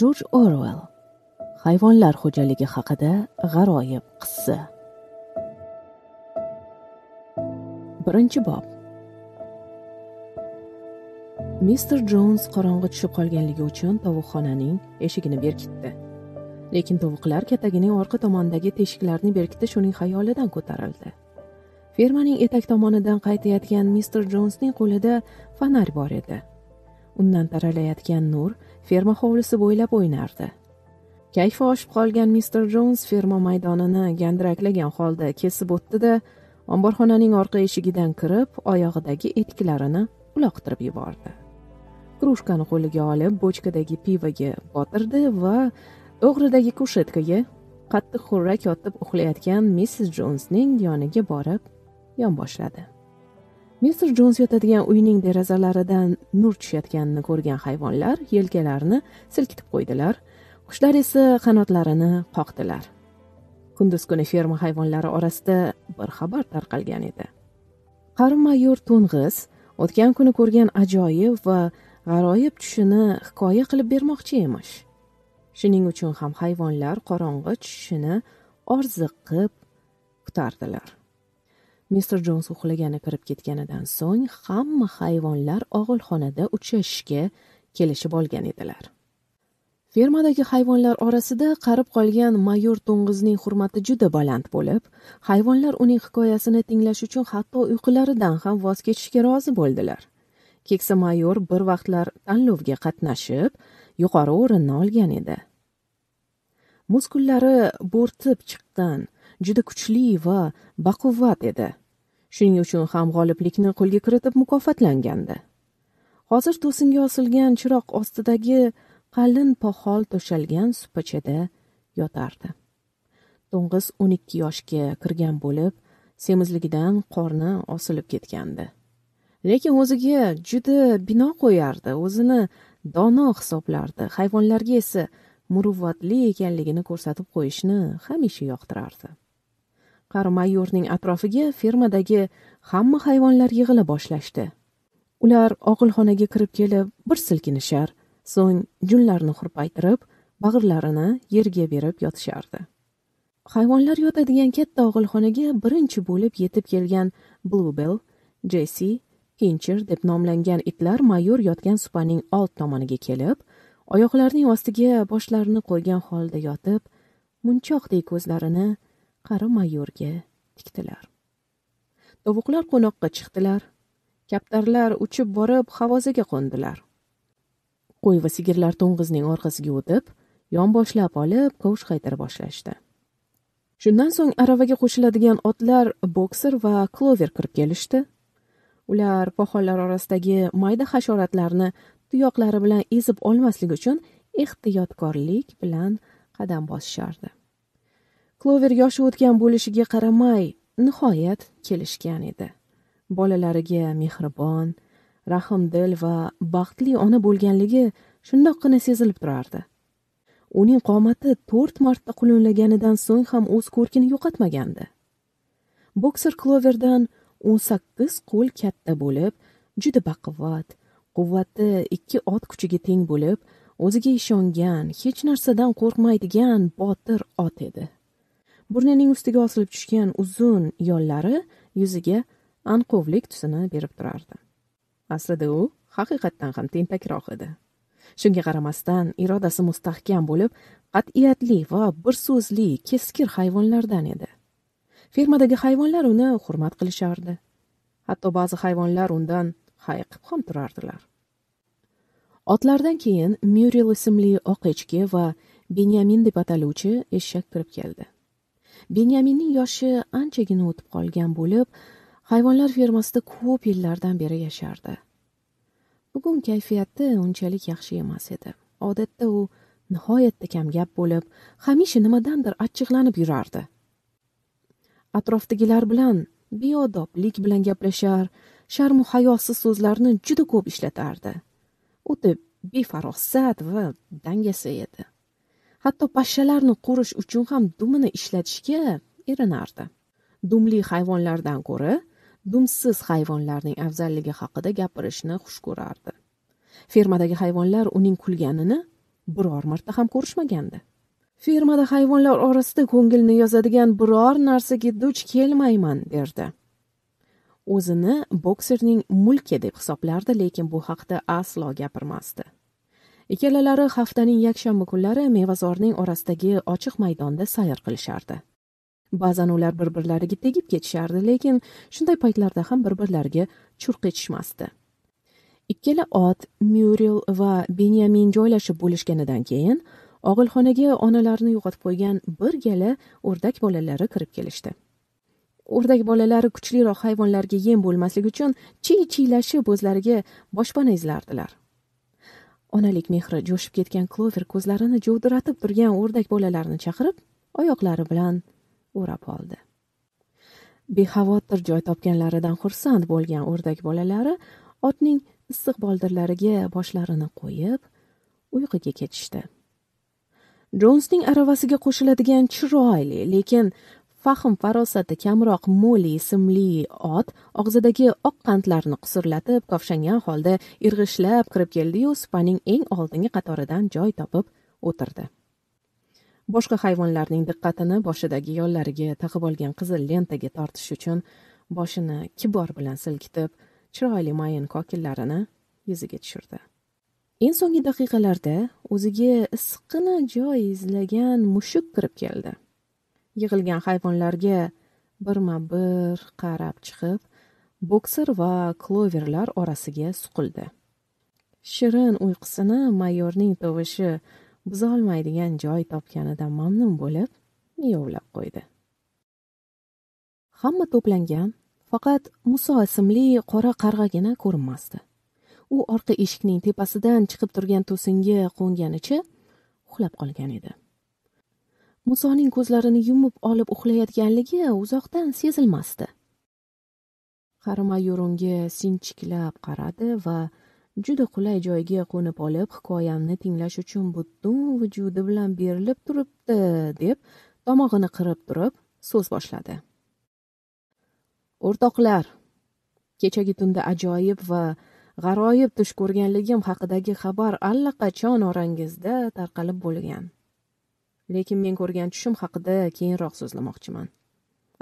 Jorj Orwell Hayvonlar xo'jaligi haqida g'aroyib qissa. Birinchi bob. Mister Jones qorong'i tushib qolganligi uchun tovuqxonaning eshigini berkitdi. Lekin tovuqlar katagining orqa tomonidagi teshiklarni berkitish uning xayolidan ko'tarildi. Fermaning etak tomonidan qaytayotgan Mister Jonesning qo'lida fonar bor edi. undan taralayotgan nur ferma hovlisi bo'ylab o'ynardi kayfi oshib qolgan mister jons ferma maydonini gandiraklagan holda kesib o'tdi-da, omborxonaning orqa eshigidan kirib oyog'idagi etiklarini uloqtirib yubordi krujkani qo'liga olib bochkadagi pivoga botirdi va o'g'ridagi kushetkaga qattiq xurrak yotib uxlayotgan missis jonsning yoniga borib yonboshladi mister jons yotadigan uyning derazalaridan nur tushayotganini ko'rgan hayvonlar yelkalarini silkitib qo'ydilar qushlar esa qanotlarini qoqdilar kunduz kuni ferma hayvonlari orasida bir xabar tarqalgan edi qari mayor to'ng'iz o'tgan kuni ko'rgan ajoyib va g'aroyib tushini hikoya qilib bermoqchi emish shuning uchun ham hayvonlar qorong'i tushishini orziqib kutardilar mister jons uxlagani kirib ketganidan so'ng hamma hayvonlar og'ilxonada uchrashishga kelishib olgan edilar fermadagi hayvonlar orasida qarib qolgan mayor to'ng'izning hurmati juda baland bo'lib hayvonlar uning hikoyasini tinglash uchun hatto uyqularidan ham voz kechishga rozi bo'ldilar keksa mayor bir vaqtlar tanlovga qatnashib yuqori o'rinni olgan edi muskullari bo'rtib chiqqan juda kuchli va baquvvat edi shuning uchun ham g'oliblikni qo'lga kiritib mukofotlangandi hozir to'singa osilgan chiroq ostidagi qalin poxol to'shalgan supachada yotardi to'ng'iz o'n ikki yoshga kirgan bo'lib semizligidan qorni osilib ketgandi lekin o'ziga juda bino qo'yardi o'zini dono hisoblardi hayvonlarga esa muruvvatli ekanligini ko'rsatib qo'yishni hamisha yoqtirardi qari mayorning atrofiga fermadagi hamma hayvonlar yig'ila boshlashdi ular og'ilxonaga kirib kelib bir silkinishar so'ng junlarini hurpaytirib bag'rlarini yerga berib yotishardi hayvonlar yotadigan katta og'ilxonaga birinchi bo'lib yetib kelgan bluebell jessi pincher deb nomlangan itlar mayor yotgan supaning old tomoniga kelib oyoqlarining ostiga boshlarini qo'ygan holda yotib munchoqdek ko'zlarini qari mayorga tikdilar tovuqlar qo'noqqa chiqdilar kaptarlar uchib borib havozaga qo'ndilar qo'y va sigirlar to'ng'izning orqasiga o'tib yonboshlab olib kovush qaytara boshlashdi shundan so'ng aravaga qo'shiladigan otlar bokser va klover kirib kelishdi ular poxollar orasidagi mayda hasharotlarni tuyoqlari bilan ezib olmaslik uchun ehtiyotkorlik bilan qadam bosishardi klover yoshi o'tgan bo'lishiga qaramay nihoyat kelishgan edi bolalariga mehribon rahimdil va baxtli ona bo'lganligi shundoqqina sezilib turardi uning qomati 4 marta qulunlaganidan so'ng ham o'z ko'rkini yo'qotmagandi Boxer Cloverdan 18 qo'l katta bo'lib juda baquvvat quvvati 2 ot kuchiga teng bo'lib o'ziga ishongan hech narsadan qo'rqmaydigan botir ot edi burnining ustiga osilib tushgan uzun yollari yuziga anqovlik tusini berib turardi aslida u haqiqatdan ham tentakroq edi shunga qaramasdan irodasi mustahkam bo'lib qat'iyatli va bir so'zli keskir hayvonlardan edi fermadagi hayvonlar uni hurmat qilishardi hatto ba'zi hayvonlar undan hayiqib ham turardilar otlardan keyin myuril ismli oq echki va benyamin deb ataluvchi eshak kirib keldi benyaminning yoshi anchagina o'tib qolgan bo'lib hayvonlar fermasida ko'p yillardan beri yashardi bugun kayfiyati unchalik yaxshi emas edi odatda u nihoyatda kamgap bo'lib hamisha nimadandir achchiqlanib yurardi atrofdagilar bilan beodoblik bilan gaplashar sharmu hayosiz so'zlarni juda ko'p ishlatardi o'ta befarosat va dangasa edi hatto pashshalarni qurish uchun ham dumini ishlatishga erinardi dumli hayvonlardan ko'ra dumsiz hayvonlarning afzalligi haqida gapirishni xush ko'rardi fermadagi hayvonlar uning kulganini biror marta ham ko'rishmagandi fermada hayvonlar orasida ko'ngilni yozadigan biror narsaga duch kelmayman derdi o'zini bokserning mulki deb hisoblardi lekin bu haqda aslo gapirmasdi ikkalalari haftaning yakshanba kunlari mevazorning orasidagi ochiq maydonda sayr qilishardi ba'zan ular bir birlariga tegib ketishardi lekin shunday paytlarda ham bir birlariga churq etishmasdi ikkala ot myuril va benyamin joylashib bo'lishganidan keyin og'ilxonaga onalarini yo'qotib qo'ygan bir gala o'rdak bolalari kirib kelishdi o'rdak bolalari kuchliroq hayvonlarga yem bo'lmaslik uchun chiy chiylashib o'zlariga boshpana izlardilar onalik mehri jo'shib ketgan klover ko'zlarini jovdiratib turgan o'rdak bolalarni chaqirib oyoqlari bilan o'rab oldi bexavotir joy topganlaridan xursand bo'lgan o'rdak bolalari otning issiq boldirlariga boshlarini qo'yib uyquga ketishdi jonsning aravasiga qo'shiladigan chiroyli lekin fahm farosati kamroq moli ismli ot og'zidagi oq qandlarni qusurlatib qovshangan holda irg'ishlab kirib keldiyu supaning eng oldingi qatoridan joy topib o'tirdi boshqa hayvonlarning diqqatini boshidagi yollariga taqib olgan qizil lentaga tortish uchun boshini kibor bilan silkitib chiroyli mayin kokillarini yuziga tushirdi eng so'nggi daqiqalarda o'ziga issiqqina joy izlagan mushuk kirib keldi yig'ilgan hayvonlarga birma bir qarab chiqib bokser va kloverlar orasiga suqildi shirin uyqusini mayorning tovushi buzolmaydigan joy topganidan mamnun bo'lib miyovlab qo'ydi hamma to'plangan faqat muso ismli qora qarg'agina ko'rinmasdi u orqa eshikning tepasidan chiqib turgan to'singa qo'nganicha uxlab qolgan edi Musoning ko'zlarini yumib olib uxlayotganligi uzoqdan sezilmasdi. Qarma yo'ronga sinchiklab qaradi va juda qulay joyga qo'nib olib, hikoyamni tinglash uchun butun vujudi bilan berilib turibdi, deb tomog'ini qirib turib so'z boshladi. O'rtoqlar, kechagi tunda ajoyib va g'aroyib tush ko'rganligim haqidagi xabar allaqachon orangizda tarqalib bo'lgan lekin men ko'rgan tushim haqida keyinroq so'zlamoqchiman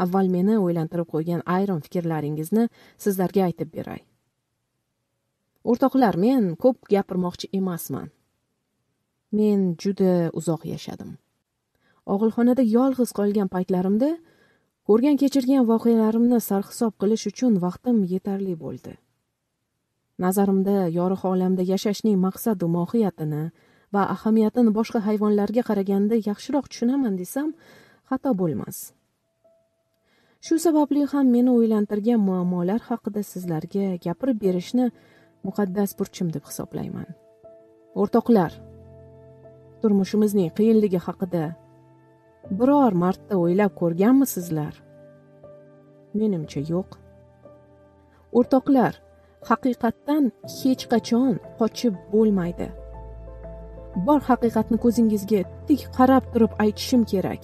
avval meni o'ylantirib qo'ygan ayrim fikrlaringizni sizlarga aytib beray o'rtoqlar men ko'p gapirmoqchi emasman men juda uzoq yashadim og'ilxonada yolg'iz qolgan paytlarimda ko'rgan kechirgan voqealarimni sarhisob qilish uchun vaqtim yetarli bo'ldi nazarimda yorug' olamda yashashning maqsadu mohiyatini va ahamiyatini boshqa hayvonlarga qaraganda yaxshiroq tushunaman desam xato bo'lmas shu sababli ham meni o'ylantirgan muammolar haqida sizlarga gapirib berishni muqaddas burchim deb hisoblayman o'rtoqlar turmushimizning qiyinligi haqida biror marta o'ylab ko'rganmisizlar menimcha yo'q o'rtoqlar haqiqatdan hech qachon qochib bo'lmaydi bor haqiqatni ko'zingizga tik qarab turib aytishim kerak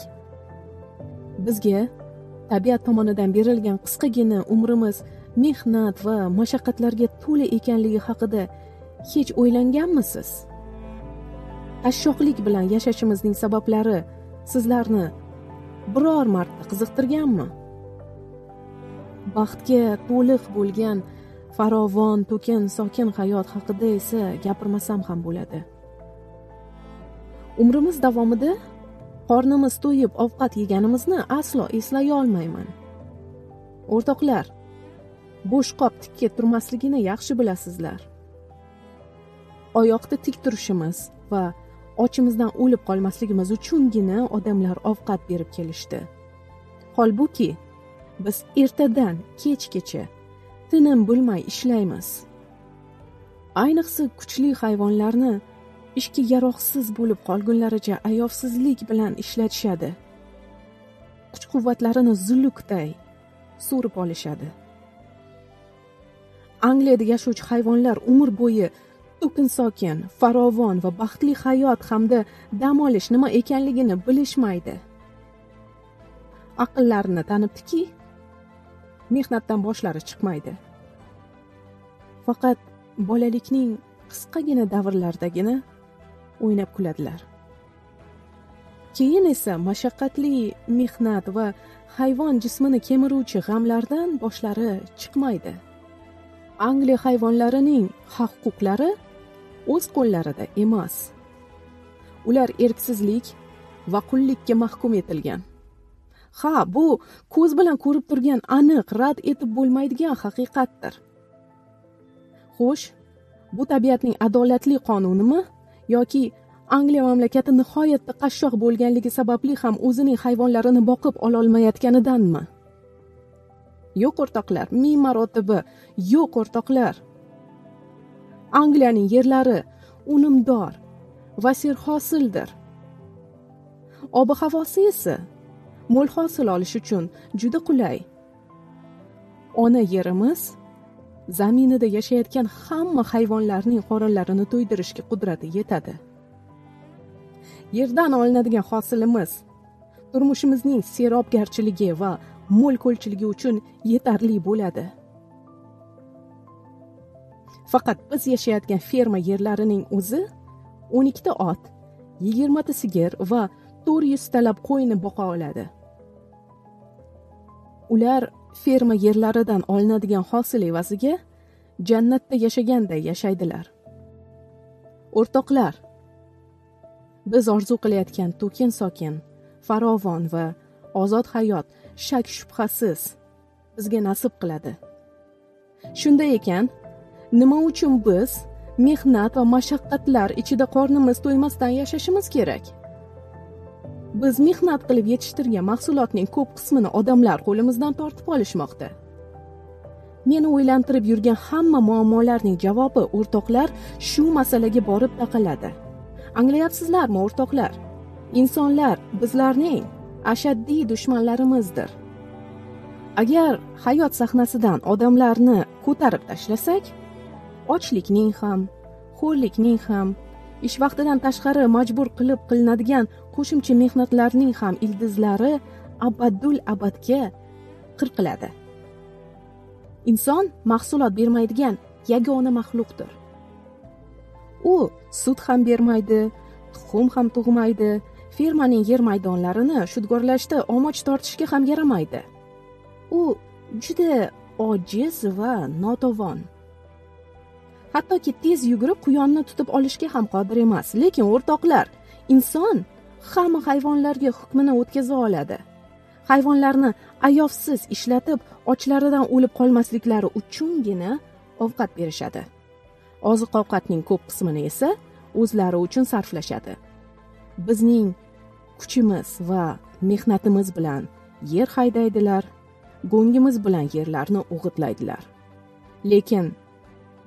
bizga tabiat tomonidan berilgan qisqagina umrimiz mehnat va mashaqqatlarga to'la ekanligi haqida hech o'ylanganmisiz qashshoqlik bilan yashashimizning sabablari sizlarni biror marta qiziqtirganmi baxtga to'liq bo'lgan farovon to'kin sokin hayot haqida esa gapirmasam ham bo'ladi umrimiz davomida qornimiz to'yib ovqat yeganimizni aslo eslay olmayman o'rtoqlar bo'sh qop tikka turmasligini yaxshi bilasizlar oyoqda tik turishimiz va ochimizdan o'lib qolmasligimiz uchungina odamlar ovqat berib kelishdi holbuki biz ertadan kechgacha tinim bo'lmay ishlaymiz ayniqsa kuchli hayvonlarni ishga yaroqsiz bo'lib qolgunlaricha ayovsizlik bilan ishlatishadi kuch quvvatlarini zulukday so'rib olishadi angliyada yashovchi hayvonlar umr bo'yi to'kin sokin farovon va baxtli hayot hamda dam olish nima ekanligini bilishmaydi aqllarini tanibdiki mehnatdan boshlari chiqmaydi faqat bolalikning qisqagina davrlardagina o'ynab kuladilar keyin esa mashaqqatli mehnat va hayvon jismini kemiruvchi g'amlardan boshlari chiqmaydi angliya hayvonlarining haq huquqlari o'z qo'llarida emas ular erksizlik va qullikka mahkum etilgan ha bu ko'z bilan ko'rib turgan aniq rad etib bo'lmaydigan haqiqatdir xo'sh bu tabiatning adolatli qonunimi yoki angliya mamlakati nihoyatda qashshoq bo'lganligi sababli ham o'zining hayvonlarini boqib ololmayotganidanmi yo'q o'rtoqlar ming marotaba yo'q o'rtoqlar angliyaning yerlari unumdor va serhosildir ob havosi esa mo'l hosil olish uchun juda qulay ona yerimiz zaminida yashayotgan hamma hayvonlarning qorinlarini to'ydirishga qudrati yetadi yerdan olinadigan hosilimiz turmushimizning serobgarchiligi va mo'l ko'lchiligi uchun yetarli bo'ladi faqat biz yashayotgan ferma yerlarining o'zi o'n ikkita ot yigirmata sigir va to'rt yuztalab qo'yni boqa oladi ular ferma yerlaridan olinadigan hosil evaziga jannatda yashaganday yashaydilar o'rtoqlar biz orzu qilayotgan to'kin sokin farovon va ozod hayot shak shubhasiz bizga nasib qiladi shunday ekan nima uchun biz mehnat va mashaqqatlar ichida qornimiz to'ymasdan yashashimiz kerak biz mehnat qilib yetishtirgan mahsulotning ko'p qismini odamlar qo'limizdan tortib olishmoqda meni o'ylantirib yurgan hamma muammolarning javobi o'rtoqlar shu masalaga borib taqaladi anglayapsizlarmi o'rtoqlar insonlar bizlarning ashaddiy dushmanlarimizdir agar hayot sahnasidan odamlarni ko'tarib tashlasak ochlikning ham xo'rlikning ham ish vaqtidan tashqari majbur qilib qilinadigan qo'shimcha mehnatlarning ham ildizlari abadul abadga qirqiladi inson mahsulot bermaydigan yagona maxluqdir u sut ham bermaydi tuxum ham tug'maydi fermaning yer maydonlarini shudgorlashda omoch tortishga ham yaramaydi u juda ojiz va notovon hattoki tez yugurib quyonni tutib olishga ham qodir emas lekin o'rtoqlar inson hamma hayvonlarga hukmini o'tkaza oladi hayvonlarni ayovsiz ishlatib ochlaridan o'lib qolmasliklari uchungina ovqat berishadi oziq ovqatning ko'p qismini esa o'zlari uchun sarflashadi bizning kuchimiz va mehnatimiz bilan yer haydaydilar go'ngimiz bilan yerlarni o'g'itlaydilar lekin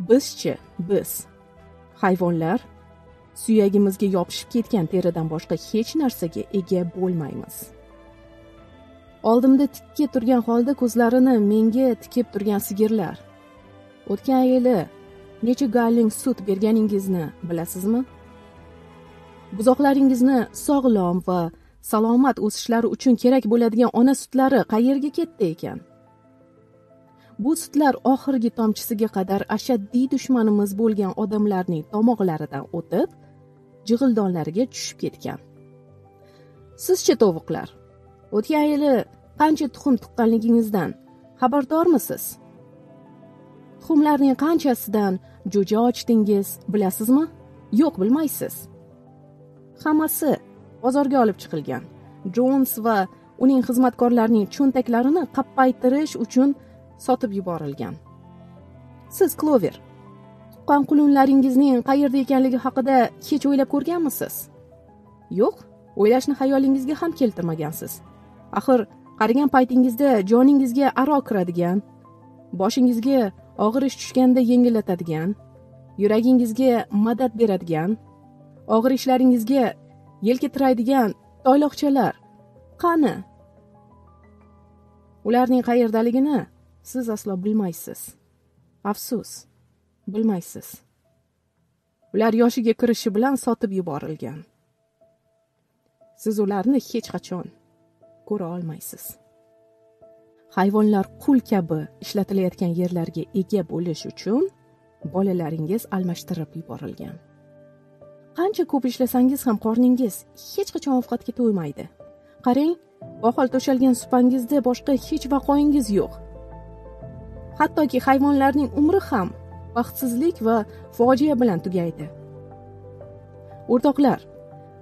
bizchi biz hayvonlar biz, suyagimizga yopishib ketgan teridan boshqa hech narsaga ega bo'lmaymiz oldimda tikka turgan holda ko'zlarini menga tikib turgan sigirlar o'tgan yili necha galling sut berganingizni bilasizmi buzoqlaringizni sog'lom va salomat o'sishlari uchun kerak bo'ladigan ona sutlari qayerga ketdi ekan bu sutlar oxirgi tomchisiga qadar ashaddiy dushmanimiz bo'lgan odamlarning tomoqlaridan o'tib jig'ildonlariga tushib ketgan sizchi tovuqlar o'tgan yili qancha tuxum tuqqanligingizdan xabardormisiz tuxumlarning qanchasidan jo'ja ochdingiz bilasizmi yo'q bilmaysiz hammasi bozorga olib chiqilgan jons va uning xizmatkorlarining cho'ntaklarini qappaytirish uchun sotib yuborilgan siz klover Yoqqan qulunlaringizning qayerda ekanligi haqida hech o'ylab ko'rganmisiz? Yo'q, o'ylashni xayolingizga ham keltirmagansiz. Axir, qarigan paytingizda joningizga aro kiradigan, boshingizga og'ir ish tushganda yengillatadigan, yuragingizga madad beradigan, og'ir ishlaringizga yelka tiraydigan toyloqchalar qani? Ularning qayerdaligini siz aslo bilmaysiz. Afsus. bilmaysiz ular yoshiga kirishi bilan sotib yuborilgan siz ularni hech qachon ko'ra olmaysiz hayvonlar qul kabi ishlatilayotgan yerlarga ega bo'lish uchun bolalaringiz almashtirib yuborilgan qancha ko'p ishlasangiz ham qorningiz hech qachon ovqatga to'ymaydi qarang bahol to'shalgan supangizda boshqa hech vaqoingiz yo'q hattoki hayvonlarning umri ham baxtsizlik va fojia bilan tugaydi o'rtoqlar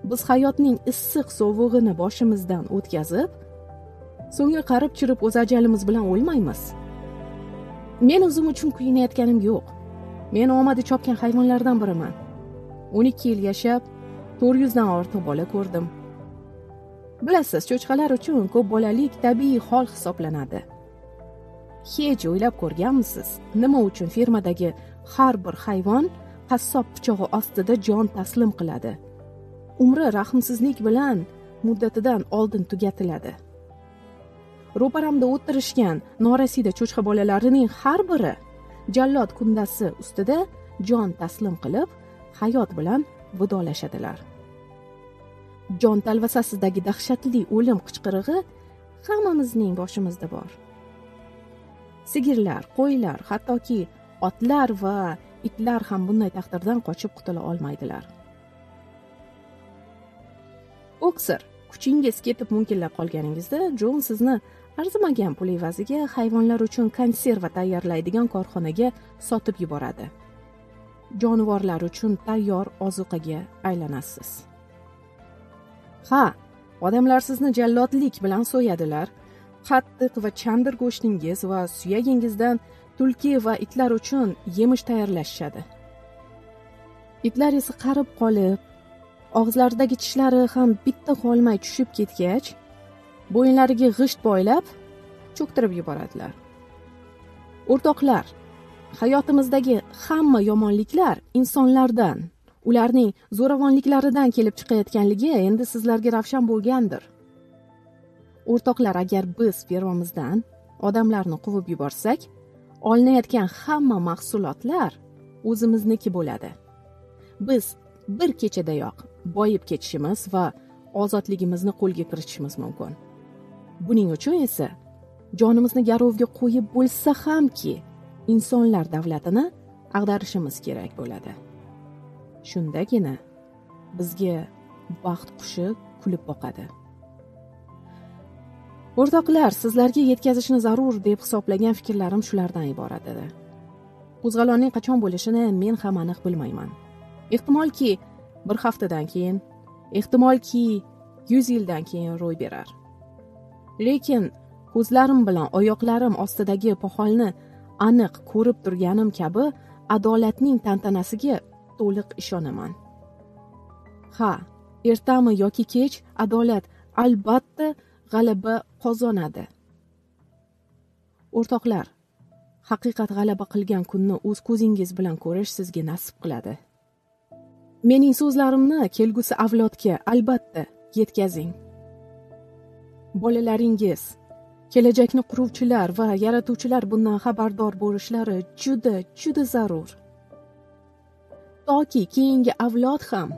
biz hayotning issiq sovug'ini boshimizdan o'tkazib so'ngra qarib chirib o'z ajalimiz bilan o'lmaymiz men o'zim uchun kuyinayotganim yo'q men omadi chopgan hayvonlardan biriman o'n ikki yil yashab to'rt yuzdan ortiq bola ko'rdim bilasiz cho'chqalar uchun ko'p bolalik tabiiy hol hisoblanadi hech o'ylab ko'rganmisiz nima uchun fermadagi har bir hayvon qassob pichog'i ostida jon taslim qiladi umri rahmsizlik bilan muddatidan oldin tugatiladi ro'paramda o'tirishgan norasida cho'chqa bolalarining har biri jallod kundasi ustida jon taslim qilib hayot bilan vidolashadilar jon talvasasidagi dahshatli o'lim qichqirig'i hammamizning boshimizda bor sigirlar qo'ylar hattoki otlar va itlar ham bunday taqdirdan qochib qutula olmaydilar o'ksir kuchingiz ketib munkillab qolganingizda jon sizni arzimagan pul evaziga hayvonlar uchun konserva tayyorlaydigan korxonaga sotib yuboradi jonivorlar uchun tayyor ozuqaga aylanasiz ha odamlar sizni jallodlik bilan so'yadilar qattiq va chandir go'shtingiz va suyagingizdan tulki va itlar uchun yemish tayyorlashadi itlar esa qarib qolib og'izlaridagi tishlari ham bitta qolmay tushib ketgach bo'yinlariga g'isht boylab cho'ktirib yuboradilar o'rtoqlar hayotimizdagi hamma yomonliklar insonlardan ularning zo'ravonliklaridan kelib chiqayotganligi endi sizlarga ravshan bo'lgandir o'rtoqlar agar biz fermamizdan odamlarni quvib yuborsak olinayotgan hamma mahsulotlar o'zimizniki bo'ladi biz bir kechadayoq boyib ketishimiz va ozodligimizni qo'lga kiritishimiz mumkin buning uchun esa jonimizni garovga qo'yib bo'lsa hamki insonlar davlatini ag'darishimiz kerak bo'ladi shundagina bizga baxt qushi kulib boqadi o'rtoqlar sizlarga yetkazishni zarur deb hisoblagan fikrlarim shulardan iborat edi qo'zg'olonning qachon bo'lishini men ham aniq bilmayman ehtimolki bir haftadan keyin ehtimolki yuz yildan keyin ro'y berar lekin ko'zlarim bilan oyoqlarim ostidagi poholni aniq ko'rib turganim kabi adolatning tantanasiga to'liq ishonaman ha ertami yoki kech adolat albatta g'alaba qozonadi o'rtoqlar haqiqat g'alaba qilgan kunni o'z ko'zingiz bilan ko'rish sizga nasib qiladi mening so'zlarimni kelgusi avlodga albatta yetkazing bolalaringiz kelajakni quruvchilar va yaratuvchilar bundan xabardor bo'lishlari juda juda zarur toki keyingi avlod ham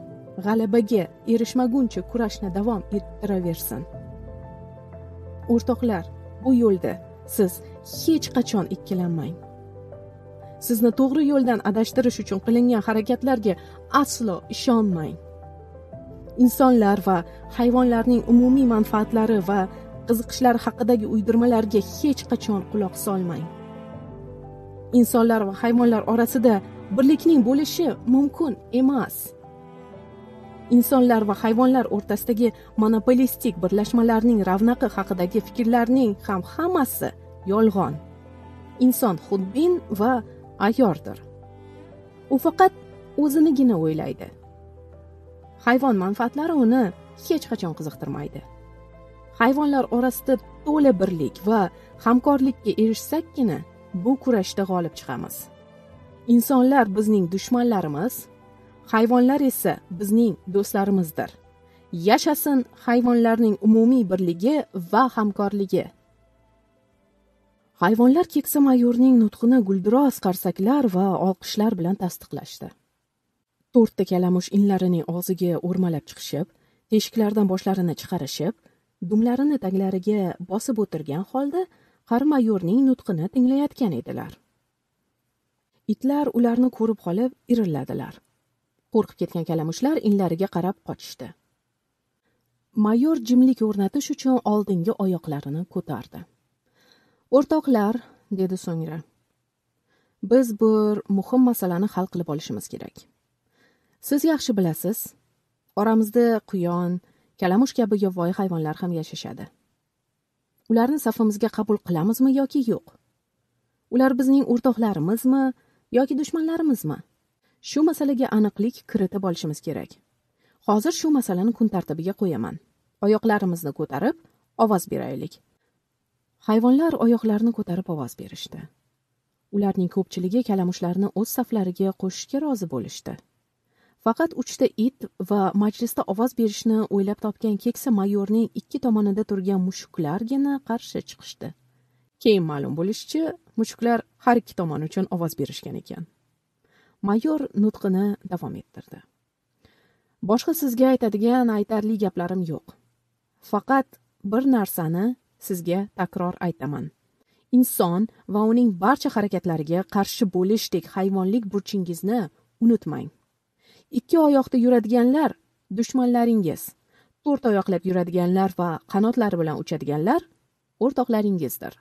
g'alabaga erishmaguncha kurashni davom ettiraversin o'rtoqlar bu yo'lda siz hech qachon ikkilanmang sizni to'g'ri yo'ldan adashtirish uchun qilingan harakatlarga aslo ishonmang insonlar va hayvonlarning umumiy manfaatlari va qiziqishlari haqidagi uydirmalarga hech qachon quloq solmang insonlar va hayvonlar orasida birlikning bo'lishi mumkin emas insonlar va hayvonlar o'rtasidagi monopolistik birlashmalarning ravnaqi haqidagi fikrlarning ham hammasi yolg'on inson xudbin va ayordir u faqat o'zinigina o'ylaydi hayvon manfaatlari uni hech qachon qiziqtirmaydi hayvonlar orasida to'la birlik va hamkorlikka erishsakkina bu kurashda g'olib chiqamiz insonlar bizning dushmanlarimiz hayvonlar esa bizning do'stlarimizdir yashasin hayvonlarning umumiy birligi va hamkorligi hayvonlar keksa mayorning nutqini gulduros qarsaklar va olqishlar bilan tasdiqlashdi to'rtta kalamush inlarining og'ziga o'rmalab chiqishib teshiklardan boshlarini chiqarishib dumlarini taglariga bosib o'tirgan holda qari mayorning nutqini tinglayotgan edilar itlar ularni ko'rib qolib irilladilar qo'rqib ketgan kalamushlar inlariga qarab qochishdi mayor jimlik o'rnatish uchun oldingi oyoqlarini ko'tardi o'rtoqlar dedi so'ngra biz bir muhim masalani hal qilib olishimiz kerak siz yaxshi bilasiz oramizda quyon kalamush kabi yovvoyi hayvonlar ham yashashadi ularni safimizga qabul qilamizmi yoki yo'q ular bizning o'rtoqlarimizmi yoki dushmanlarimizmi shu masalaga aniqlik kiritib olishimiz kerak hozir shu masalani kun tartibiga qo'yaman oyoqlarimizni ko'tarib ovoz beraylik hayvonlar oyoqlarini ko'tarib ovoz berishdi ularning ko'pchiligi kalamushlarni o'z saflariga qo'shishga rozi bo'lishdi faqat uchta it va majlisda ovoz berishni o'ylab topgan keksa mayorning ikki tomonida turgan mushuklargina qarshi chiqishdi keyin ma'lum bo'lishicha mushuklar har ikki tomon uchun ovoz berishgan ekan mayor nutqini davom ettirdi boshqa sizga aytadigan aytarli gaplarim yo'q faqat bir narsani sizga takror aytaman inson va uning barcha harakatlariga qarshi bo'lishdek hayvonlik burchingizni unutmang ikki oyoqda yuradiganlar dushmanlaringiz to'rt oyoqlab yuradiganlar va qanotlari bilan uchadiganlar o'rtoqlaringizdir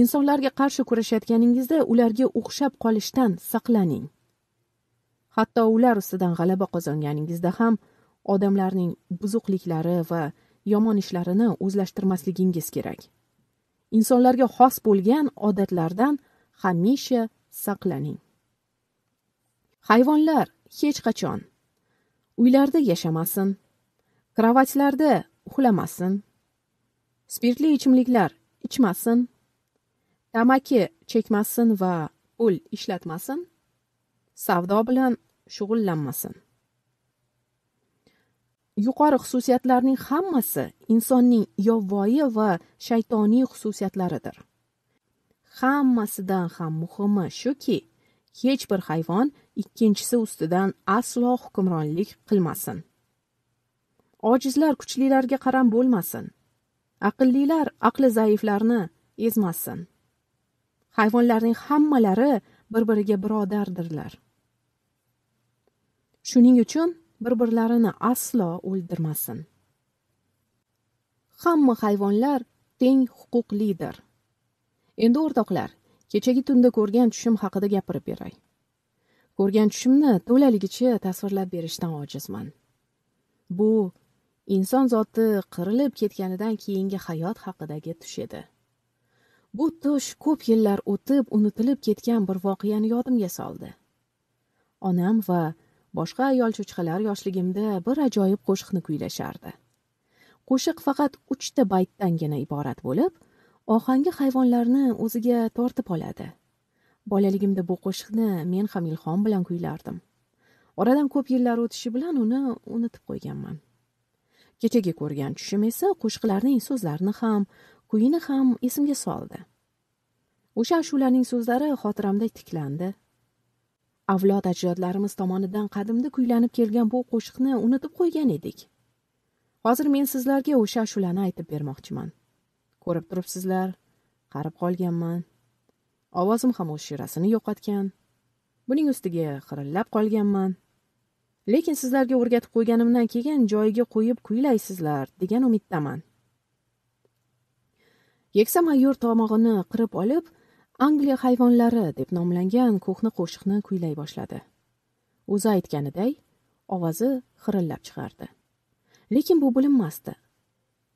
insonlarga qarshi kurashayotganingizda ularga o'xshab qolishdan saqlaning hatto ular ustidan g'alaba qozonganingizda ham odamlarning buzuqliklari va yomon ishlarini o'zlashtirmasligingiz kerak insonlarga xos bo'lgan odatlardan hamisha saqlaning hayvonlar hech qachon uylarda yashamasin kravatlarda uxlamasin spirtli ichimliklar ichmasin tamaki chekmasin va pul ishlatmasin savdo bilan shug'ullanmasin yuqori xususiyatlarning hammasi insonning yovvoyi va shaytoniy xususiyatlaridir hammasidan ham muhimi shuki hech bir hayvon ikkinchisi ustidan aslo hukmronlik qilmasin ojizlar kuchlilarga qaram bo'lmasin aqllilar aqli zaiflarni ezmasin hayvonlarning hammalari bir biriga birodardirlar shuning uchun bir birlarini aslo o'ldirmasin hamma hayvonlar teng huquqlidir endi o'rtoqlar kechagi tunda ko'rgan tushim haqida gapirib beray ko'rgan tushimni to'laligicha tasvirlab berishdan ojizman bu inson zoti qirilib ketganidan keyingi hayot haqidagi tush edi bu tush ko'p yillar o'tib unutilib ketgan bir voqeani yodimga soldi onam va boshqa ayol cho'chqalar yoshligimda bir ajoyib qo'shiqni kuylashardi qo'shiq faqat uchta baytdangina iborat bo'lib ohangi hayvonlarni o'ziga tortib oladi bolaligimda bu qo'shiqni men ham ilhom bilan kuylardim oradan ko'p yillar o'tishi bilan uni unutib qo'yganman kechagi ko'rgan tushim esa qo'shiqlarning so'zlarini ham kuyini ham esimga soldi o'sha ashulaning so'zlari xotiramda tiklandi avlod ajdodlarimiz tomonidan qadimda kuylanib kelgan bu qo'shiqni unutib qo'ygan edik hozir men sizlarga o'sha ashulani aytib bermoqchiman ko'rib turibsizlar qarib qolganman ovozim ham o'z shirasini yo'qotgan buning ustiga xirillab qolganman lekin sizlarga o'rgatib qo'yganimdan keyin joyiga qo'yib kuylaysizlar degan umiddaman keksa mayor tomog'ini qirib olib angliya hayvonlari deb nomlangan ko'hna qo'shiqni kuylay boshladi o'zi aytganiday ovozi xirillab chiqardi lekin bu bilinmasdi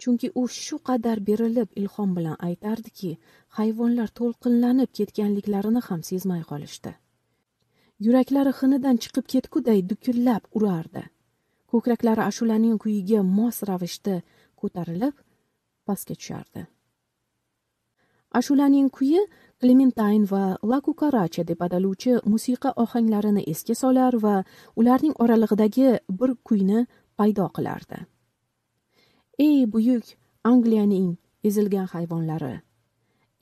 chunki u shu qadar berilib ilhom bilan aytardiki hayvonlar to'lqinlanib ketganliklarini ham sezmay qolishdi yuraklari xinidan chiqib ketguday dukullab urardi ko'kraklari ashulaning kuyiga mos ravishda ko'tarilib pastga tushardi ashulaning kuyi klementayn va la Cucaracha deb ataluvchi musiqa ohanglarini esga solar va ularning oralig'idagi bir kuyni paydo qilardi ey buyuk angliyaning ezilgan hayvonlari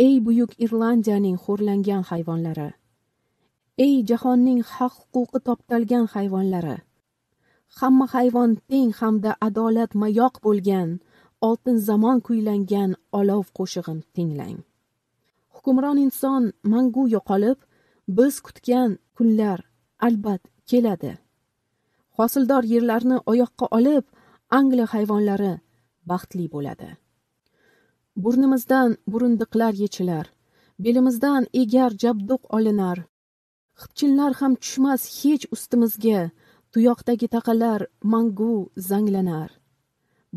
ey buyuk irlandiyaning xo'rlangan hayvonlari ey jahonning haq huquqi toptalgan hayvonlari hamma hayvon teng hamda adolat mayoq bo'lgan oltin zamon kuylangan olov qo'shig'im tinglang hukmron inson mangu yo'qolib biz kutgan kunlar albat keladi hosildor yerlarni oyoqqa olib angliya hayvonlari baxtli bo'ladi burnimizdan burundiqlar yechilar belimizdan egar jabduq olinar xipchinlar ham tushmas hech ustimizga tuyoqdagi taqalar mangu zanglanar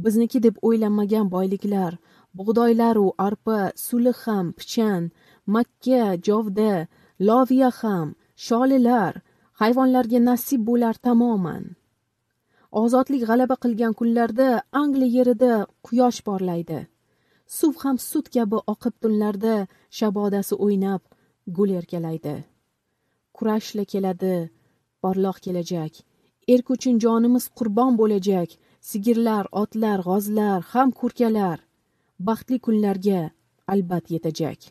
bizniki deb o'ylanmagan boyliklar bug'doylaru arpa suli ham pichan makka jovda loviya ham sholilar hayvonlarga nasib bo'lar tamoman ozodlik g'alaba qilgan kunlarda angliya yerida quyosh porlaydi suv ham sut kabi oqib tunlarda shabodasi o'ynab gul erkalaydi kurashla keladi porloq kelajak erk uchun jonimiz qurbon bo'lajak sigirlar otlar g'ozlar ham kurkalar baxtli kunlarga albat yetajak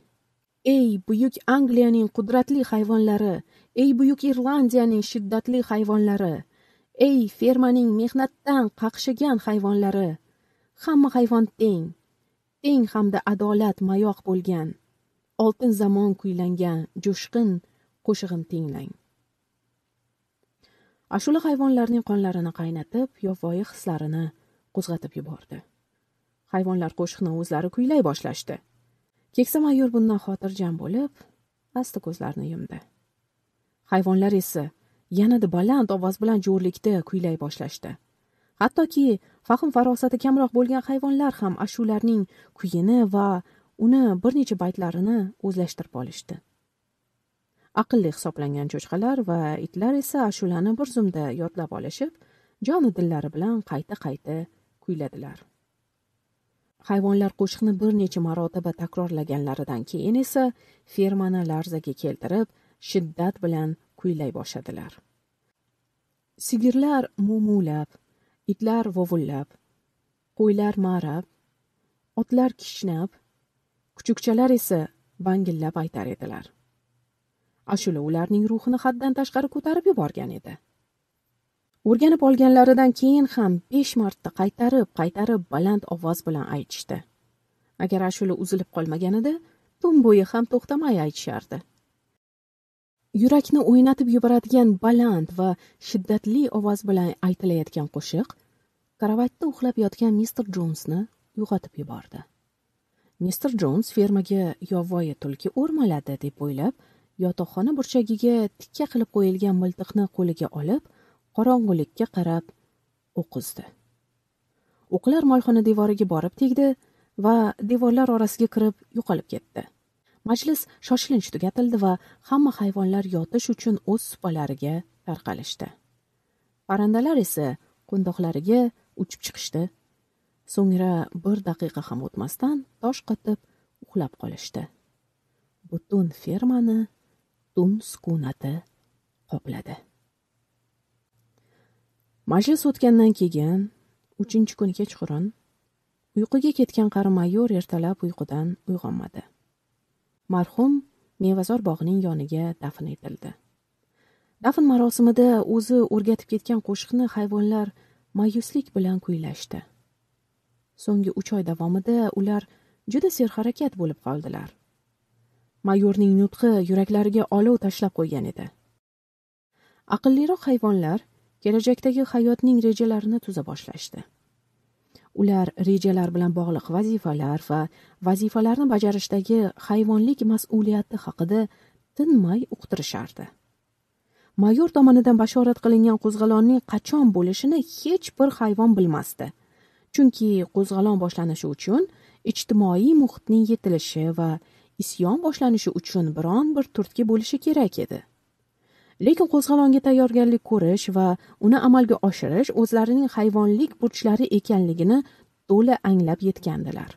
ey buyuk angliyaning qudratli hayvonlari ey buyuk irlandiyaning shiddatli hayvonlari ey fermaning mehnatdan qaqshagan hayvonlari hamma hayvon teng teng hamda adolat mayoq bo'lgan oltin zamon kuylangan jo'shqin qo'shig'im tinglang ashula hayvonlarning qonlarini qaynatib yovvoyi hislarini qo'zg'atib yubordi hayvonlar qo'shiqni o'zlari kuylay boshlashdi keksa mayor bundan xotirjam bo'lib asta ko'zlarini yumdi hayvonlar esa yanada baland ovoz bilan jo'rlikda kuylay boshlashdi hattoki fahm farosati kamroq bo'lgan hayvonlar ham ashularning kuyini va uni bir necha baytlarini o'zlashtirib olishdi aqlli hisoblangan cho'chqalar va itlar esa ashulani bir zumda yodlab olishib jonu dillari bilan qayta qayta kuyladilar hayvonlar qo'shiqni bir necha marotaba takrorlaganlaridan keyin esa fermani larzaga keltirib shiddat bilan kuylay boshladilar sigirlar mumulab itlar vovullab qo'ylar marab otlar kishnab kuchukchalar esa bangillab aytar edilar ashula ularning ruhini haddan tashqari ko'tarib yuborgan edi o'rganib olganlaridan keyin ham besh marta qaytarib qaytarib baland ovoz bilan aytishdi agar ashula uzilib qolmaganida tun bo'yi ham to'xtamay aytishardi yurakni o'ynatib yuboradigan baland va shiddatli ovoz bilan aytilayotgan qo'shiq karavatda uxlab yotgan mister jonsni uyg'otib yubordi mister jons fermaga yovvoyi tulki o'rmaladi deb o'ylab yotoqxona burchagiga tikka qilib qo'yilgan miltiqni qo'liga olib qorong'ulikka qarab o'qizdi o'qlar molxona devoriga borib tegdi va devorlar orasiga kirib yo'qolib ketdi majlis shoshilinch tugatildi va hamma hayvonlar yotish uchun o'z supalariga tarqalishdi parrandalar esa qo'ndoqlariga uchib chiqishdi so'ngra bir daqiqa ham o'tmasdan tosh qotib uxlab qolishdi butun fermani tun sukunati qopladi majlis o'tgandan keyin uchinchi kun kechqurun uyquga ketgan qari mayor ertalab uyqudan uyg'onmadi marhum mevazor bog'ining yoniga dafn etildi dafn marosimida o'zi o'rgatib ketgan qo'shiqni hayvonlar mayuslik bilan kuylashdi so'nggi uch oy davomida ular juda serharakat bo'lib qoldilar mayorning nutqi yuraklariga olov tashlab qo'ygan edi aqlliroq hayvonlar kelajakdagi hayotning rejalarini tuza boshlashdi ular rejalar bilan bog'liq vazifalar va vazifalarni bajarishdagi hayvonlik mas'uliyati haqida tinmay uqtirishardi mayor tomonidan bashorat qilingan qo'zg'olonning qachon bo'lishini hech bir hayvon bilmasdi chunki qo'zg'olon boshlanishi uchun ijtimoiy muhitning yetilishi va isyon boshlanishi uchun biron bir turtki bo'lishi kerak edi lekin qo'zg'olonga tayyorgarlik ko'rish va uni amalga oshirish o'zlarining hayvonlik burchlari ekanligini to'la anglab yetgandilar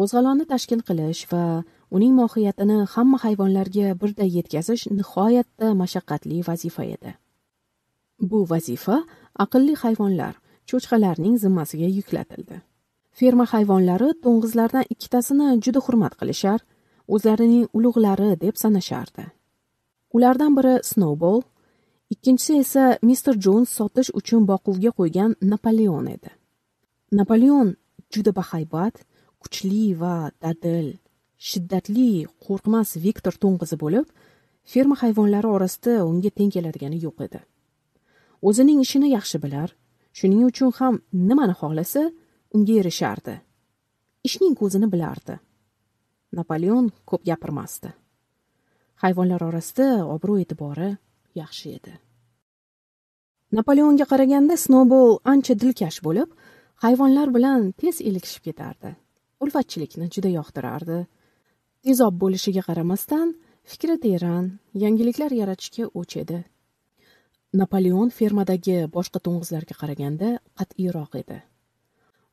qo'zg'olonni tashkil qilish va uning mohiyatini hamma hayvonlarga birday yetkazish nihoyatda mashaqqatli vazifa edi bu vazifa aqlli hayvonlar cho'chqalarning zimmasiga yuklatildi ferma hayvonlari to'ng'izlardan ikkitasini juda hurmat qilishar o'zlarining ulug'lari deb sanashardi ulardan biri snoubol ikkinchisi esa mister jons sotish uchun boquvga qo'ygan napoleon edi napoleon juda bahaybat kuchli va dadil shiddatli qo'rqmas viktor to'ng'izi bo'lib ferma hayvonlari orasida unga teng keladigani yo'q edi o'zining ishini yaxshi bilar shuning uchun ham nimani xohlasa unga erishardi ishning ko'zini bilardi napoleon ko'p gapirmasdi hayvonlar orasida obro' e'tibori yaxshi edi napoleonga qaraganda snowball ancha dilkash bo'lib hayvonlar bilan tez ilikishib ketardi ulfatchilikni juda yoqtirardi tezob bo'lishiga qaramasdan fikri teran yangiliklar yaratishga o'ch edi napoleon fermadagi boshqa to'ng'izlarga qaraganda qat'iyroq edi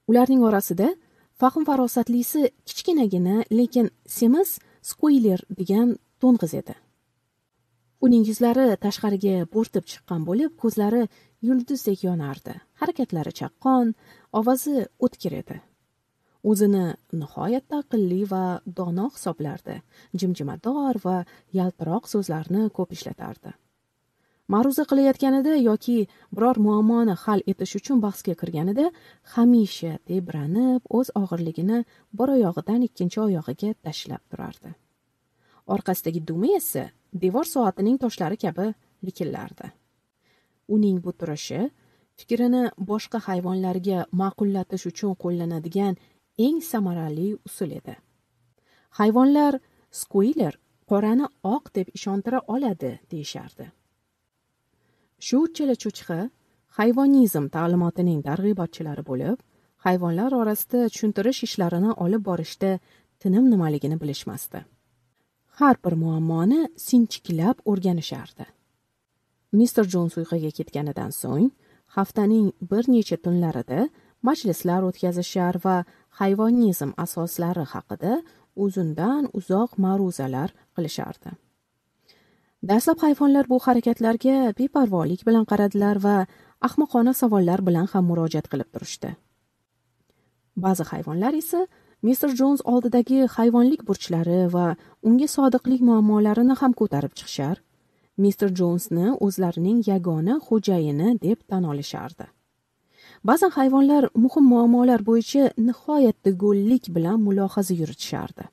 ularning orasida fahm farosatlisi kichkinagina lekin semiz skuiler degan to'ng'iz edi uning yuzlari tashqariga bo'rtib chiqqan bo'lib ko'zlari yulduzdek yonardi harakatlari chaqqon ovozi o'tkir edi o'zini nihoyatda aqlli va dono hisoblardi jimjimador va yaltiroq so'zlarni ko'p ishlatardi ma'ruza qilayotganida yoki biror muammoni hal etish uchun bahsga kirganida hamisha tebranib o'z og'irligini bir oyog'idan ikkinchi oyog'iga tashlab turardi orqasidagi dumi esa devor soatining toshlari kabi likillardi uning bu turishi fikrini boshqa hayvonlarga ma'qullatish uchun qo'llanadigan eng samarali usul edi hayvonlar skuiler qorani oq deb ishontira oladi deyishardi shu uchala cho'chqa hayvonizm ta'limotining targ'ibotchilari bo'lib hayvonlar orasida tushuntirish ishlarini olib borishda tinim nimaligini bilishmasdi har bir muammoni sinchiklab o'rganishardi mister jons uyquga ketganidan so'ng haftaning bir necha tunlarida majlislar o'tkazishar va hayvonizm asoslari haqida uzundan uzoq ma'ruzalar qilishardi dastlab hayvonlar bu harakatlarga beparvolik bilan qaradilar va ahmoqona savollar bilan ham murojaat qilib turishdi ba'zi hayvonlar esa mister jons oldidagi hayvonlik burchlari va unga sodiqlik muammolarini ham ko'tarib chiqishar mister jonsni o'zlarining yagona xo'jayini deb tan olishardi ba'zan hayvonlar muhim muammolar bo'yicha nihoyatda go'llik bilan mulohaza yuritishardi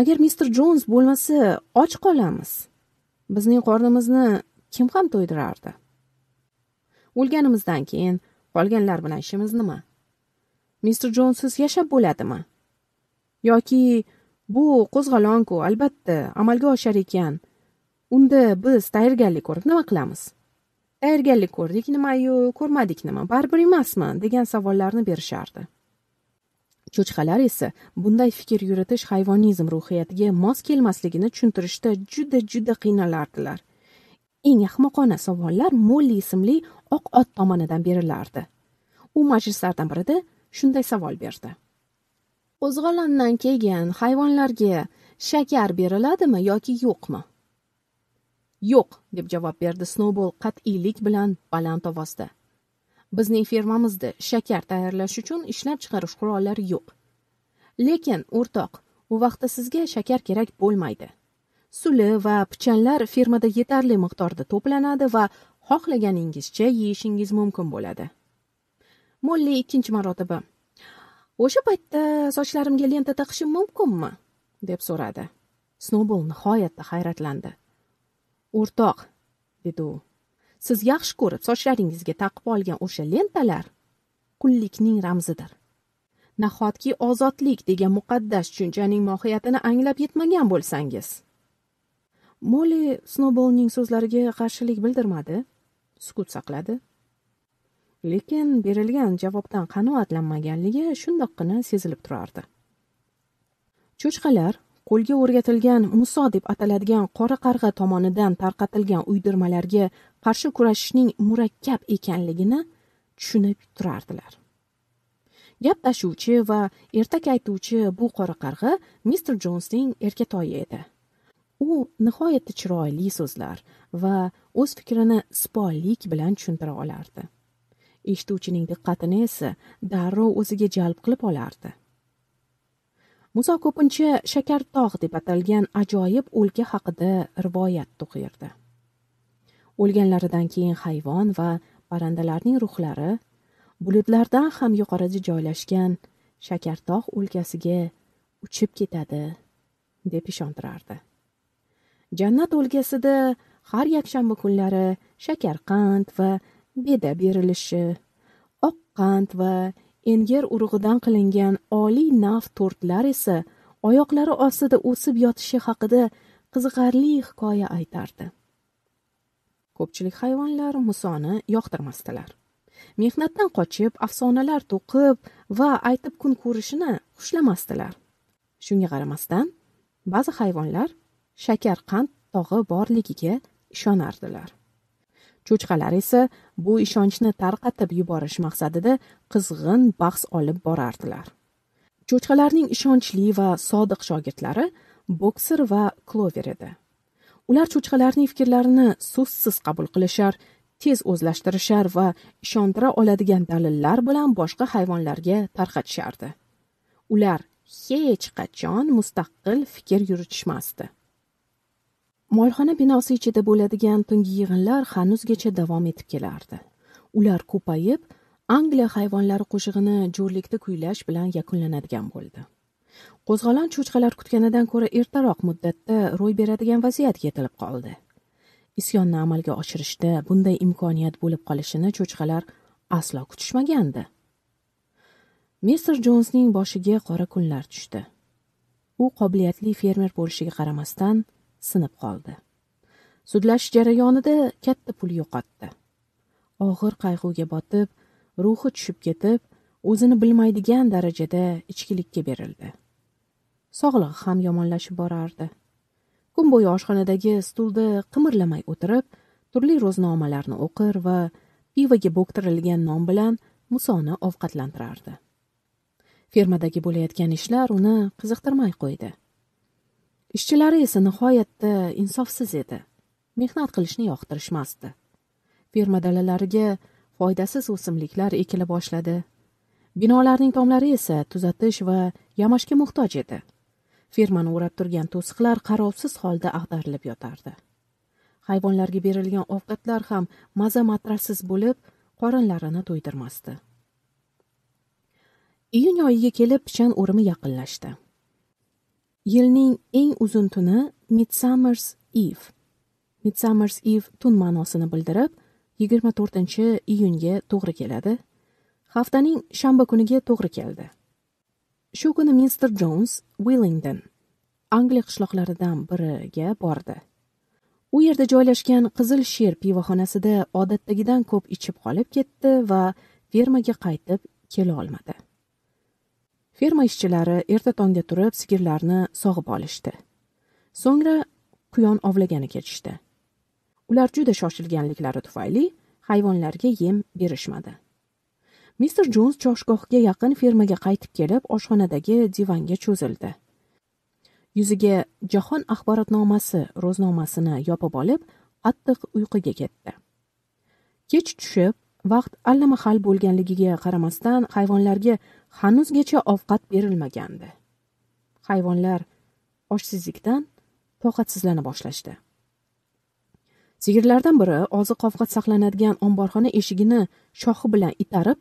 agar mister jons bo'lmasa och qolamiz bizning qornimizni kim ham to'ydirardi o'lganimizdan keyin qolganlar bilan ishimiz nima mister jonsiz yashab bo'ladimi yoki bu qo'zg'alonku albatta amalga oshar ekan unda biz tayyorgarlik ko'rib nima qilamiz tayyorgarlik ko'rdik nimayu ko'rmadik nima baribir emasmi degan savollarni berishardi cho'chqalar esa bunday fikr yuritish hayvonizm ruhiyatiga mos kelmasligini tushuntirishda juda juda qiynalardilar eng ahmoqona savollar molli ismli oq ot tomonidan berilardi u majlislardan birida shunday savol berdi qo'zg'olondan keyin hayvonlarga shakar beriladimi yoki yo'qmi yo'q deb javob berdi snoubol qat'iylik bilan baland ovozda bizning fermamizda shakar tayyorlash uchun ishlab chiqarish qurollari yo'q lekin o'rtoq u vaqtda sizga shakar kerak bo'lmaydi suli va pichanlar fermada yetarli miqdorda to'planadi va xohlaganingizcha yeyishingiz mumkin bo'ladi molli ikkinchi marotaba o'sha paytda sochlarimga lenta taqishim mumkinmi deb so'radi snobol nihoyatda hayratlandi o'rtoq dedi u siz yaxshi ko'rib sochlaringizga taqib olgan o'sha lentalar qullikning ramzidir nahotki ozodlik degan muqaddas tushunchaning mohiyatini anglab yetmagan bo'lsangiz molli snobolning so'zlariga qarshilik bildirmadi sukut saqladi lekin berilgan javobdan qanoatlanmaganligi shundoqqina sezilib turardi cho'chqalar qo'lga o'rgatilgan muso deb ataladigan qora qarg'a tomonidan tarqatilgan uydirmalarga qarshi kurashishning murakkab ekanligini tushunib turardilar gap tashuvchi va ertak aytuvchi bu qora qarg'a mister jonsning erkatoyi edi u nihoyatda chiroyli so'zlar va o'z fikrini sipollik bilan tushuntira olardi eshituvchining diqqatini esa darrov o'ziga jalb qilib olardi muso ko'pincha shakartog' deb atalgan ajoyib o'lka haqida rivoyat to'qiyirdi o'lganlaridan keyin hayvon va parrandalarning ruhlari bulutlardan ham yuqorida joylashgan shakartog' o'lkasiga uchib ketadi deb ishontirardi jannat o'lkasida har yakshanba kunlari shakarqand va beda berilishi oq qand va enger urug'idan qilingan oliy nav to'rtlar esa oyoqlari ostida o'sib yotishi haqida qiziqarli hikoya aytardi ko'pchilik hayvonlar musoni yoqtirmasdilar mehnatdan qochib afsonalar to'qib va aytib kun ko'rishini xushlamasdilar shunga qaramasdan ba'zi hayvonlar shakar qand tog'i borligiga ishonardilar cho'chqalar esa bu ishonchni tarqatib yuborish maqsadida qizg'in bahs olib borardilar cho'chqalarning ishonchli va sodiq shogirdlari bokser va klover edi ular cho'chqalarning fikrlarini so'zsiz qabul qilishar tez o'zlashtirishar va ishontira oladigan dalillar bilan boshqa hayvonlarga tarqatishardi ular hech qachon mustaqil fikr yuritishmasdi molxona binosi ichida bo'ladigan tungi yig'inlar hanuzgacha davom etib kelardi ular ko'payib angliya hayvonlari qo'shig'ini jo'rlikda kuylash bilan yakunlanadigan bo'ldi qo'zg'olon cho'chqalar kutganidan ko'ra ertaroq muddatda ro'y beradigan vaziyat yetilib qoldi isyonni amalga oshirishda bunday imkoniyat bo'lib qolishini cho'chqalar aslo kutishmagandi mister jonsning boshiga qora kunlar tushdi u qobiliyatli fermer bo'lishiga qaramasdan sinib qoldi sudlash jarayonida katta pul yo'qotdi og'ir qayg'uga botib ruhi tushib ketib o'zini bilmaydigan darajada ichkilikka berildi sog'lig'i ham yomonlashib borardi kun bo'yi oshxonadagi stulda qimirlamay o'tirib turli ro'znomalarni o'qir va pivoga bo'ktirilgan non bilan musoni ovqatlantirardi fermadagi bo'layotgan ishlar uni qiziqtirmay qo'ydi ishchilari esa nihoyatda insofsiz edi mehnat qilishni yoqtirishmasdi ferma dalalariga foydasiz o'simliklar ekila boshladi binolarning tomlari esa tuzatish va yamashga muhtoj edi fermani o'rab turgan to'siqlar qarovsiz holda ag'darilib yotardi hayvonlarga berilgan ovqatlar ham maza matrassiz bo'lib qorinlarini to'ydirmasdi iyun oyiga kelib pichan o'rimi yaqinlashdi Yilning eng uzun tuni Midsummer's Eve. Midsummer's Eve tun ma'nosini bildirib, 24 iyunga to'g'ri keladi. Haftaning shanba kuniga to'g'ri keldi. Shu kuni Mr. Jones Willingdon Angliya qishloqlaridan biriga bordi. U yerda joylashgan Qizil Sher pivoxonasida odatdagidan ko'p ichib qolib ketdi va fermaga qaytib kela olmadi. ferma ishchilari erta tongda turib sigirlarni sog'ib olishdi so'ngra quyon ovlagani ketishdi ular juda shoshilganliklari tufayli hayvonlarga yem berishmadi mister jons choshgohga yaqin fermaga qaytib kelib oshxonadagi divanga cho'zildi yuziga jahon axborotnomasi ro'znomasini yopib olib qattiq uyquga ketdi kech tushib vaqt allamahal bo'lganligiga qaramasdan hayvonlarga hanuzgacha ovqat berilmagandi hayvonlar ochsizlikdan toqatsizlana boshlashdi sigirlardan biri oziq ovqat saqlanadigan omborxona eshigini shoxi bilan itarib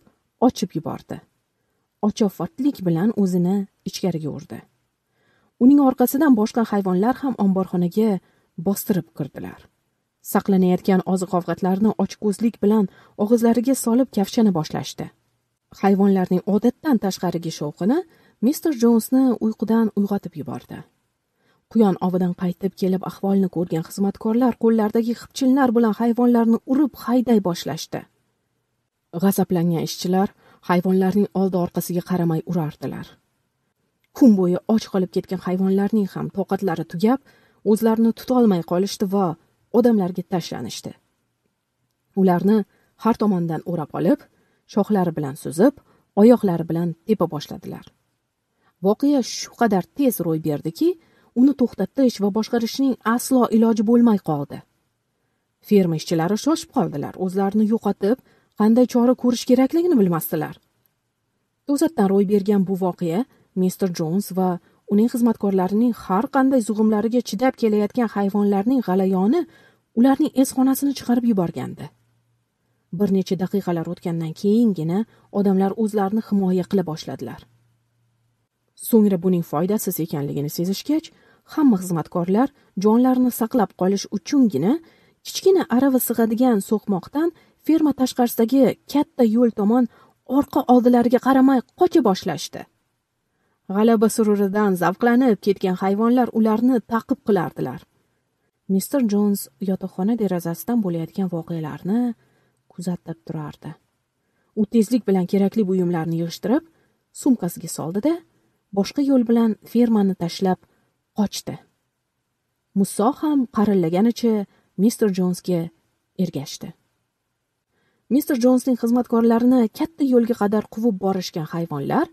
ochib yubordi ochofatlik bilan o'zini ichkariga urdi uning orqasidan boshqa hayvonlar ham omborxonaga bostirib kirdilar saqlanayotgan oziq ovqatlarni ochko'zlik bilan og'izlariga solib kavshana boshlashdi hayvonlarning odatdan tashqarigi shovqini mister jonsni uyqudan uyg'otib yubordi quyon ovidan qaytib kelib ahvolni ko'rgan xizmatkorlar qo'llaridagi xipchillar bilan hayvonlarni urib hayday boshlashdi g'azablangan ishchilar hayvonlarning oldi orqasiga qaramay urardilar kun bo'yi och qolib ketgan hayvonlarning ham toqatlari tugab o'zlarini tutolmay qolishdi va odamlarga tashlanishdi ularni har tomondan o'rab olib shoxlari bilan suzib oyoqlari bilan tepa boshladilar voqea shu qadar tez ro'y berdiki uni to'xtatish va boshqarishning aslo iloji bo'lmay qoldi ferma ishchilari shoshib qoldilar o'zlarini yo'qotib qanday chora ko'rish kerakligini bilmasdilar to'satdan ro'y bergan bu voqea mister jons va uning xizmatkorlarining har qanday zug'umlariga chidab kelayotgan hayvonlarning g'alayoni ularning esxonasini chiqarib yuborgandi bir necha daqiqalar o'tgandan keyingina odamlar o'zlarini himoya qila boshladilar so'ngra buning foydasiz ekanligini sezishgach hamma xizmatkorlar jonlarini saqlab qolish uchungina kichkina arava sig'adigan so'qmoqdan ferma tashqarisidagi katta yo'l tomon orqa oldilariga qaramay qocha boshlashdi g'alaba sururidan zavqlanib ketgan hayvonlar ularni ta'qib qilardilar mister jons yotoqxona derazasidan bo'layotgan voqealarni kuzatib turardi u tezlik bilan kerakli buyumlarni yig'ishtirib sumkasiga soldi da boshqa yo'l bilan fermani tashlab qochdi musso ham qarillaganicha mister jonsga ergashdi mister jonsning xizmatkorlarini katta yo'lga qadar quvib borishgan hayvonlar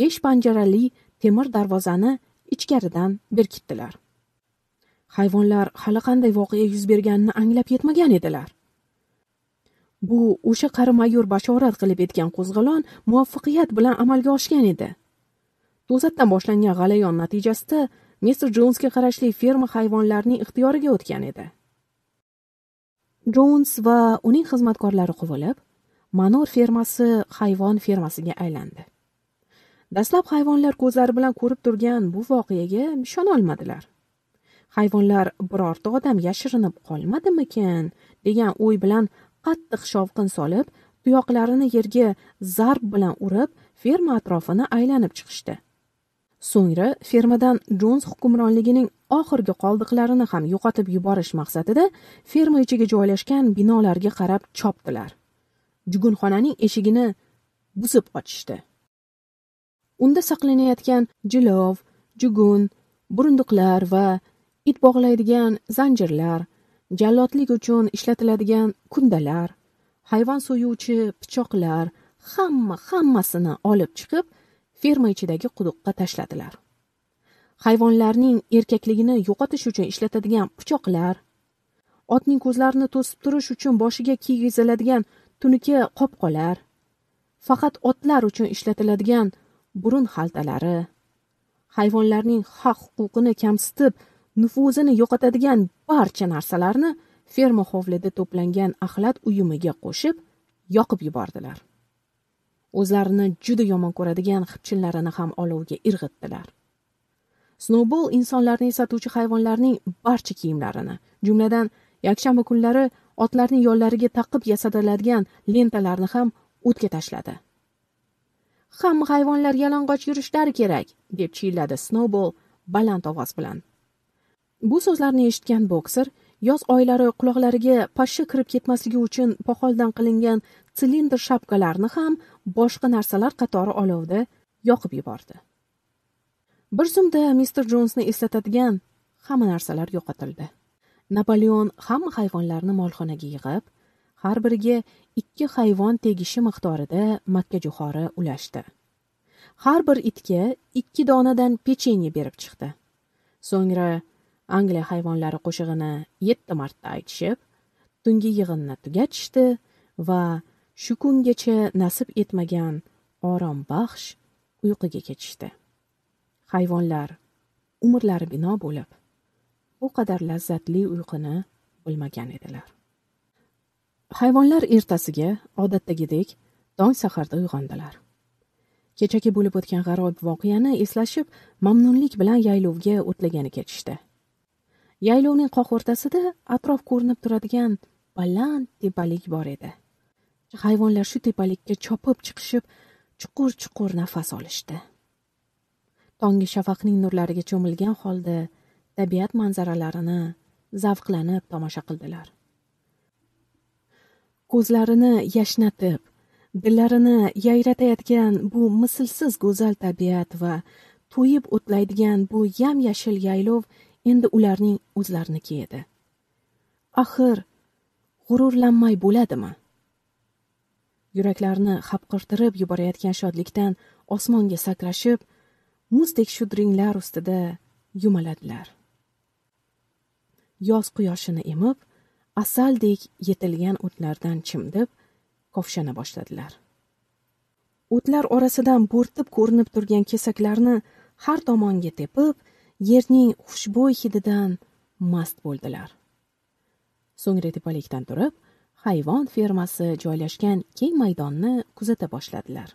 besh panjarali temir darvozani ichkaridan berkitdilar hayvonlar hali qanday voqea yuz berganini anglab yetmagan edilar bu o'sha qari mayor bashorat qilib etgan qo'zg'olon muvaffaqiyat bilan amalga oshgan edi to'satdan boshlangan g'alayon natijasida mister jonsga qarashli ferma hayvonlarning ixtiyoriga o'tgan edi jons va uning xizmatkorlari quvilib manor fermasi hayvon fermasiga aylandi dastlab hayvonlar ko'zlari bilan ko'rib turgan bu voqeaga ishonolmadilar hayvonlar birorta odam yashirinib qolmadimikin degan o'y bilan qattiq shovqin solib tuyoqlarini yerga zarb bilan urib ferma atrofini aylanib chiqishdi so'ngra fermadan jons hukmronligining oxirgi qoldiqlarini ham yo'qotib yuborish maqsadida ferma ichiga joylashgan binolarga qarab chopdilar jugunxonaning eshigini buzib ochishdi unda saqlanayotgan jilov jugun burunduqlar va it bog'laydigan zanjirlar jallodlik uchun ishlatiladigan kundalar hayvon so'yuvchi pichoqlar hamma hammasini olib chiqib ferma ichidagi quduqqa tashladilar hayvonlarning erkakligini yo'qotish uchun ishlatadigan pichoqlar otning ko'zlarini to'sib turish uchun boshiga kiygiziladigan tunuka qopqolar faqat otlar uchun ishlatiladigan burun xaltalari hayvonlarning haq huquqini kamsitib nufuzini yo'qotadigan barcha narsalarni ferma hovlida to'plangan axlat uyumiga qo'shib yoqib yubordilar o'zlarini juda yomon ko'radigan xipchinlarini ham olovga irg'itdilar snoubol insonlarni eslatuvchi hayvonlarning barcha kiyimlarini jumladan yakshanba kunlari otlarning yollariga taqib yasadiladigan lentalarni ham o'tga tashladi hamma hayvonlar yalang'och yurishlari kerak deb chiyilladi snoubol baland ovoz bilan bu so'zlarni eshitgan bokser yoz oylari quloqlariga pashsha kirib ketmasligi uchun poxoldan qilingan silindr shapkalarni ham boshqa narsalar qatori olovda yoqib yubordi bir zumda mister jonsni eslatadigan hamma narsalar yo'qotildi napoleon hamma hayvonlarni molxonaga yig'ib har biriga ikki hayvon tegishi miqdorida makkajo'xori jo'xori ulashdi har bir itga ikki donadan pechenye berib chiqdi so'ngra angliya hayvonlari qo'shig'ini 7 marta aytishib tungi yig'inni tugatishdi va shu kungacha nasib etmagan orom baxsh uyquga ketishdi hayvonlar umrlari bino bo'lib bu qadar lazzatli uyquni bilmagan edilar hayvonlar ertasiga odatdagidek tong saharda uyg'ondilar kechagi bo'lib o'tgan g'aroyib voqeani eslashib mamnunlik bilan yaylovga o'tlagani ketishdi yaylovning qoq o'rtasida atrof ko'rinib turadigan baland tepalik bor edi hayvonlar shu tepalikka chopib chiqishib chuqur chuqur nafas olishdi tonggi shafaqning nurlariga cho'milgan holda tabiat manzaralarini zavqlanib tomosha qildilar ko'zlarini yashnatib dillarini yayratayotgan bu mislsiz go'zal tabiat va to'yib o'tlaydigan bu yam yashil yaylov endi ularning o'zlariniki edi axir g'ururlanmay bo'ladimi yuraklarni hapqirtirib yuborayotgan shodlikdan osmonga sakrashib muzdek shudringlar ustida yumaladilar yoz quyoshini emib asaldek yetilgan o'tlardan chimdib kovshana boshladilar o'tlar orasidan bo'rtib ko'rinib turgan kesaklarni har tomonga tepib yerning xushbo'y hididan mast bo'ldilar so'ngra tepalikdan turib hayvon fermasi joylashgan keng maydonni kuzata boshladilar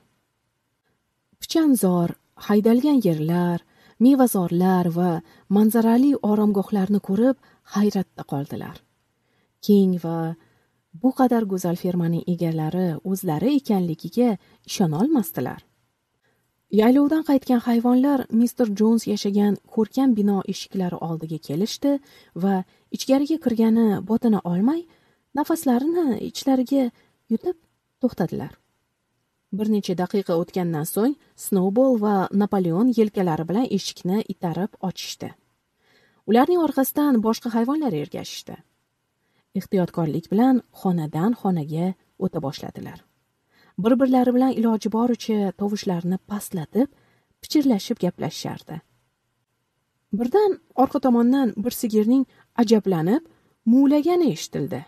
pichanzor haydalgan yerlar mevazorlar va manzarali oromgohlarni ko'rib hayratda qoldilar keng va bu qadar go'zal fermaning egalari o'zlari ekanligiga ishonolmasdilar yaylovdan qaytgan hayvonlar mister jons yashagan ko'rkam bino eshiklari oldiga kelishdi va ichkariga kirgani botina olmay nafaslarini ichlariga yutib to'xtadilar bir necha daqiqa o'tgandan so'ng snowball va napoleon yelkalari bilan eshikni itarib ochishdi ularning orqasidan boshqa hayvonlar ergashishdi ehtiyotkorlik bilan xonadan xonaga o'ta boshladilar bir birlari bilan iloji boricha tovushlarini pastlatib pichirlashib gaplashishardi birdan orqa tomondan bir sigirning ajablanib muvlagani eshitildi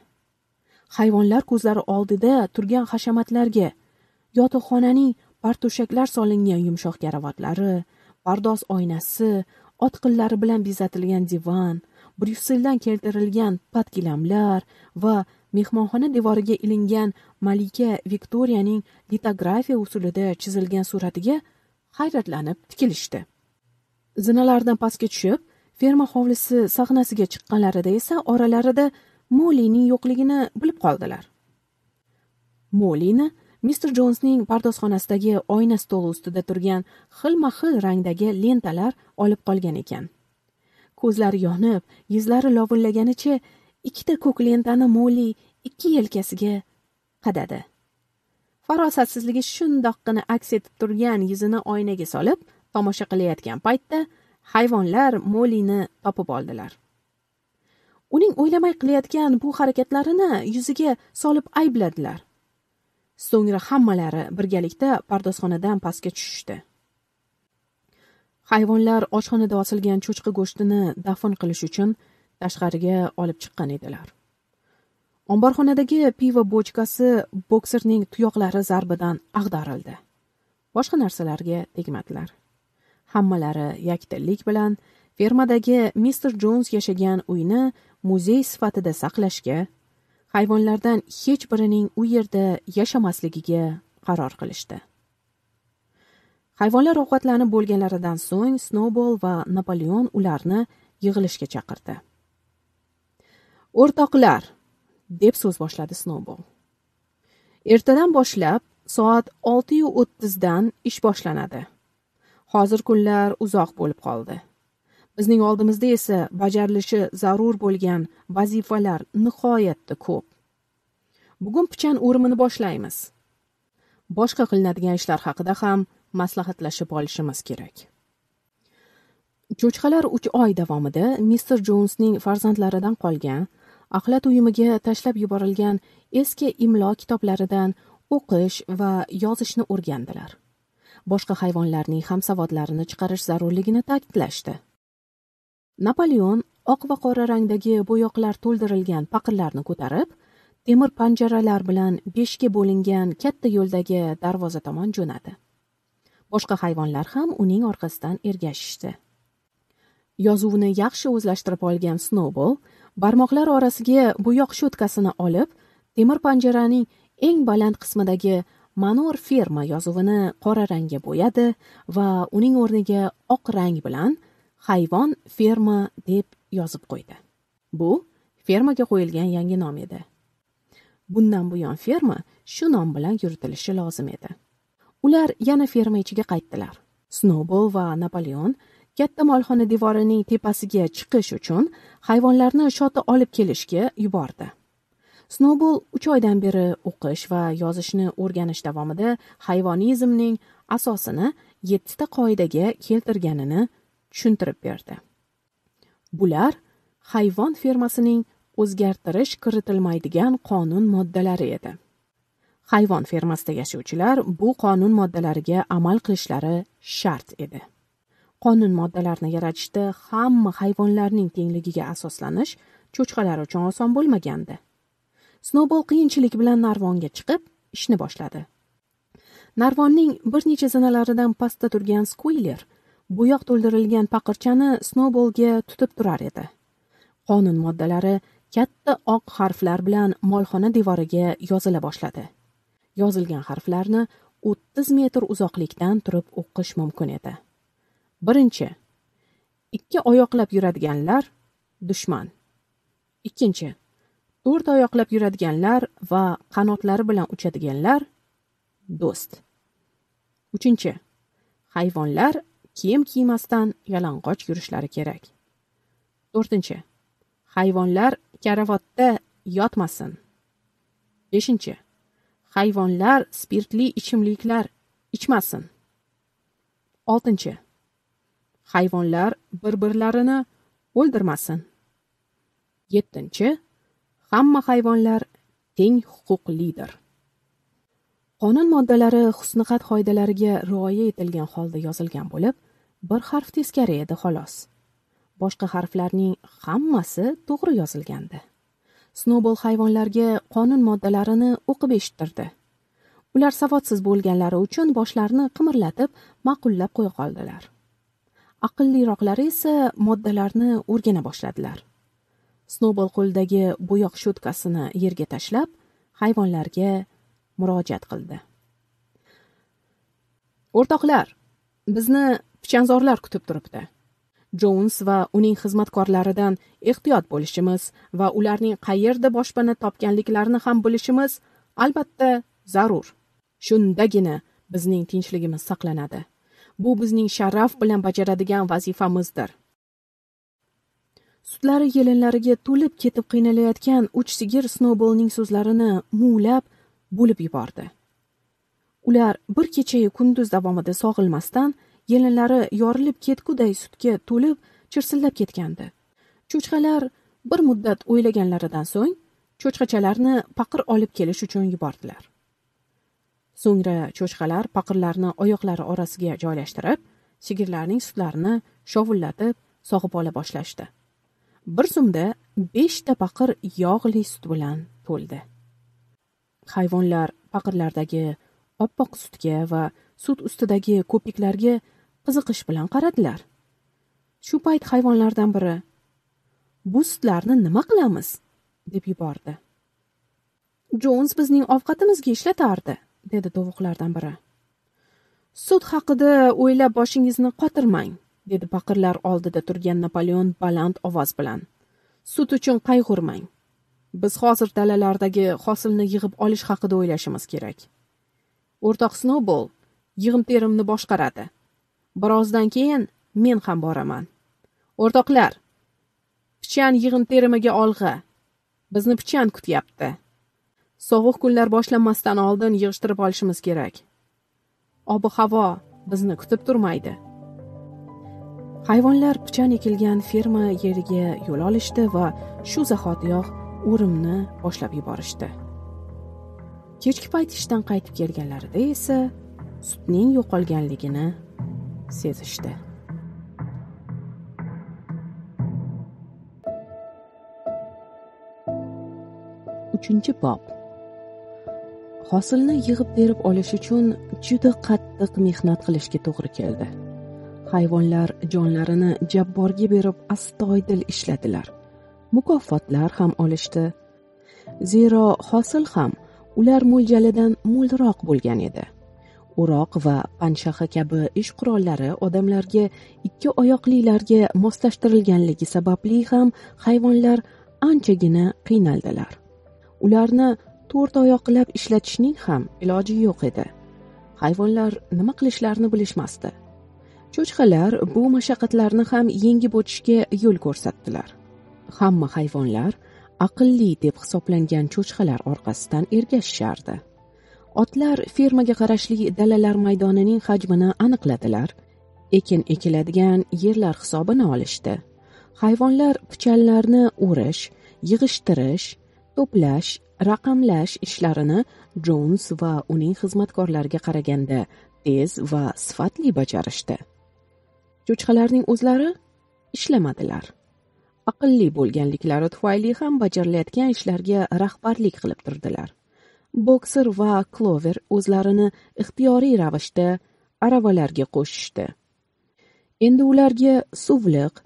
hayvonlar ko'zlari oldida turgan hashamatlarga yotoqxonaning parto'shaklar solingan yumshoq karavotlari pardoz oynasi otqinlari bilan bezatilgan divan bryusseldan keltirilgan patgilamlar va mehmonxona devoriga ilingan malika viktoriyaning litografiya usulida chizilgan suratiga hayratlanib tikilishdi zinalardan pastga tushib ferma hovlisi sahnasiga chiqqanlarida esa oralarida molining yo'qligini bilib qoldilar molini mister jonsning pardozxonasidagi oyna stoli ustida turgan xilma xil rangdagi lentalar olib qolgan ekan ko'zlari yonib yuzlari lovullaganicha ikkita ko'k lentani mo'li ikki yelkasiga qadadi farosatsizligi shundoqqina aks etib turgan yuzini oynaga solib tomosha qilayotgan paytda hayvonlar molini topib oldilar uning o'ylamay qilayotgan bu harakatlarini yuziga solib aybladilar so'ngra hammalari birgalikda pardozxonadan pastga tushishdi hayvonlar oshxonada osilgan cho'chqa go'shtini dafn qilish uchun tashqariga olib chiqqan edilar omborxonadagi pivo bochkasi bokserning tuyoqlari zarbidan ag'darildi boshqa narsalarga tegmadilar hammalari yakdillik bilan fermadagi mister jons yashagan uyni muzey sifatida saqlashga hayvonlardan hech birining u yerda yashamasligiga qaror qilishdi hayvonlar ovqatlanib bo'lganlaridan so'ng snowball va napoleon ularni yig'ilishga chaqirdi o'rtoqlar deb so'z boshladi snowball ertadan boshlab soat oltiyu o'ttizdan ish boshlanadi hozir kunlar uzoq bo'lib qoldi bizning oldimizda esa bajarilishi zarur bo'lgan vazifalar nihoyatda ko'p bugun pichan o'rimini boshlaymiz boshqa qilinadigan ishlar haqida ham maslahatlashib olishimiz kerak cho'chqalar uch oy davomida mister jonsning farzandlaridan qolgan axlat uyumiga tashlab yuborilgan eski imlo kitoblaridan o'qish va yozishni o'rgandilar boshqa hayvonlarning ham savodlarini chiqarish zarurligini ta'kidlashdi napoleon oq va qora rangdagi bo'yoqlar to'ldirilgan paqirlarni ko'tarib temir panjaralar bilan beshga bo'lingan katta yo'ldagi darvoza tomon jo'nadi boshqa hayvonlar ham uning orqasidan ergashishdi yozuvni yaxshi o'zlashtirib olgan snoubol barmoqlar orasiga bo'yoq shotkasini olib temir panjaraning eng baland qismidagi manor ferma yozuvini qora rangga bo'yadi va uning o'rniga oq rang bilan hayvon ferma deb yozib qo'ydi bu fermaga qo'yilgan yangi nom edi bundan buyon ferma shu nom bilan yuritilishi lozim edi ular yana ferma ichiga qaytdilar snoubol va napoleon katta molxona devorining tepasiga chiqish uchun hayvonlarni shoti olib kelishga yubordi snoubol uch oydan beri o'qish va yozishni o'rganish davomida hayvonizmning asosini yettita qoidaga keltirganini tushuntirib berdi bular hayvon fermasining o'zgartirish kiritilmaydigan qonun moddalari edi hayvon fermasida yashovchilar bu qonun moddalariga amal qilishlari shart edi qonun moddalarini yaratishda hamma hayvonlarning tengligiga asoslanish cho'chqalar uchun oson bo'lmagandi snobol qiyinchilik bilan narvonga chiqib ishni boshladi narvonning bir necha zinalaridan pastda turgan skuiler bo'yoq to'ldirilgan paqirchani snobolga tutib turar edi qonun moddalari katta oq harflar bilan molxona devoriga yozila boshladi yozilgan harflarni 30 metr uzoqlikdan turib o'qish mumkin edi birinchi ikki oyoqlab yuradiganlar dushman ikkinchi to'rt oyoqlab yuradiganlar va qanotlari bilan uchadiganlar do'st uchinchi hayvonlar kiyim kiymasdan yalang'och yurishlari kerak to'rtinchi hayvonlar karavotda yotmasin beshinchi hayvonlar spirtli ichimliklar ichmasin oltinchi hayvonlar bir birlarini o'ldirmasin yettinchi hamma hayvonlar teng huquqlidir qonun moddalari husniqat qoidalariga rioya etilgan holda yozilgan bo'lib bir harf teskari edi xolos boshqa harflarning hammasi to'g'ri yozilgandi Snowball hayvonlarga qonun moddalarini o'qib eshittirdi. Ular savodsiz bo'lganlari uchun boshlarini qimirlatib, ma'qullab qo'ya qoldilar. Aqlliroqlari esa moddalarni o'rgana boshladilar. Snowball qo'lidagi bo'yoq shotkasini yerga tashlab, hayvonlarga murojaat qildi. O'rtoqlar, bizni pichanzorlar kutib turibdi. jons va uning xizmatkorlaridan ehtiyot bo'lishimiz va ularning qayerda boshpana topganliklarini ham bilishimiz albatta zarur shundagina bizning tinchligimiz saqlanadi bu bizning sharaf bilan bajaradigan vazifamizdir sutlari yelinlariga to'lib ketib qiynalayotgan uch sigir snoubolning so'zlarini muvlab bo'lib yubordi ular bir kechayu kunduz davomida sog'ilmasdan yelinlari yorilib ketguday sutga to'lib chirsillab ketgandi cho'chqalar bir muddat o'ylaganlaridan so'ng cho'chqachalarni paqir olib kelish uchun yubordilar so'ngra cho'chqalar paqirlarni oyoqlari orasiga joylashtirib sigirlarning sutlarini shovullatib sog'ib ola boshlashdi bir zumda beshta paqir yog'li sut bilan to'ldi hayvonlar paqirlardagi oppoq sutga va sut ustidagi ko'piklarga qiziqish bilan qaradilar shu payt hayvonlardan biri bu sutlarni nima qilamiz deb yubordi jons bizning ovqatimizga ishlatardi dedi tovuqlardan biri sut haqida o'ylab boshingizni qotirmang dedi paqirlar oldida turgan napoleon baland ovoz bilan sut uchun qayg'urmang biz hozir dalalardagi hosilni yig'ib olish haqida o'ylashimiz kerak o'rtoq snowball yig'im terimni boshqaradi birozdan keyin men ham boraman o'rtoqlar pichan yig'in terimiga olg'a bizni pichan kutyapti sovuq kunlar boshlanmasdan oldin yig'ishtirib olishimiz kerak ob havo bizni kutib turmaydi hayvonlar pichan ekilgan ferma yeriga yo'l olishdi va shu zahotiyoq o'rimni boshlab yuborishdi kechki payt ishdan qaytib kelganlarida esa sutning yo'qolganligini sezishdi uchinchi bob hosilni yig'ib terib olish uchun juda qattiq mehnat qilishga to'g'ri keldi hayvonlar jonlarini jabborga berib astoydil ishladilar mukofotlar ham olishdi zero hosil ham ular mo'ljalidan mo'lroq bo'lgan edi o'roq va panshaxa kabi ish qurollari odamlarga ikki oyoqlilarga moslashtirilganligi sababli ham hayvonlar anchagina qiynaldilar ularni to'rt oyoqlab ishlatishning ham iloji yo'q edi hayvonlar nima qilishlarini bilishmasdi cho'chqalar bu mashaqqatlarni ham yengib o'tishga yo'l ko'rsatdilar hamma hayvonlar aqlli deb hisoblangan cho'chqalar orqasidan ergashishardi otlar fermaga qarashli dalalar maydonining hajmini aniqladilar ekin ekiladigan yerlar hisobini olishdi hayvonlar pichanlarni o'rish yig'ishtirish to'plash raqamlash ishlarini jons va uning xizmatkorlariga qaraganda tez va sifatli bajarishdi cho'chqalarning o'zlari ishlamadilar aqlli bo'lganliklari tufayli ham bajarilayotgan ishlarga rahbarlik qilib turdilar bokser va clover o'zlarini ixtiyoriy ravishda aravalarga qo'shishdi endi ularga suvliq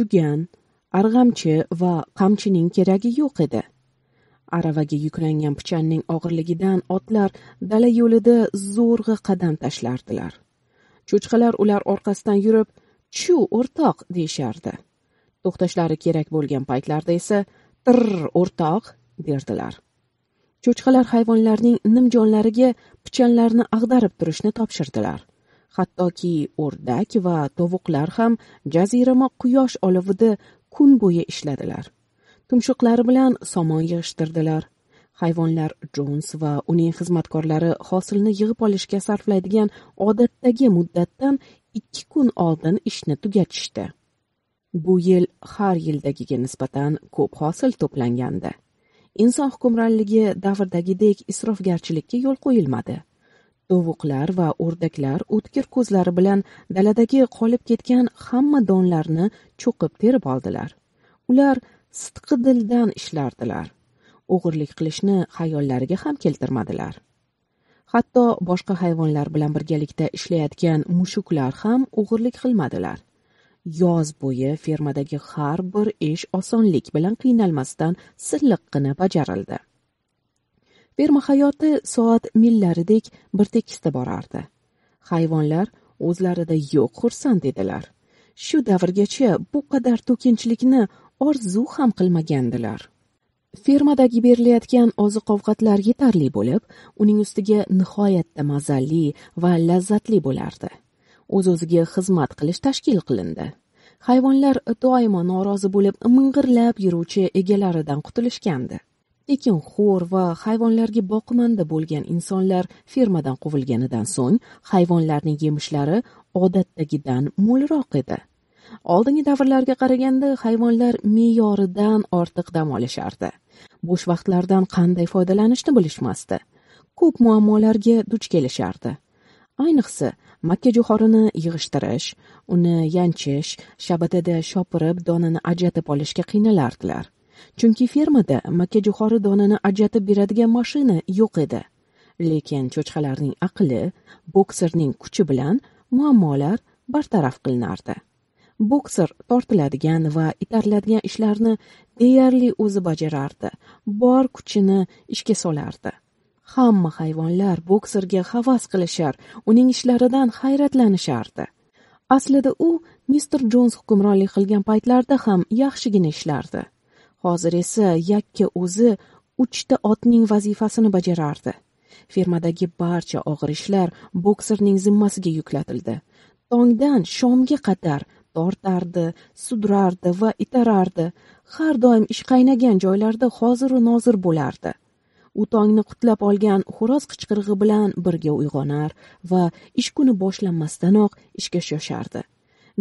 jugan arg'amchi va qamchining keragi yo'q edi aravaga yuklangan pichanning og'irligidan otlar dala yo'lida zo'rg'a qadam tashlardilar cho'chqalar ular orqasidan yurib chu o'rtoq deyishardi to'xtashlari kerak bo'lgan paytlarda esa tir o'rtoq derdilar cho'chqalar hayvonlarning nimjonlariga pichanlarni ag'darib turishni topshirdilar hattoki o'rdak va tovuqlar ham jazirama quyosh olovida kun bo'yi ishladilar tumshuqlari bilan somon yig'ishtirdilar hayvonlar jons va uning xizmatkorlari hosilni yig'ib olishga sarflaydigan odatdagi muddatdan ikki kun oldin ishni tugatishdi bu yil har yildagiga nisbatan ko'p hosil to'plangandi inson hukmronligi davridagidek isrofgarchilikka yo'l qo'yilmadi tovuqlar va o'rdaklar o'tkir ko'zlari bilan daladagi qolib ketgan hamma donlarni cho'qib terib oldilar ular sidqi dildan ishlardilar o'g'irlik qilishni xayollariga ham keltirmadilar hatto boshqa hayvonlar bilan birgalikda ishlayotgan mushuklar ham o'g'irlik qilmadilar yoz bo'yi fermadagi har bir ish osonlik bilan qiynalmasdan silliqqina bajarildi ferma hayoti soat millaridek bir tekisda borardi hayvonlar o'zlarida yo'q xursand edilar shu davrgacha bu qadar to'kinchilikni orzu ham qilmagandilar fermadagi berilayotgan oziq ovqatlar yetarli bo'lib uning ustiga nihoyatda mazali va lazzatli bo'lardi o'z o'ziga xizmat qilish tashkil qilindi hayvonlar doimo norozi bo'lib ming'irlab yuruvchi egalaridan qutulishgandi lekin xo'r va hayvonlarga boqimanda bo'lgan insonlar fermadan quvilganidan so'ng hayvonlarning yemishlari odatdagidan mo'lroq edi oldingi davrlarga qaraganda hayvonlar me'yoridan ortiq dam olishardi bo'sh vaqtlardan qanday foydalanishni bilishmasdi ko'p muammolarga duch kelishardi ayniqsa makka jo'xorini yig'ishtirish uni yanchish shabadada shopirib donani ajratib olishga qiynalardilar chunki fermada makka jo'xori donani ajratib beradigan mashina yo'q edi lekin cho'chqalarning aqli bokserning kuchi bilan muammolar bartaraf qilinardi bokser tortiladigan va itariladigan ishlarni deyarli o'zi bajarardi bor kuchini ishga solardi hamma hayvonlar bokserga havas qilishar uning ishlaridan hayratlanishardi aslida u Mr. Jones hukmronlik qilgan paytlarda ham yaxshigina ishlardi hozir esa yakka o'zi uchta otning vazifasini bajarardi fermadagi barcha og'ir ishlar bokserning zimmasiga yuklatildi tongdan shomga qadar tortardi sudrardi va itarardi har doim ish qaynagan joylarda hoziru nozir bo'lardi u tongni qutlab olgan xo'roz qichqirig'i bilan birga uyg'onar va ish kuni boshlanmasdanoq ishga shoshardi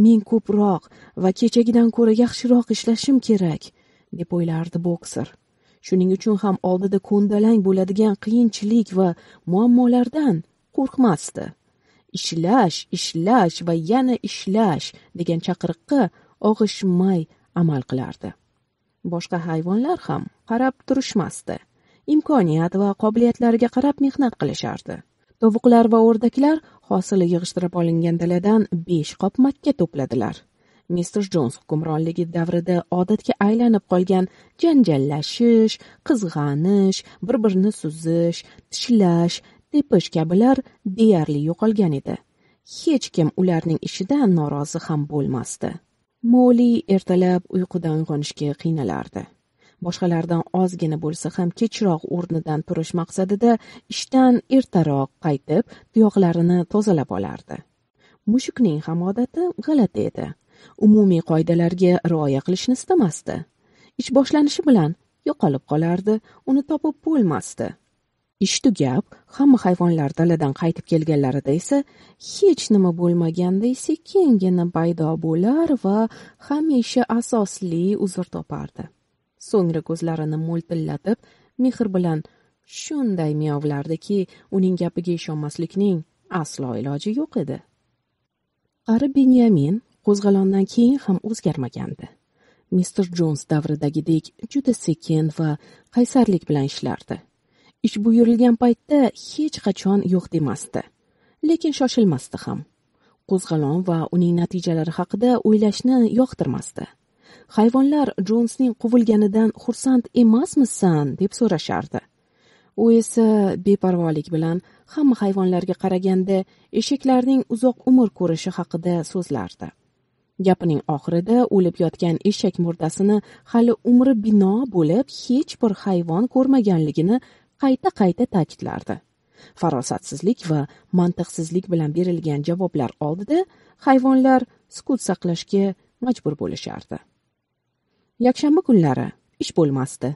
men ko'proq va kechagidan ko'ra yaxshiroq ishlashim kerak deb o'ylardi bokser shuning uchun ham oldida ko'ndalang bo'ladigan qiyinchilik va muammolardan qo'rqmasdi ishlash ishlash va yana ishlash degan chaqiriqqa og'ishmay amal qilardi boshqa hayvonlar ham qarab turishmasdi imkoniyat va qobiliyatlariga qarab mehnat qilishardi tovuqlar va o'rdaklar hosili yig'ishtirib olingan daladan besh qop makka to'pladilar mister jons hukmronligi davrida odatga aylanib qolgan janjallashish qizg'anish bir birini suzish tishlash tepish kabilar deyarli yo'qolgan edi hech kim ularning ishidan norozi ham bo'lmasdi moli ertalab uyqudan uyg'onishga qiynalardi boshqalardan ozgina bo'lsa ham kechroq o'rnidan turish maqsadida ishdan ertaroq qaytib tuyoqlarini tozalab olardi mushukning ham odati g'alati edi umumiy qoidalarga rioya qilishni istamasdi ish boshlanishi bilan yo'qolib qolardi uni topib bo'lmasdi ish tugab hamma hayvonlar daladan qaytib kelganlarida esa hech nima bo'lmaganday sekingina paydo bo'lar va hamisha asosli uzr topardi so'ngra ko'zlarini mo'ltillatib mehr bilan shunday miyovlardiki uning gapiga ishonmaslikning aslo iloji yo'q edi qari benyamin qo'zg'alondan keyin ham o'zgarmagandi mister jons davridagidek juda sekin va qaysarlik bilan ishlardi ish buyurilgan paytda hech qachon yo'q demasdi lekin shoshilmasdi ham qo'zg'alon va uning natijalari haqida o'ylashni yoqtirmasdi hayvonlar jonsning quvilganidan xursand emasmisan deb so'rashardi u esa beparvolik bilan hamma hayvonlarga qaraganda eshaklarning uzoq umr ko'rishi haqida so'zlardi gapining oxirida o'lib yotgan eshak murdasini hali umri bino bo'lib hech bir hayvon ko'rmaganligini qayta qayta ta'kidlardi farosatsizlik va mantiqsizlik bilan berilgan javoblar oldida hayvonlar sukut saqlashga majbur bo'lishardi yakshanba kunlari ish bo'lmasdi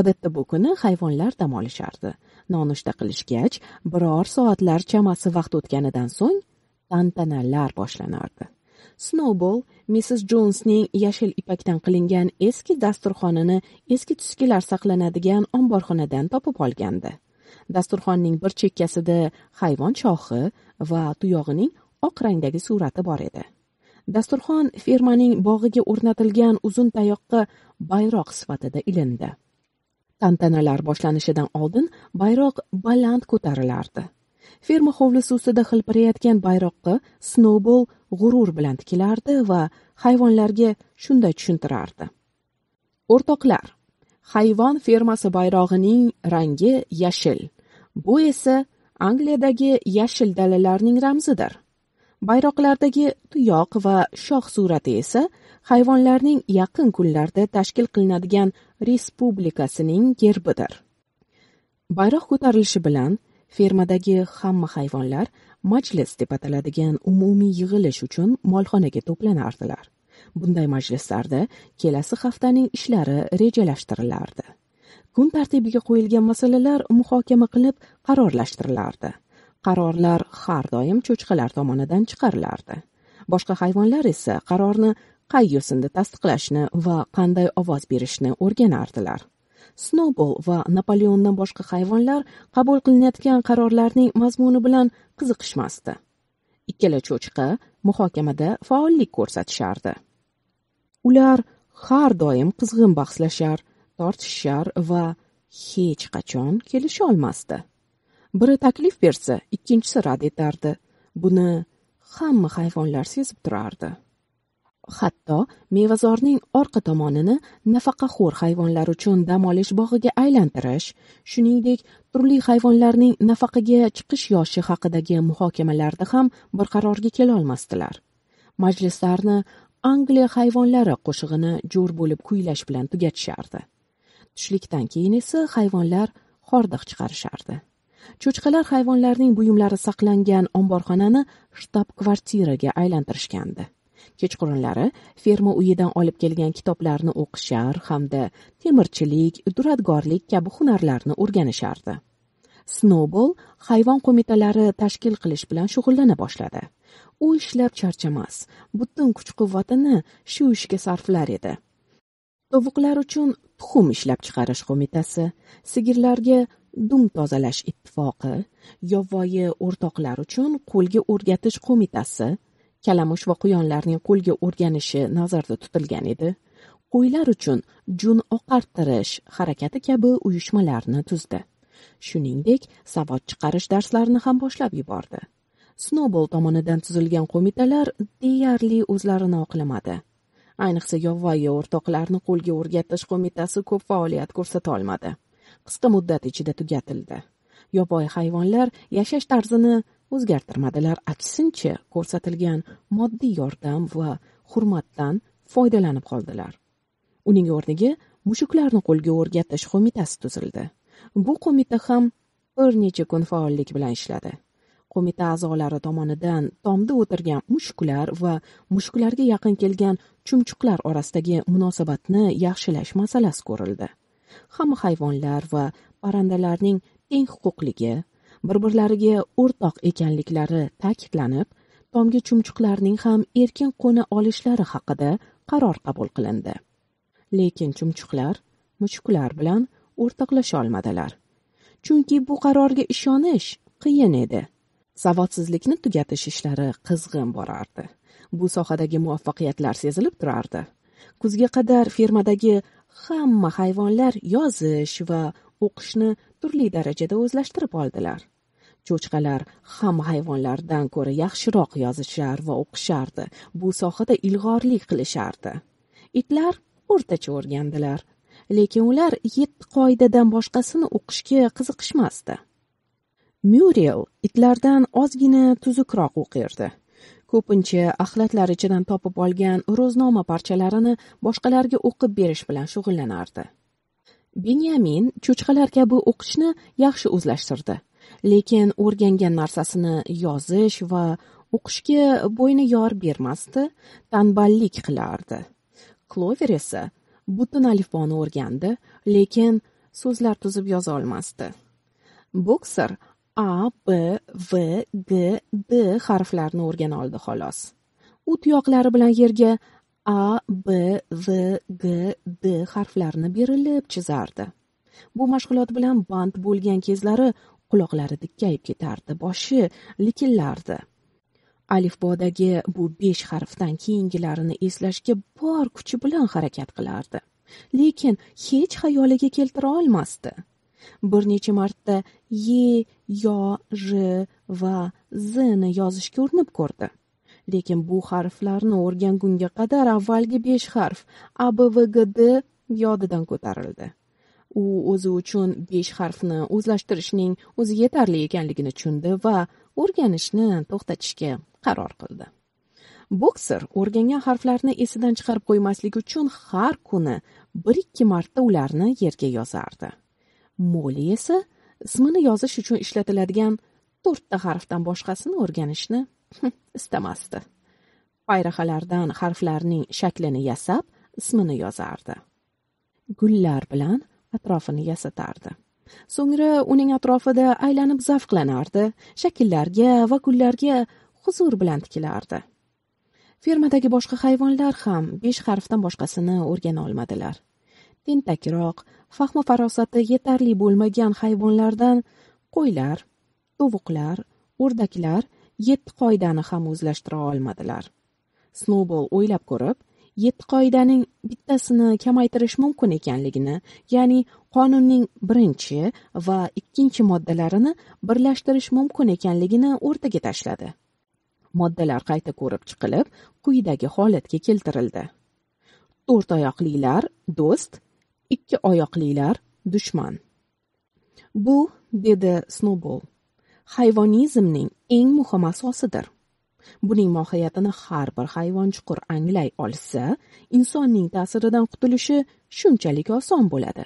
odatda bu kuni hayvonlar dam olishardi nonushta qilishgach biror soatlar chamasi vaqt o'tganidan so'ng tantanalar boshlanardi Snowball Mrs. Jonesning yashil ipakdan qilingan eski dasturxonini eski tuskilar saqlanadigan omborxonadan topib olgandi dasturxonning bir chekkasida hayvon chohi va tuyog'ining oq rangdagi surati bor edi dasturxon fermaning bog'iga o'rnatilgan uzun tayoqqa bayroq sifatida ilindi tantanalar boshlanishidan oldin bayroq baland ko'tarilardi ferma hovlisi ustida hilpirayotgan bayroqqa snoubol g'urur bilan tikilardi va hayvonlarga shunday tushuntirardi o'rtoqlar hayvon fermasi bayrog'ining rangi yashil bu esa angliyadagi yashil dalalarning ramzidir bayroqlardagi tuyoq va shoh surati esa hayvonlarning yaqin kunlarda tashkil qilinadigan respublikasining gerbidir bayroq ko'tarilishi bilan fermadagi hamma hayvonlar majlis deb ataladigan umumiy yig'ilish uchun molxonaga to'planardilar bunday majlislarda kelasi haftaning ishlari rejalashtirilardi kun tartibiga qo'yilgan masalalar muhokama qilinib qarorlashtirilardi qarorlar har doim cho'chqalar tomonidan chiqarilardi boshqa hayvonlar esa qarorni qay yo'sinda tasdiqlashni va qanday ovoz berishni o'rganardilar snowball va napoleondan boshqa hayvonlar qabul qilinayotgan qarorlarning mazmuni bilan qiziqishmasdi ikkala cho'chqa muhokamada faollik ko'rsatishardi ular har doim qizg'in bahslashar tortishishar va hech qachon kelisholmasdi biri taklif bersa ikkinchisi rad etardi buni hamma hayvonlar sezib turardi hatto mevazorning orqa tomonini nafaqaxo'r hayvonlar uchun dam olish bog'iga aylantirish shuningdek turli hayvonlarning nafaqaga chiqish yoshi haqidagi muhokamalarda ham bir qarorga kelolmasdilar majlislarni angliya hayvonlari qo'shig'ini jo'r bo'lib kuylash bilan tugatishardi tushlikdan keyin esa hayvonlar hordiq chiqarishardi cho'chqalar hayvonlarning buyumlari saqlangan omborxonani shtab kvartiraga aylantirishgandi kechqurunlari ferma uyidan olib kelgan kitoblarni o'qishar hamda temirchilik duradgorlik kabi hunarlarni o'rganishardi snowball hayvon qo'mitalari tashkil qilish bilan shug'ullana boshladi u ishlab charchamas butun kuch quvvatini shu ishga sarflar edi tovuqlar uchun tuxum ishlab chiqarish qo'mitasi sigirlarga dum tozalash ittifoqi yovvoyi o'rtoqlar uchun qo'lga o'rgatish qo'mitasi kalamush va quyonlarning qo'lga o'rganishi nazarda tutilgan edi qo'ylar uchun jun oqartirish harakati kabi uyushmalarni tuzdi shuningdek savod chiqarish darslarini ham boshlab yubordi snobol tomonidan tuzilgan qo'mitalar deyarli o'zlarini oqlamadi ayniqsa yovvoyi o'rtoqlarni qo'lga o'rgatish qo'mitasi ko'p faoliyat ko'rsata olmadi qisqa muddat ichida tugatildi yovvoyi hayvonlar yashash tarzini o'zgartirmadilar aksincha ko'rsatilgan moddiy yordam va hurmatdan foydalanib qoldilar uning o'rniga mushuklarni qo'lga o'rgatish qo'mitasi tuzildi bu qo'mita ham bir necha kun faollik bilan ishladi qo'mita a'zolari tomonidan tomda o'tirgan mushuklar va mushuklarga yaqin kelgan chumchuqlar orasidagi munosabatni yaxshilash masalasi ko'rildi hamma hayvonlar va parrandalarning teng huquqligi bir-birlariga o'rtoq ekanliklari ta'kidlanib, tomgi chumchuqlarning ham erkin qo'na olishlari haqida qaror qabul qilindi. Lekin chumchuqlar mushuklar bilan o'rtoqlasha olmadilar. Chunki bu qarorga ishonish qiyin edi. Savodsizlikni tugatish ishlari qizg'in borardi. Bu sohadagi muvaffaqiyatlar sezilib turardi. Kuzga qadar fermadagi hamma hayvonlar yozish va o'qishni turli darajada o'zlashtirib oldilar cho'chqalar hamma hayvonlardan ko'ra yaxshiroq yozishar va o'qishardi bu sohada ilg'orlik qilishardi itlar o'rtacha o'rgandilar lekin ular yetti qoidadan boshqasini o'qishga qiziqishmasdi myuriel itlardan ozgina tuzukroq o'qirdi ko'pincha axlatlar ichidan topib olgan ro'znoma parchalarini boshqalarga o'qib berish bilan shug'ullanardi benyamin cho'chqalar kabi o'qishni yaxshi o'zlashtirdi lekin o'rgangan narsasini yozish va o'qishga bo'yni yor bermasdi tanballik qilardi klover esa butun alifboni o'rgandi lekin so'zlar tuzib yoza olmasdi bokser A, B, V, G, D harflarini o'rgana oldi xolos. U tuyoqlari bilan yerga A, B, V, G, D harflarini berilib chizardi. Bu mashg'ulot bilan band bo'lgan kezlari quloqlari dikkayib ketardi, boshi likillardi. Alifbodagi bu 5 harfdan keyingilarini eslashga bor kuchi bilan harakat qilardi, lekin hech xayoliga keltira olmasdi. bir necha marta ye yo j va z ni yozishga urinib ko'rdi lekin bu harflarni o'rgangunga qadar avvalgi besh harf a b v g d yodidan ko'tarildi u o'zi uchun besh harfni o'zlashtirishning o'zi yetarli ekanligini tushundi va o'rganishni to'xtatishga qaror qildi bokser o'rgangan harflarni esidan chiqarib qo'ymaslik uchun har kuni bir ikki marta ularni yerga yozardi moli esa ismini yozish uchun ishlatiladigan to'rtta harfdan boshqasini o'rganishni istamasdi bayrahalardan harflarning shaklini yasab ismini yozardi gullar bilan atrofini yasatardi so'ngra uning atrofida aylanib zavqlanardi shakllarga va gullarga huzur bilan tikilardi fermadagi boshqa hayvonlar ham besh harfdan boshqasini o'rgana olmadilar tentakroq fahmi farosati yetarli bo'lmagan hayvonlardan qo'ylar tovuqlar o'rdaklar yetti qoidani ham o'zlashtira olmadilar Snowball o'ylab ko'rib yetti qoidaning bittasini kamaytirish mumkin ekanligini ya'ni qonunning birinchi va ikkinchi moddalarini birlashtirish mumkin ekanligini o'rtaga tashladi moddalar qayta ko'rib chiqilib quyidagi holatga keltirildi to'rt oyoqlilar do'st ikki oyoqlilar dushman bu dedi snowball hayvonizmning eng muhim asosidir buning mohiyatini har bir hayvon chuqur anglay olsa insonning ta'siridan qutulishi shunchalik oson bo'ladi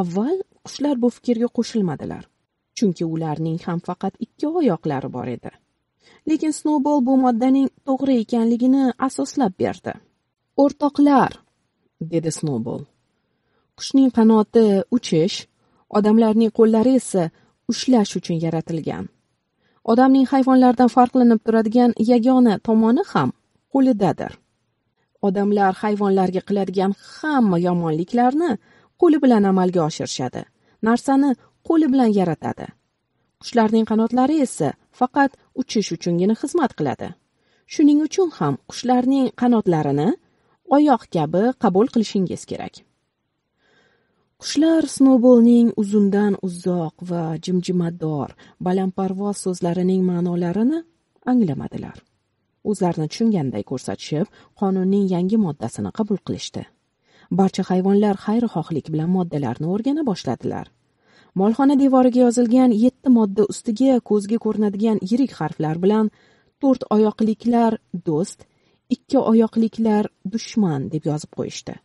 avval qushlar bu fikrga qo'shilmadilar chunki ularning ham faqat ikki oyoqlari bor edi lekin snowball bu moddaning to'g'ri ekanligini asoslab berdi o'rtoqlar dedi snowball qushning qanoti uchish odamlarning qo'llari esa ushlash uchun yaratilgan odamning hayvonlardan farqlanib turadigan yagona tomoni ham qo'lidadir odamlar hayvonlarga qiladigan hamma yomonliklarni qo'li bilan amalga oshirishadi narsani qo'li bilan yaratadi qushlarning qanotlari esa faqat uchish uchungina xizmat qiladi shuning uchun ham qushlarning qanotlarini oyoq kabi qabul qilishingiz kerak Qushlar snoubolning uzundan uzoq va jimjimador, balandparvoz so'zlarining ma'nolarini anglamadilar. O'zlarini tushunganday ko'rsatishib, qonunning yangi moddasini qabul qilishdi. Barcha hayvonlar xayrixohlik bilan moddalarni o'rgana boshladilar. Molxona devoriga yozilgan 7 modda ustiga ko'zga ko'rinadigan yirik harflar bilan to'rt oyoqliklar do'st, ikki oyoqliklar dushman deb yozib qo'yishdi.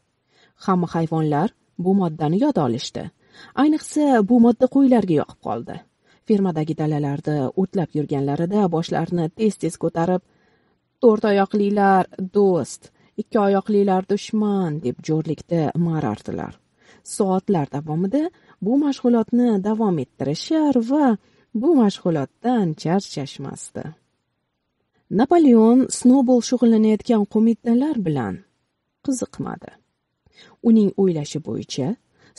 Hamma hayvonlar bu moddani yod olishdi ayniqsa bu modda qo'ylarga yoqib qoldi fermadagi dalalarda o'tlab yurganlarida boshlarini tez tez ko'tarib to'rt oyoqlilar do'st ikki oyoqlilar dushman deb jo'rlikda marardilar soatlar davomida bu mashg'ulotni davom ettirishar va bu mashg'ulotdan charchashmasdi napoleon snoubol shug'ullanayotgan qo'mitalar bilan qiziqmadi uning o'ylashi bo'yicha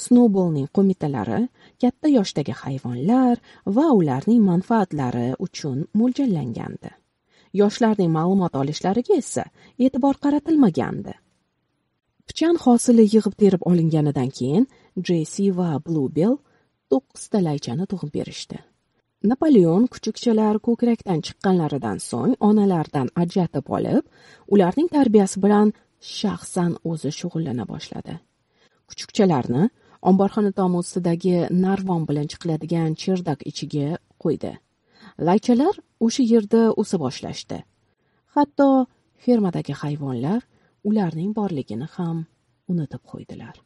snoubolning qo'mitalari katta yoshdagi hayvonlar va ularning manfaatlari uchun mo'ljallangandi yoshlarning ma'lumot olishlariga esa e'tibor qaratilmagandi pichan hosili yig'ib terib olinganidan keyin JC va bluebell to'qqizta laychani tug'ib berishdi napoleon kuchukchalar ko'krakdan chiqqanlaridan so'ng onalaridan ajratib olib ularning tarbiyasi bilan shaxsan o'zi shug'ullana boshladi kuchukchalarni omborxona tomi ustidagi narvon bilan chiqiladigan cherdak ichiga qo'ydi laychalar o'sha yerda o'sa boshlashdi hatto fermadagi hayvonlar ularning borligini ham unutib qo'ydilar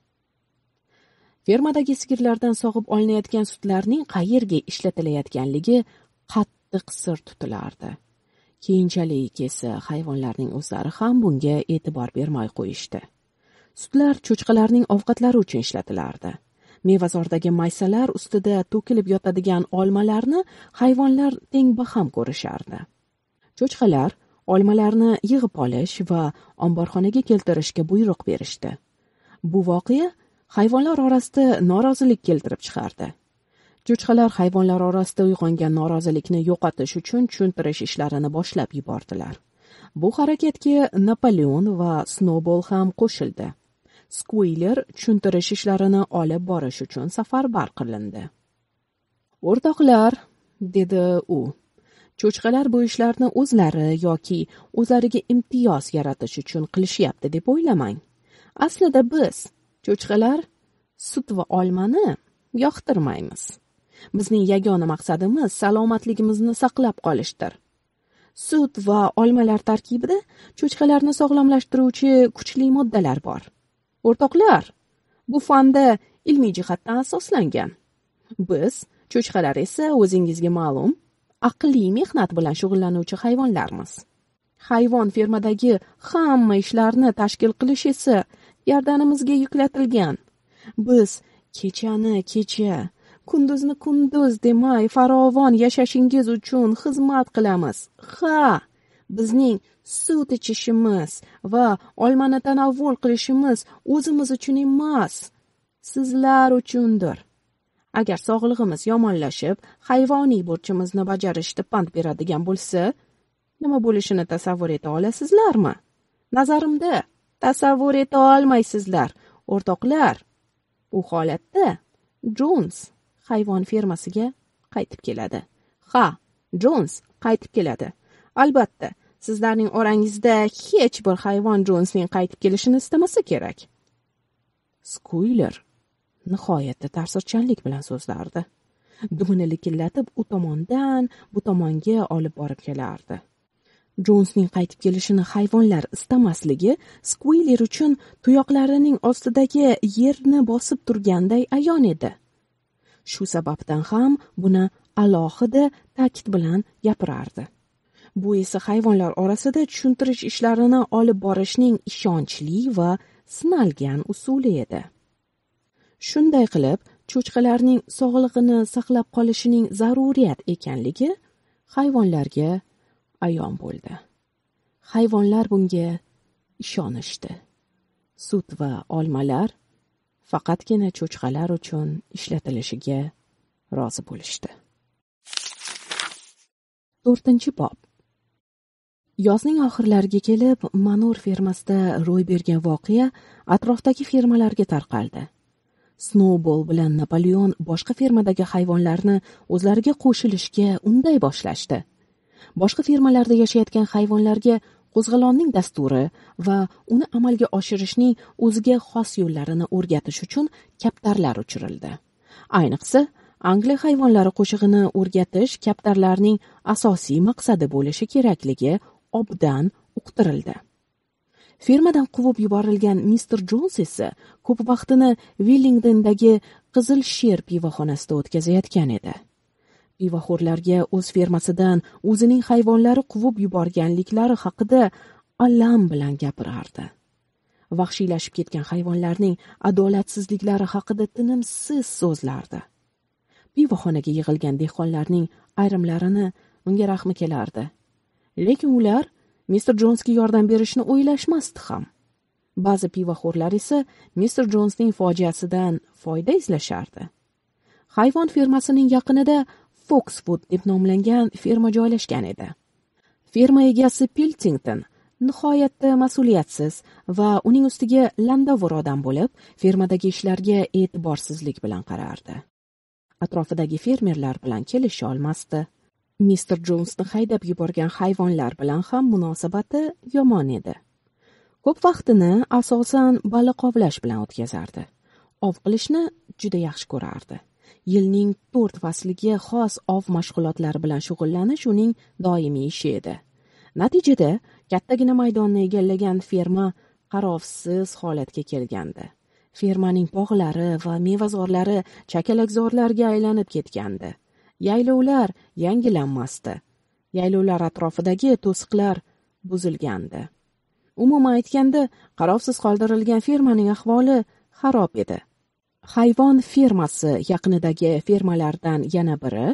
fermadagi sigirlardan sog'ib olinayotgan sutlarning qayerga ishlatilayotganligi qattiq sir tutilardi keyinchalik esa hayvonlarning o'zlari ham bunga e'tibor bermay qo'yishdi sutlar cho'chqalarning ovqatlari uchun ishlatilardi mevazordagi maysalar ustida to'kilib yotadigan olmalarni hayvonlar tengbaham ko'rishardi cho'chqalar olmalarni yig'ib olish va omborxonaga keltirishga buyruq berishdi bu voqea hayvonlar orasida norozilik keltirib chiqardi cho'chqalar hayvonlar orasida uyg'ongan norozilikni yo'qotish uchun tushuntirish ishlarini boshlab yubordilar bu harakatga napoleon va snowball ham qo'shildi skuiler tushuntirish ishlarini olib borish uchun safarbar qilindi o'rtoqlar dedi u cho'chqalar bu ishlarni o'zlari yoki o'zlariga imtiyoz yaratish uchun qilishyapti deb o'ylamang aslida biz cho'chqalar sut va olmani yoqtirmaymiz bizning yagona maqsadimiz salomatligimizni saqlab qolishdir sut va olmalar tarkibida cho'chqalarni sog'lomlashtiruvchi kuchli moddalar bor o'rtoqlar bu fanda ilmiy jihatdan asoslangan biz cho'chqalar esa o'zingizga ma'lum aqliy mehnat bilan shug'ullanuvchi hayvonlarmiz hayvon fermadagi hamma ishlarni tashkil qilish esa gardanimizga yuklatilgan biz kechani kecha kunduzni kunduz demay farovon yashashingiz uchun xizmat qilamiz ha bizning sut ichishimiz va olmani tanovvul qilishimiz o'zimiz uchun emas sizlar uchundir agar sog'lig'imiz yomonlashib hayvoniy burchimizni bajarishda pand beradigan bo'lsa nima bo'lishini tasavvur eta olasizlarmi nazarimda tasavvur eta olmaysizlar o'rtoqlar u holatda jons hayvon fermasiga qaytib keladi ha jons qaytib keladi albatta sizlarning orangizda hech bir hayvon jonsning qaytib kelishini istamasa kerak skuyler nihoyatda ta'sirchanlik bilan so'zlardi dumini likillatib u tomondan bu tomonga olib borib kelardi jonsning qaytib kelishini hayvonlar istamasligi skuyler uchun tuyoqlarining ostidagi yerni bosib turganday ayon edi shu sababdan ham buni alohida ta'kid bilan gapirardi bu esa hayvonlar orasida tushuntirish ishlarini olib borishning ishonchli va sinalgan usuli edi shunday qilib cho'chqalarning sog'lig'ini saqlab qolishining zaruriyat ekanligi hayvonlarga ayon bo'ldi hayvonlar bunga ishonishdi sut va olmalar faqatgina cho'chqalar uchun ishlatilishiga rozi bo'lishdi to'rtinchi bob yozning oxirlariga kelib manor fermasida ro'y bergan voqea atrofdagi fermalarga tarqaldi snoubol bilan napoleon boshqa fermadagi hayvonlarni o'zlariga qo'shilishga unday boshlashdi boshqa fermalarda yashayotgan hayvonlarga qo'zg'olonning dasturi va uni amalga oshirishning o'ziga xos yo'llarini o'rgatish uchun kaptarlar uchirildi ayniqsa angliya hayvonlari qo'shig'ini o'rgatish kaptarlarning asosiy maqsadi bo'lishi kerakligi obdan uqtirildi fermadan quvib yuborilgan mister jons esa ko'p vaqtini vellingdondagi qizil sher pivoxonasida o'tkazayotgan edi pivoxo'rlarga o'z fermasidan o'zining hayvonlari quvib yuborganliklari haqida alam bilan gapirardi vahshiylashib ketgan hayvonlarning adolatsizliklari haqida tinimsiz so'zlardi pivoxonaga yig'ilgan dehqonlarning ayrimlarini unga rahmi kelardi lekin ular mister jonsga yordam berishni o'ylashmasdi ham ba'zi pivoxo'rlar esa mister jonsning fojiasidan foyda izlashardi hayvon fermasining yaqinida Foxwood deb nomlangan ferma joylashgan edi. Ferma egasi Piltington nihoyatda mas'uliyatsiz va uning ustiga landavor odam bo'lib, fermadagi ishlarga e'tiborsizlik bilan qarardi. Atrofidagi fermerlar bilan kelisha olmasdi. Mr. Jonesni haydab yuborgan hayvonlar bilan ham munosabati yomon edi. Ko'p vaqtini asosan baliq ovlash bilan o'tkazardi. Ov qilishni juda yaxshi ko'rardi. yilning to'rt fasliga xos ov mashg'ulotlari bilan shug'ullanish uning doimiy ishi edi. Natijada kattagina maydonni egallagan ferma qarovsiz holatga kelgandi. Fermaning bog'lari va mevazorlari chakalakzorlarga aylanib ketgandi. Yaylovlar yangilanmasdi. Yaylovlar atrofidagi to'siqlar buzilgandi. Umuman aytganda, qarovsiz qoldirilgan fermaning ahvoli xarob edi. hayvon fermasi yaqinidagi fermalardan yana biri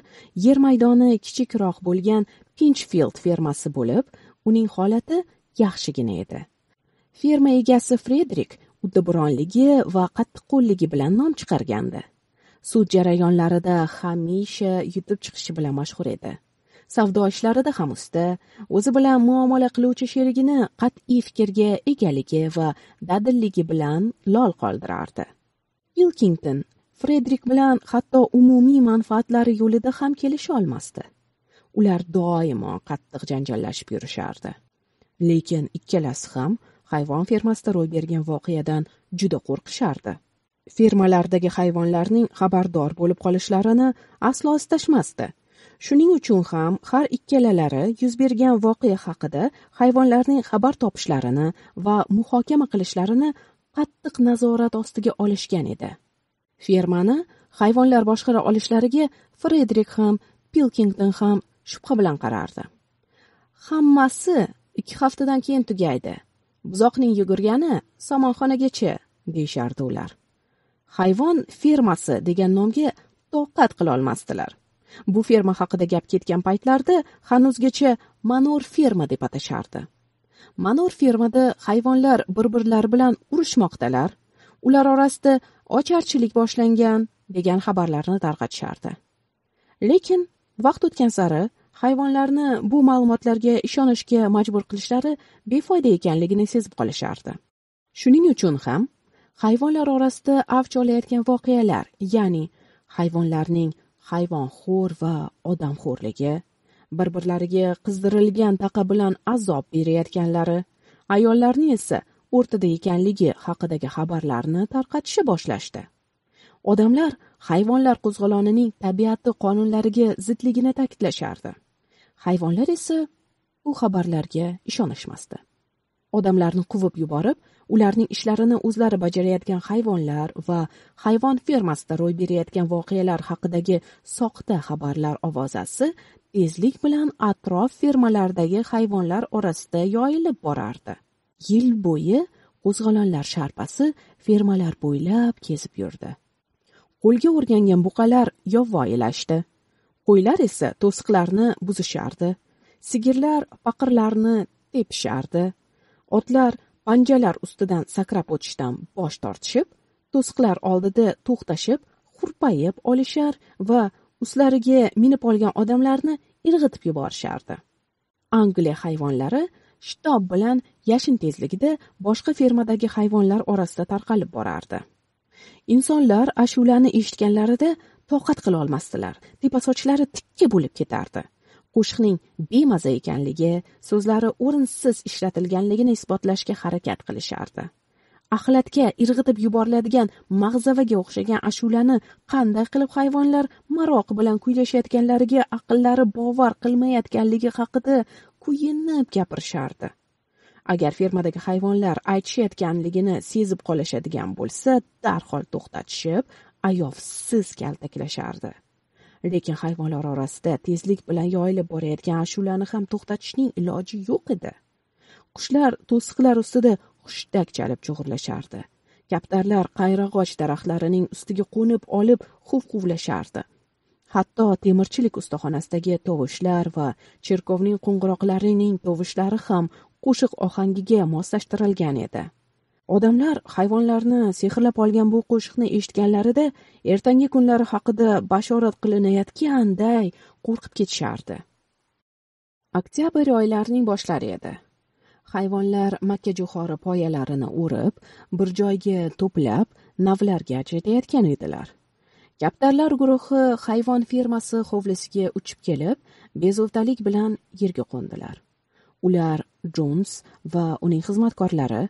yer maydoni kichikroq bo'lgan pinchfield fermasi bo'lib uning holati yaxshigina edi ferma egasi frederik uddaburonligi va qattiqqo'lligi bilan nom chiqargandi sud jarayonlarida hamisha yutib chiqishi bilan mashhur edi savdo ishlarida ham usta o'zi bilan muomala qiluvchi sherigini qat'iy fikrga egaligi va dadilligi bilan lol qoldirardi pilkington fredrik bilan hatto umumiy manfaatlari yo'lida ham kelisha olmasdi ular doimo qattiq janjallashib yurishardi lekin ikkalasi ham hayvon fermasida ro'y bergan voqeadan juda qo'rqishardi fermalardagi hayvonlarning xabardor bo'lib qolishlarini aslo istashmasdi shuning uchun ham har ikkalalari yuz bergan voqea haqida hayvonlarning xabar topishlarini va muhokama qilishlarini qattiq nazorat ostiga olishgan edi fermani hayvonlar boshqara olishlariga fredrik ham pilkington ham shubha bilan qarardi hammasi ikki haftadan keyin tugaydi buzoqning yugurgani somonxonagacha deyishardi ular hayvon fermasi degan nomga toqat qilolmasdilar bu ferma haqida gap ketgan paytlarda hanuzgacha manor ferma deb atashardi manor fermada hayvonlar bir birlari bilan urushmoqdalar ular orasida ocharchilik boshlangan degan xabarlarni tarqatishardi lekin vaqt o'tgan sari hayvonlarni bu ma'lumotlarga ishonishga majbur qilishlari befoyda ekanligini sezib qolishardi shuning uchun ham hayvonlar orasida avj olayotgan voqealar ya'ni hayvonlarning hayvonxo'r va odamxo'rligi bir birlariga qizdirilgan taqa bilan azob berayotganlari ayollarni esa o'rtada ekanligi haqidagi xabarlarni tarqatishi boshlashdi odamlar hayvonlar qo'zg'olonining tabiati qonunlariga zidligini ta'kidlashardi hayvonlar esa bu xabarlarga ishonishmasdi odamlarni quvib yuborib ularning ishlarini o'zlari bajarayotgan hayvonlar va hayvon fermasida ro'y berayotgan voqealar haqidagi soxta xabarlar ovozasi tezlik bilan atrof fermalardagi hayvonlar orasida yoyilib borardi yil bo'yi qo'zg'olonlar sharpasi fermalar bo'ylab kezib yurdi qo'lga o'rgangan buqalar yovvoyilashdi qo'ylar esa to'siqlarni buzishardi sigirlar paqirlarni tepishardi otlar panjalar ustidan sakrab o'tishdan bosh tortishib to'siqlar oldida to'xtashib hurpayib olishar va ustlariga minib olgan odamlarni irg'itib yuborishardi angliya hayvonlari shitob bilan yashin tezligida boshqa fermadagi hayvonlar orasida tarqalib borardi insonlar ashulani eshitganlarida toqat qila olmasdilar tepasochlari tikka bo'lib ketardi qo'shiqning bemaza ekanligi so'zlari o'rinsiz ishlatilganligini isbotlashga harakat qilishardi axlatga irg'itib yuboriladigan mag'zavaga o'xshagan ashulani qanday qilib hayvonlar maroq bilan kuylashayotganlariga aqllari bovar qilmayotganligi haqida kuyinib gapirishardi agar fermadagi hayvonlar aytishayotganligini sezib qolishadigan bo'lsa darhol to'xtatishib ayovsiz kaltaklashardi lekin hayvonlar orasida tezlik bilan yoyilib borayotgan ashulani ham to'xtatishning iloji yo'q edi qushlar to'siqlar ustida hushtak chalib chug'urlashardi kaptarlar qayrag'och daraxtlarining ustiga qo'nib olib huv huvlashardi hatto temirchilik ustaxonasidagi tovushlar va cherkovning qo'ng'iroqlarining tovushlari ham qo'shiq ohangiga moslashtirilgan edi odamlar hayvonlarni sehrlab olgan bu qo'shiqni eshitganlarida ertangi kunlari haqida bashorat qilinayotganday qo'rqib ketishardi oktyabr oylarining boshlari edi hayvonlar makka jo'xori poyalarini o'rib bir joyga to'plab navlarga ajratayotgan edilar kaptarlar guruhi hayvon fermasi hovlisiga uchib kelib bezovtalik bilan yerga qo'ndilar ular jons va uning xizmatkorlari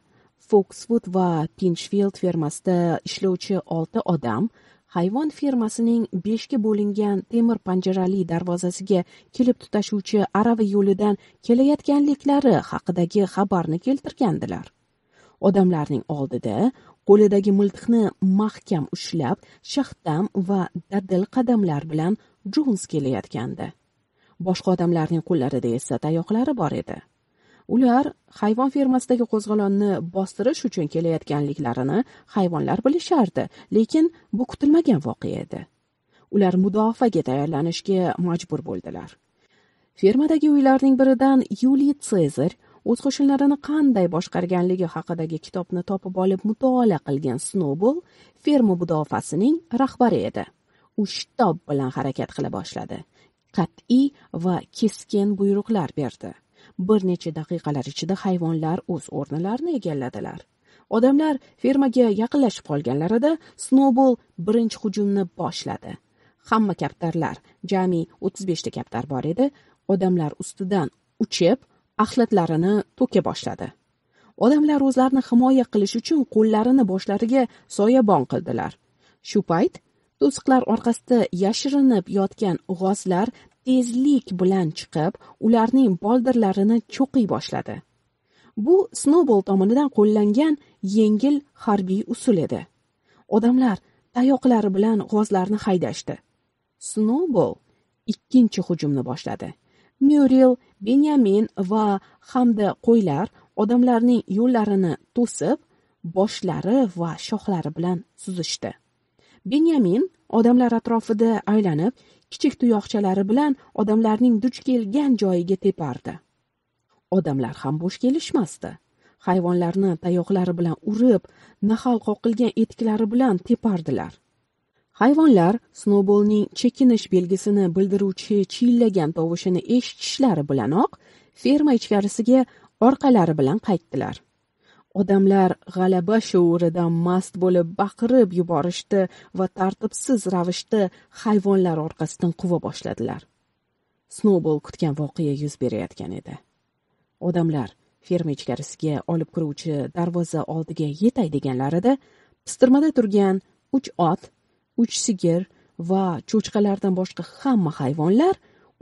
Foxwood va Pinchfield fermasida ishlovchi 6 odam hayvon fermasining 5 ga bo'lingan temir panjarali darvozasiga kelib tutashuvchi arava yo'lidan kelayotganliklari haqidagi xabarni keltirgandilar. Odamlarning oldida qo'lidagi miltiqni mahkam ushlab, shaxtam va dadil qadamlar bilan Jones kelayotgandi. Boshqa odamlarning qo'llarida esa tayoqlari bor edi. ular hayvon fermasidagi qo'zg'olonni bostirish uchun kelayotganliklarini hayvonlar bilishardi lekin bu kutilmagan voqea edi ular mudofaaga tayyorlanishga majbur bo'ldilar fermadagi uylarning biridan yuliy sezar o'z qo'shinlarini qanday boshqarganligi haqidagi kitobni topib olib mutolaa qilgan snobol ferma mudofaasining rahbari edi u shitob bilan harakat qila boshladi qat'iy va keskin buyruqlar berdi bir necha daqiqalar ichida hayvonlar o'z o'rnilarini egalladilar odamlar fermaga yaqinlashib qolganlarida snobol birinchi hujumni boshladi hamma kaptarlar jami o'ttiz beshta kaptar bor edi odamlar ustidan uchib axlatlarini to'ka boshladi odamlar o'zlarini himoya qilish uchun qo'llarini boshlariga soyabon qildilar shu payt to'siqlar orqasida yashirinib yotgan g'ozlar tezlik bilan chiqib ularning boldirlarini cho'qiy boshladi bu snobol tomonidan qo'llangan yengil harbiy usul edi odamlar tayoqlari bilan g'ozlarni haydashdi snobol ikkinchi hujumni boshladi myuril benyamin va hamda qo'ylar odamlarning yo'llarini to'sib boshlari va shoxlari bilan suzishdi benyamin odamlar atrofida aylanib kichik tuyoqchalari bilan odamlarning duch kelgan joyiga tepardi odamlar ham bo'sh kelishmasdi hayvonlarni tayoqlari bilan urib nahal qoqilgan etiklari bilan tepardilar hayvonlar snowballning chekinish belgisini bildiruvchi chiyillagan tovushini eshitishlari bilanoq ferma ichkarisiga orqalari bilan qaytdilar odamlar g'alaba shovuridan mast bo'lib baqirib yuborishdi va tartibsiz ravishda hayvonlar orqasidan quva boshladilar snowball kutgan voqea yuz berayotgan edi odamlar ferma ichkarisiga olib kiruvchi darvoza oldiga yetay deganlarida pistirmada turgan uch ot uch sigir va cho'chqalardan boshqa hamma hayvonlar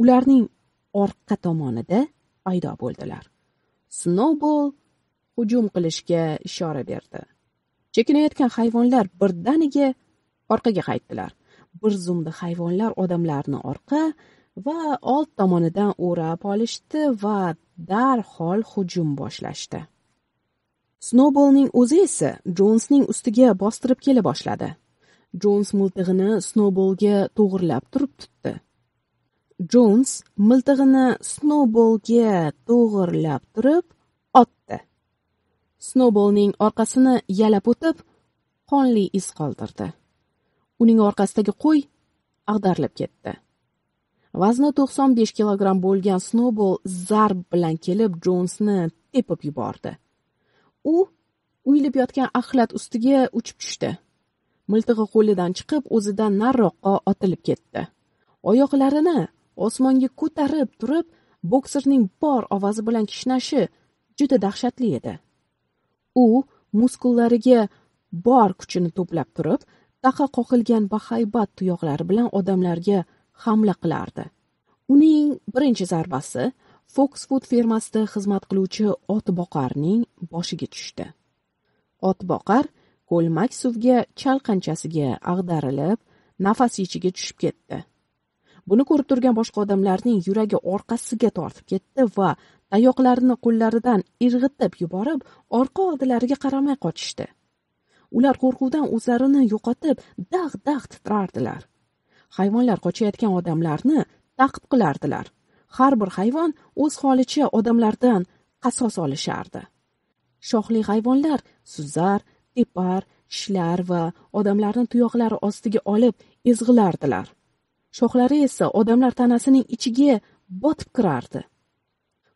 ularning orqa tomonida paydo bo'ldilar snowball hujum qilishga ishora berdi chekinayotgan hayvonlar birdaniga orqaga qaytdilar bir zumda hayvonlar odamlarni orqa va old tomonidan o'rab olishdi va darhol hujum boshlashdi Snowballning o'zi esa jonsning ustiga bostirib kela boshladi jons miltig'ini Snowballga to'g'irlab turib tutdi jons miltig'ini Snowballga to'g'irlab turib snowballning orqasini yalab o'tib qonli iz qoldirdi uning orqasidagi qo'y ag'darilib ketdi vazni to'qson besh kilogramm bo'lgan snowball zarb bilan kelib jonsni tepib yubordi u uyilib yotgan axlat ustiga uchib tushdi miltig'i qo'lidan chiqib o'zidan nariroqqa otilib ketdi oyoqlarini osmonga ko'tarib turib bokserning bor ovozi bilan kishnashi juda dahshatli edi u muskullariga bor kuchini to'plab turib taqa qoqilgan bahaybat tuyoqlari bilan odamlarga hamla qilardi uning birinchi zarbasi foksfud fermasida xizmat qiluvchi otboqarning boshiga tushdi otboqar ko'lmak suvga chalqanchasiga ag'darilib nafas ichiga tushib ketdi buni ko'rib turgan boshqa odamlarning yuragi orqasiga tortib ketdi va oyoqlarini qo'llaridan irg'itib yuborib orqa oldilariga qaramay qochishdi ular qo'rquvdan o'zlarini yo'qotib dag' dag' titrardilar hayvonlar qochayotgan odamlarni taqib qilardilar har bir hayvon o'z holicha odamlardan qasos olishardi shohli hayvonlar suzar tepar tishlar va odamlarni tuyoqlari ostiga olib ezg'ilardilar shoxlari esa odamlar tanasining ichiga botib kirardi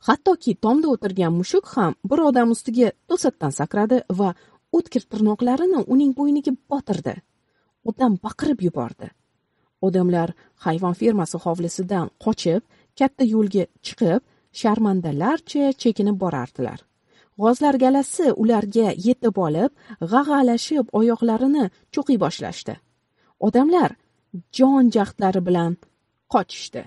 hattoki tomda o'tirgan mushuk ham bir odam ustiga to'satdan sakradi va o'tkir tirnoqlarini uning bo'yniga botirdi odam baqirib yubordi odamlar hayvon fermasi hovlisidan qochib katta yo'lga chiqib sharmandalarcha chekinib borardilar g'ozlar galasi ularga yetib olib g'ag'alashib oyoqlarini cho'qiy boshlashdi odamlar jon jahdlari bilan qochishdi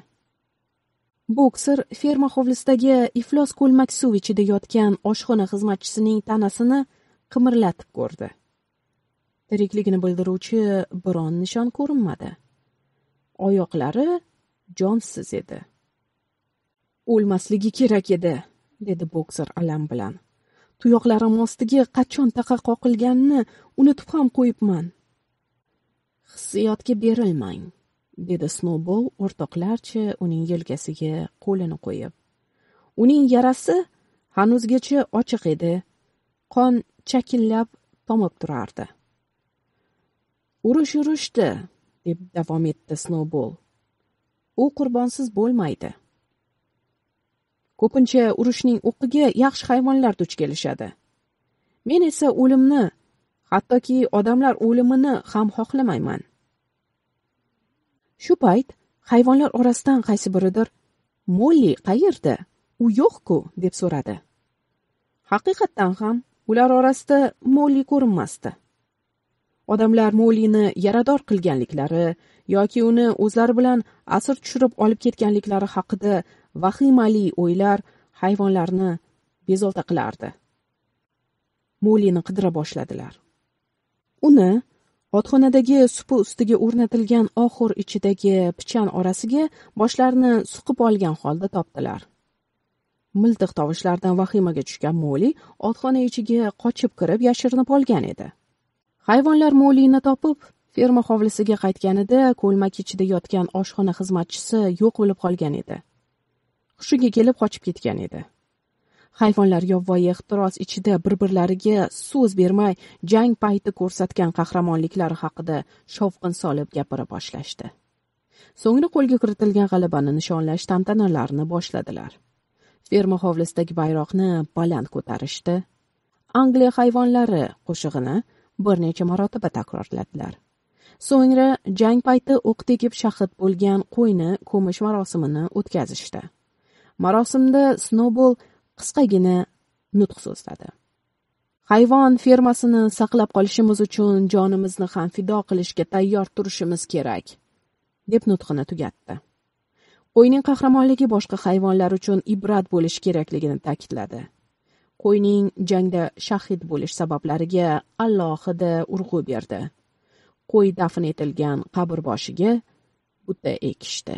Bokser ferma hovlisidagi iflos ko'lmak suv ichida yotgan oshxona xizmatchisining tanasini qimirlatib ko'rdi. Tirikligini bildiruvchi biron nishon ko'rinmadi. Oyoqlari jonsiz edi. O'lmasligi kerak edi, dedi bokser alam bilan. Tuyoqlarim ostiga qachon taqa qoqilganini unutib ham qo'yibman. Hissiyotga berilmang. dedi snowball o'rtoqlarcha uning yelkasiga qo'lini qo'yib uning yarasi hanuzgacha ochiq edi qon chakillab tomib turardi urush urushdi deb davom etdi snowball u qurbonsiz bo'lmaydi ko'pincha urushning o'qiga yaxshi hayvonlar duch kelishadi men esa o'limni hattoki odamlar o'limini ham xohlamayman shu payt hayvonlar orasidan qaysi biridir molli qayerda u yo'q-ku deb so'radi haqiqatdan ham ular orasida molli ko'rinmasdi odamlar mollini yarador qilganliklari yoki uni o'zlari bilan asir tushirib olib ketganliklari haqida vahimali o'ylar hayvonlarni bezovta qilardi mollini qidira boshladilar uni otxonadagi supi ustiga o'rnatilgan oxur ichidagi pichan orasiga boshlarini suqib olgan holda topdilar miltiq tovushlardan vahimaga tushgan moli otxona ichiga qochib kirib yashirinib olgan edi hayvonlar molini topib ferma hovlisiga qaytganida ko'lmak ichida yotgan oshxona xizmatchisi yo'q bo'lib qolgan edi hushiga kelib qochib ketgan edi hayvonlar yovvoyi ehtiros ichida bir birlariga so'z bermay jang payti ko'rsatgan qahramonliklari haqida shovqin solib gapira boshlashdi so'ngra qo'lga kiritilgan g'alabani nishonlash tantanalarini boshladilar ferma hovlisidagi bayroqni baland ko'tarishdi angliya hayvonlari qo'shig'ini bir necha marotaba takrorladilar so'ngra jang payti o'q tegib shahid bo'lgan qo'yni ko'mish marosimini o'tkazishdi marosimda snobol qisqagina nutq so'zladi hayvon fermasini saqlab qolishimiz uchun jonimizni ham fido qilishga tayyor turishimiz kerak deb nutqini tugatdi qo'yning qahramonligi boshqa hayvonlar uchun ibrat bo'lishi kerakligini ta'kidladi qo'yning jangda shahid bo'lish sabablariga alohida urg'u berdi qo'y dafn etilgan qabr boshiga buta ekishdi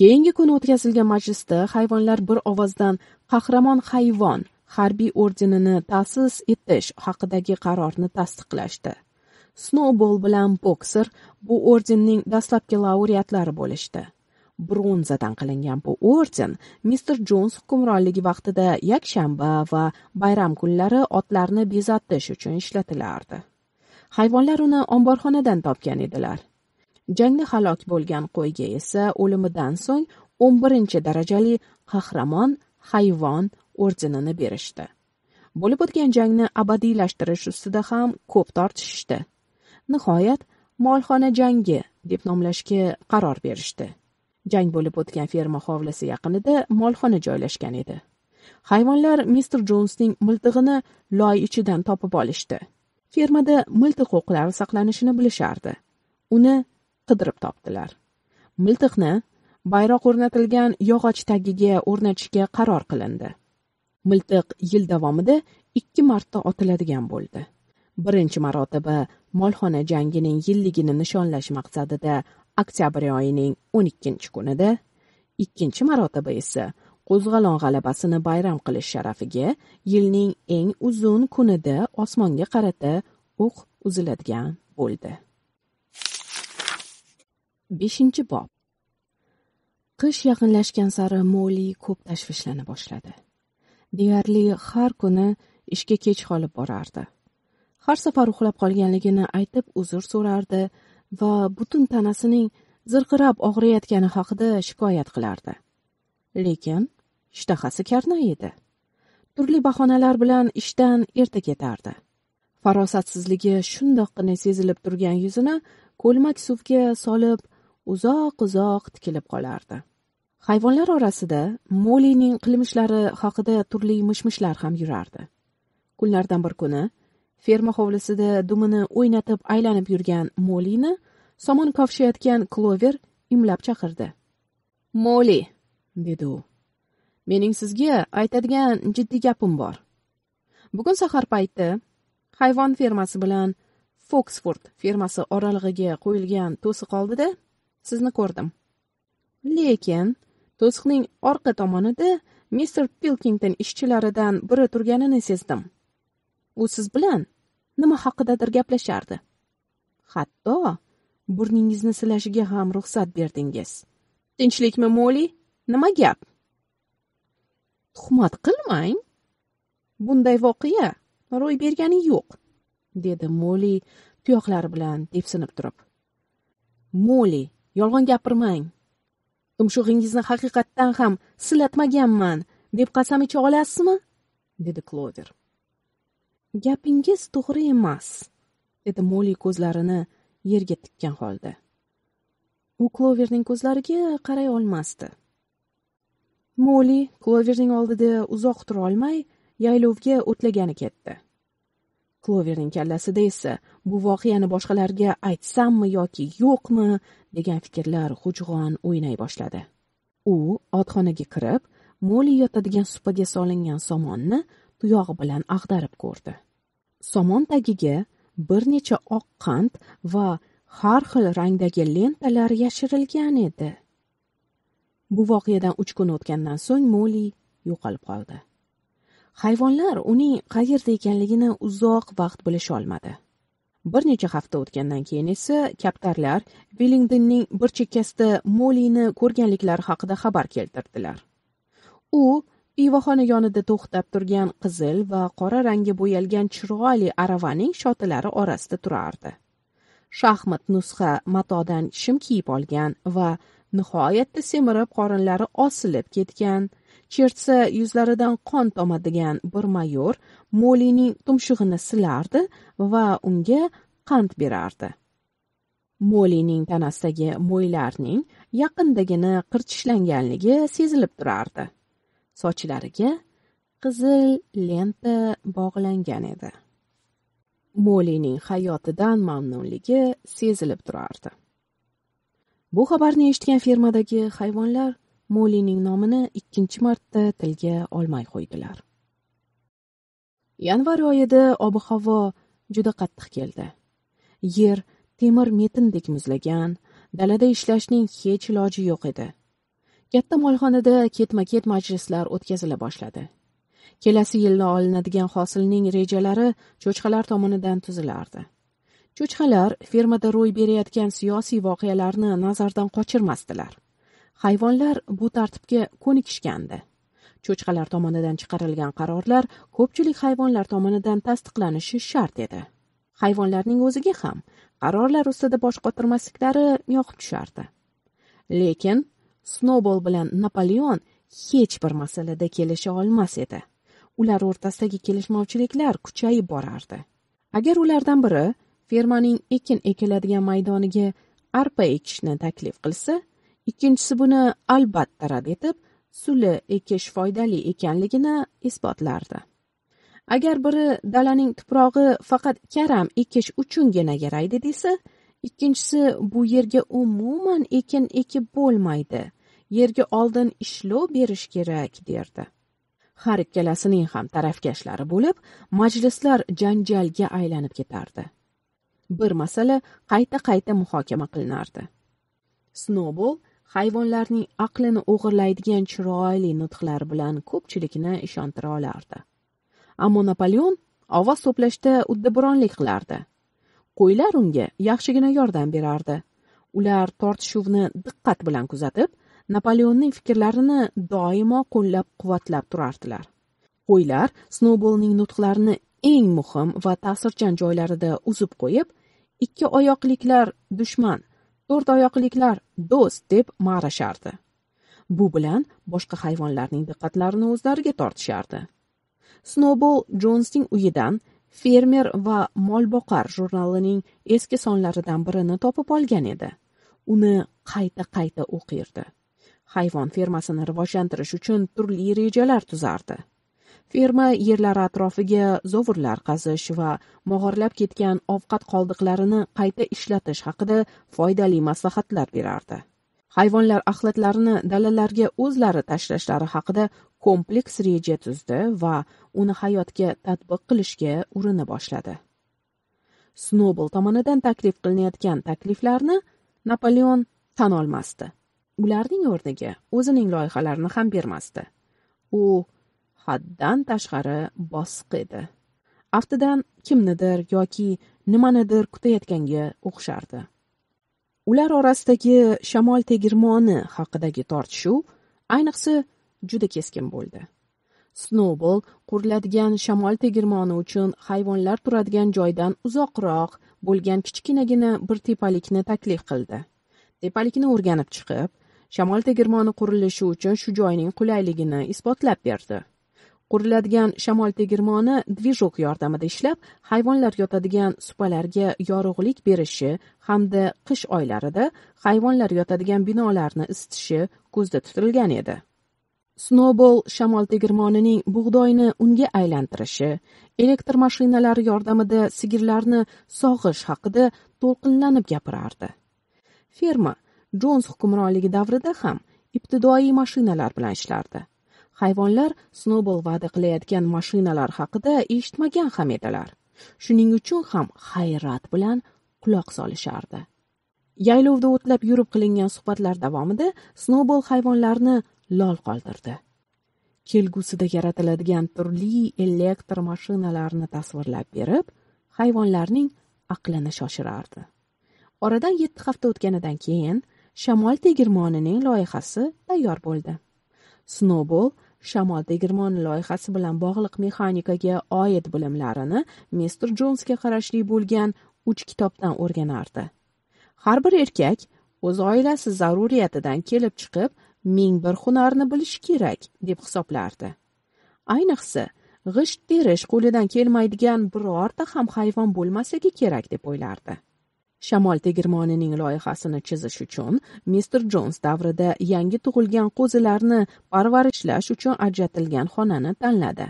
keyingi kuni o'tkazilgan majlisda hayvonlar bir ovozdan qahramon hayvon harbiy ordenini ta'sis etish haqidagi qarorni tasdiqlashdi snowball bilan bokser bu ordenning dastlabki laureatlari bo'lishdi bronzadan qilingan bu orden mister jons hukmronligi vaqtida yakshanba va bayram kunlari otlarni bezatish uchun ishlatilardi hayvonlar uni omborxonadan topgan edilar jangda halok bo'lgan qo'yga esa o'limidan so'ng 11 darajali qahramon hayvon ordenini berishdi bo'lib o'tgan jangni abadiylashtirish ustida ham ko'p tortishishdi nihoyat molxona jangi deb nomlashga qaror berishdi jang bo'lib o'tgan ferma hovlisi yaqinida molxona joylashgan edi hayvonlar mister jonsning miltig'ini loy ichidan topib olishdi fermada miltiq o'qlari saqlanishini bilishardi uni qidirib topdilar miltiqni bayroq o'rnatilgan yog'och tagiga o'rnatishga qaror qilindi miltiq yil davomida ikki marta otiladigan bo'ldi birinchi marotaba molxona jangining yilligini nishonlash maqsadida oktyabr oyining o'n ikkinchi kunida ikkinchi marotaba esa qo'zg'alon g'alabasini bayram qilish sharafiga yilning eng uzun kunida osmonga qarata o'q uziladigan bo'ldi beshinchi bob qish yaqinlashgan sari moli ko'p tashvishlana boshladi deyarli har kuni ishga kech qolib borardi har safar uxlab qolganligini aytib uzr so'rardi va butun tanasining zirqirab og'riyotgani haqida shikoyat qilardi lekin ishtahasi karna edi turli bahonalar bilan ishdan erta ketardi farosatsizligi shundoqqina sezilib turgan yuzini ko'lmak suvga solib uzoq uzoq tikilib qolardi hayvonlar orasida molining qilmishlari haqida turli mish mishlar ham yurardi kunlardan bir kuni ferma hovlisida dumini o'ynatib aylanib yurgan molini somon kovshayotgan klover imlab chaqirdi moli dedi u mening sizga aytadigan jiddiy gapim bor bugun sahar payti hayvon fermasi bilan foksford fermasi oralig'iga qo'yilgan to'siq oldida sizni ko'rdim lekin to'siqning orqa tomonida mister pilkington ishchilaridan biri turganini sezdim u siz bilan nima haqidadir gaplashardi hatto burningizni silashiga ham ruxsat berdingiz tinchlikmi moli nima gap tuhmat qilmang bunday voqea ro'y bergani yo'q dedi moli tuyoqlari bilan depsinib turib moli yolg'on gapirmang tumshug'ingizni haqiqatdan ham silatmaganman deb qasam icha olasizmi dedi klover gapingiz to'g'ri emas dedi moli ko'zlarini yerga tikkan holda u kloverning ko'zlariga qaray olmasdi moli kloverning oldida uzoq tura olmay yaylovga o'tlagani ketdi kloverning kallasida esa bu voqeani boshqalarga aytsammi yoki yo'qmi degan fikrlar g'ujg'on o'ynay boshladi u otxonaga kirib moli yotadigan supaga solingan somonni tuyog'i bilan ag'darib ko'rdi somon tagiga bir necha oq qand va har xil rangdagi lentalar yashirilgan edi bu voqeadan uch kun o'tgandan so'ng moli yo'qolib qoldi hayvonlar uning qayerda ekanligini uzoq vaqt bilisholmadi bir necha hafta o'tgandan keyin esa kaptarlar vellingdonning bir chekkasida molini ko'rganliklari haqida xabar keltirdilar u pivoxona yonida to'xtab turgan qizil va qora rangga bo'yalgan chiroyli aravaning shotilari orasida turardi shaxmat nusxa matodan shim kiyib olgan va nihoyatda semirib qorinlari osilib ketgan chertsa yuzlaridan qon tomadigan bir mayor molining tumshug'ini silardi va unga qand berardi molining tanasidagi mo'ylarning yaqindagina qirchishlanganligi sezilib turardi sochlariga qizil lenta bog'langan edi molining hayotidan mamnunligi sezilib turardi bu xabarni eshitgan fermadagi hayvonlar Molining nomini ikkinchi marta tilga olmay qo'ydilar. Yanvar oyida ob-havo juda qattiq keldi. Yer temir metindek muzlagan, dalada ishlashning hech iloji yo'q edi. Katta molxonada ketma-ket majlislar o'tkazila boshladi. Kelasi yilda olinadigan hosilning rejalari cho'chqalar tomonidan tuzilardi. cho'chqalar fermada ro'y berayotgan siyosiy voqealarni nazardan qochirmasdilar hayvonlar bu tartibga ko'nikishgandi cho'chqalar tomonidan chiqarilgan qarorlar ko'pchilik hayvonlar tomonidan tasdiqlanishi shart edi hayvonlarning o'ziga ham qarorlar ustida bosh qotirmasliklari yoqib tushardi lekin snobol bilan napoleon hech bir masalada kelisha olmas edi ular o'rtasidagi kelishmovchiliklar kuchayib borardi agar ulardan biri fermaning ekin ekiladigan maydoniga arpa ekishni taklif qilsa ikkinchisi buni albatta rad etib suli ekish foydali ekanligini isbotlardi agar biri dalaning tuprog'i faqat karam ekish uchungina yaraydi desa ikkinchisi bu yerga umuman ekin ekib bo'lmaydi yerga oldin ishlov berish kerak derdi har ikkalasining ham tarafkashlari bo'lib majlislar janjalga aylanib ketardi bir masala qayta qayta muhokama qilinardi snobol hayvonlarning aqlini o'g'irlaydigan chiroyli nutqlar bilan ko'pchilikni ishontira olardi ammo napoleon ovoz to'plashda uddaburonlik qilardi qo'ylar unga yaxshigina yordam berardi ular tortishuvni diqqat bilan kuzatib napoleonning fikrlarini doimo qo'llab quvvatlab turardilar qo'ylar snoubolning nutqlarini eng muhim va ta'sirchan joylarida uzib qo'yib ikki oyoqliklar dushman to'rt oyoqliklar do'st deb ma'rashardi bu bilan boshqa hayvonlarning diqqatlarini o'zlariga tortishardi snowball jonsning uyidan fermer va molboqar jurnalining eski sonlaridan birini topib olgan edi uni qayta qayta o'qirdi hayvon fermasini rivojlantirish uchun turli rejalar tuzardi ferma yerlari atrofiga zovurlar qazish va mog'orlab ketgan ovqat qoldiqlarini qayta ishlatish haqida foydali maslahatlar berardi hayvonlar axlatlarini dalalarga o'zlari tashlashlari haqida kompleks reja tuzdi va uni hayotga tatbiq qilishga urina boshladi snobel tomonidan taklif qilinayotgan takliflarni napoleon tan olmasdi ularning o'rniga o'zining loyihalarini ham bermasdi u haddan tashqari bosiq edi aftidan kimnidir yoki nimanidir kutayotganga o'xshardi ular orasidagi shamol tegirmoni haqidagi tortishuv ayniqsa juda keskin bo'ldi snoubol quriladigan shamol tegirmoni uchun hayvonlar turadigan joydan uzoqroq bo'lgan kichkinagina bir tepalikni taklif qildi tepalikni o'rganib chiqib shamol tegirmoni qurilishi uchun shu joyning qulayligini isbotlab berdi quriladigan shamol tegirmoni dvijok yordamida ishlab hayvonlar yotadigan supalarga yorug'lik berishi hamda qish oylarida hayvonlar yotadigan binolarni isitishi ko'zda tutilgan edi snowball shamol tegirmonining bug'doyni unga aylantirishi elektr mashinalari yordamida sigirlarni sog'ish haqida to'lqinlanib gapirardi ferma jons hukmronligi davrida ham ibtidoiy mashinalar bilan ishlardi hayvonlar snobol va'da qilayotgan mashinalar haqida eshitmagan ham edilar shuning uchun ham hayrat bilan quloq solishardi yaylovda o'tlab yurib qilingan suhbatlar davomida snobol hayvonlarni lol qoldirdi kelgusida yaratiladigan turli elektr mashinalarni tasvirlab berib hayvonlarning aqlini shoshirardi oradan yetti hafta o'tganidan keyin shamol tegirmonining loyihasi tayyor bo'ldi snobol shamol tegirmoni loyihasi bilan bog'liq mexanikaga oid bilimlarini mister jonsga qarashli bo'lgan uch kitobdan o'rganardi har bir erkak o'z oilasi zaruriyatidan kelib chiqib ming bir hunarni bilishi kerak deb hisoblardi ayniqsa g'isht terish qo'lidan kelmaydigan birorta ham hayvon bo'lmasligi kerak deb o'ylardi shamol tegirmonining loyihasini chizish uchun mister jons davrida yangi tug'ilgan qo'zilarni parvarishlash uchun ajratilgan xonani tanladi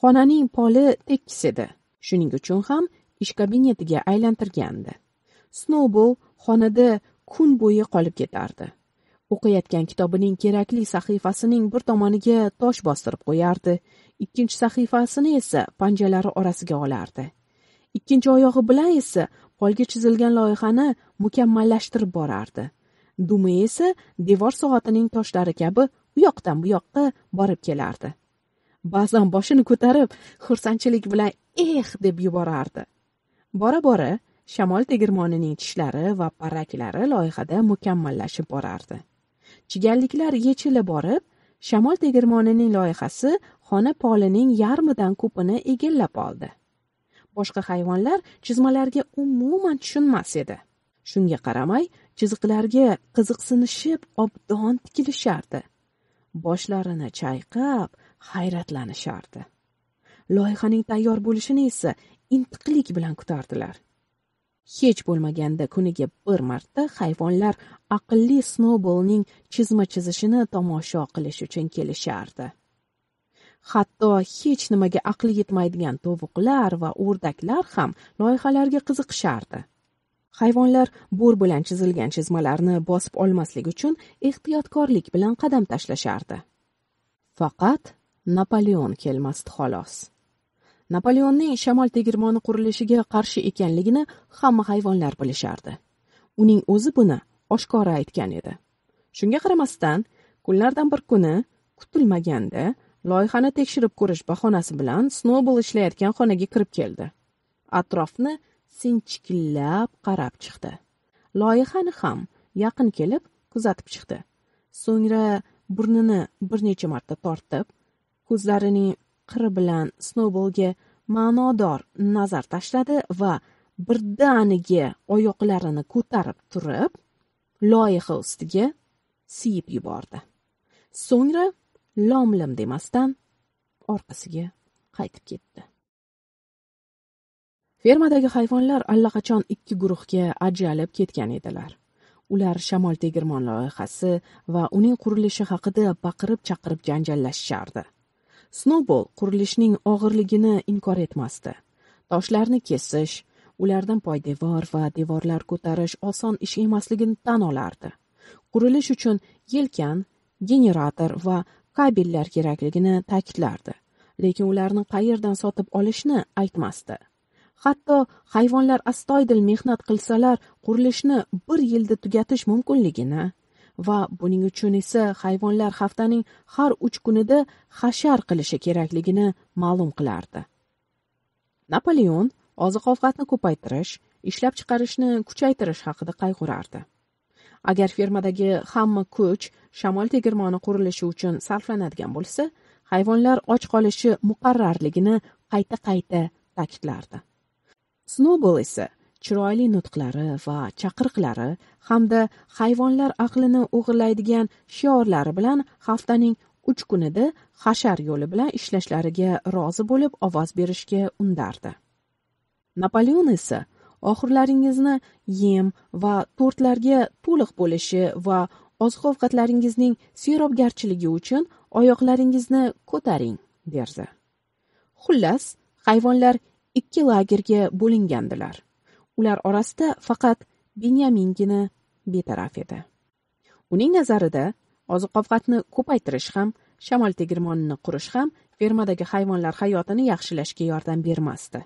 xonaning poli tekis edi shuning uchun ham ish kabinetiga aylantirgandi snoubol xonada kun bo'yi qolib ketardi o'qiyotgan kitobining kerakli sahifasining bir tomoniga tosh bostirib qo'yardi ikkinchi sahifasini esa panjalari orasiga olardi ikkinchi oyog'i bilan esa polga chizilgan loyihani mukammallashtirib borardi dumi esa devor soatining toshlari kabi u yoqdan bu yoqqa borib kelardi ba'zan boshini ko'tarib xursandchilik bilan eh deb yuborardi bora bora shamol tegirmonining tishlari va parraklari loyihada mukammallashib borardi chigalliklar yechila borib shamol tegirmonining loyihasi xona polining yarmidan ko'pini egallab oldi boshqa hayvonlar chizmalarga umuman tushunmas edi shunga qaramay chiziqlarga qiziqsinishib obdon tikilishardi boshlarini chayqab hayratlanishardi loyihaning tayyor bo'lishini esa intiqlik bilan kutardilar hech bo'lmaganda kuniga bir marta hayvonlar aqlli snoubolning chizma chizishini tomosha qilish uchun kelishardi hatto hech nimaga aqli yetmaydigan tovuqlar va o'rdaklar ham loyihalarga qiziqishardi hayvonlar bo'r bilan chizilgan chizmalarni bosib olmaslik uchun ehtiyotkorlik bilan qadam tashlashardi faqat napoleon kelmasdi xolos napoleonning shamol tegirmoni qurilishiga qarshi ekanligini hamma hayvonlar bilishardi uning o'zi buni oshkora aytgan edi shunga qaramasdan kunlardan bir kuni kutilmaganda loyihani tekshirib ko'rish bahonasi bilan snobl ishlayotgan xonaga kirib keldi atrofni sinchiklab qarab chiqdi loyihani ham yaqin kelib kuzatib chiqdi so'ngra burnini bir necha marta tortib ko'zlarining qiri bilan snoubolga ma'nodor nazar tashladi va birdaniga oyoqlarini ko'tarib turib loyiha ustiga siyib yubordi so'ngra lomlim demasdan orqasiga qaytib ketdi fermadagi hayvonlar allaqachon ikki guruhga ajralib ketgan edilar ular shamol tegirmon loyihasi va uning qurilishi haqida baqirib chaqirib janjallashishardi snoubol qurilishning og'irligini inkor etmasdi toshlarni kesish ulardan poydevor va devorlar ko'tarish oson ish emasligini tan olardi qurilish uchun yelkan generator va kabellar kerakligini ta'kidlardi lekin ularni qayerdan sotib olishni aytmasdi hatto hayvonlar astoydil mehnat qilsalar qurilishni bir yilda tugatish mumkinligini va buning uchun esa hayvonlar haftaning har uch kunida hashar qilishi kerakligini ma'lum qilardi napoleon oziq ovqatni ko'paytirish ishlab chiqarishni kuchaytirish haqida qayg'urardi agar fermadagi hamma kuch shamol tegirmoni qurilishi uchun sarflanadigan bo'lsa hayvonlar och qolishi muqarrarligini qayta qayta ta'kidlardi Snowball esa chiroyli nutqlari va chaqiriqlari hamda hayvonlar aqlini o'g'irlaydigan shiorlari bilan haftaning uch kunida hashar yo'li bilan ishlashlariga rozi bo'lib ovoz berishga undardi napoleon esa oxirlaringizni yem va tortlarga to'liq bo'lishi va oziq ovqatlaringizning serobgarchiligi uchun oyoqlaringizni ko'taring derdi xullas hayvonlar ikki lagerga bo'lingandilar ular orasida faqat benyamingina betaraf edi uning nazarida oziq ovqatni ko'paytirish ham shamol tegirmonini qurish ham fermadagi hayvonlar hayotini yaxshilashga yordam bermasdi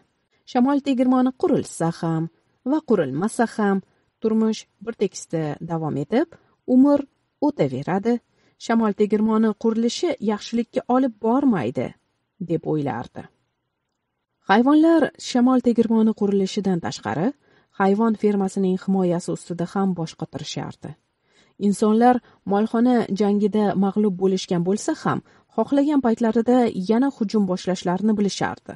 shamol tegirmoni qurilsa ham va qurilmasa ham turmush bir tekisda davom etib umr o'taveradi shamol tegirmoni qurilishi yaxshilikka olib bormaydi deb o'ylardi hayvonlar shamol tegirmoni qurilishidan tashqari hayvon fermasining himoyasi ustida ham bosh qotirishardi insonlar molxona jangida mag'lub bo'lishgan bo'lsa ham xohlagan paytlarida yana hujum boshlashlarini bilishardi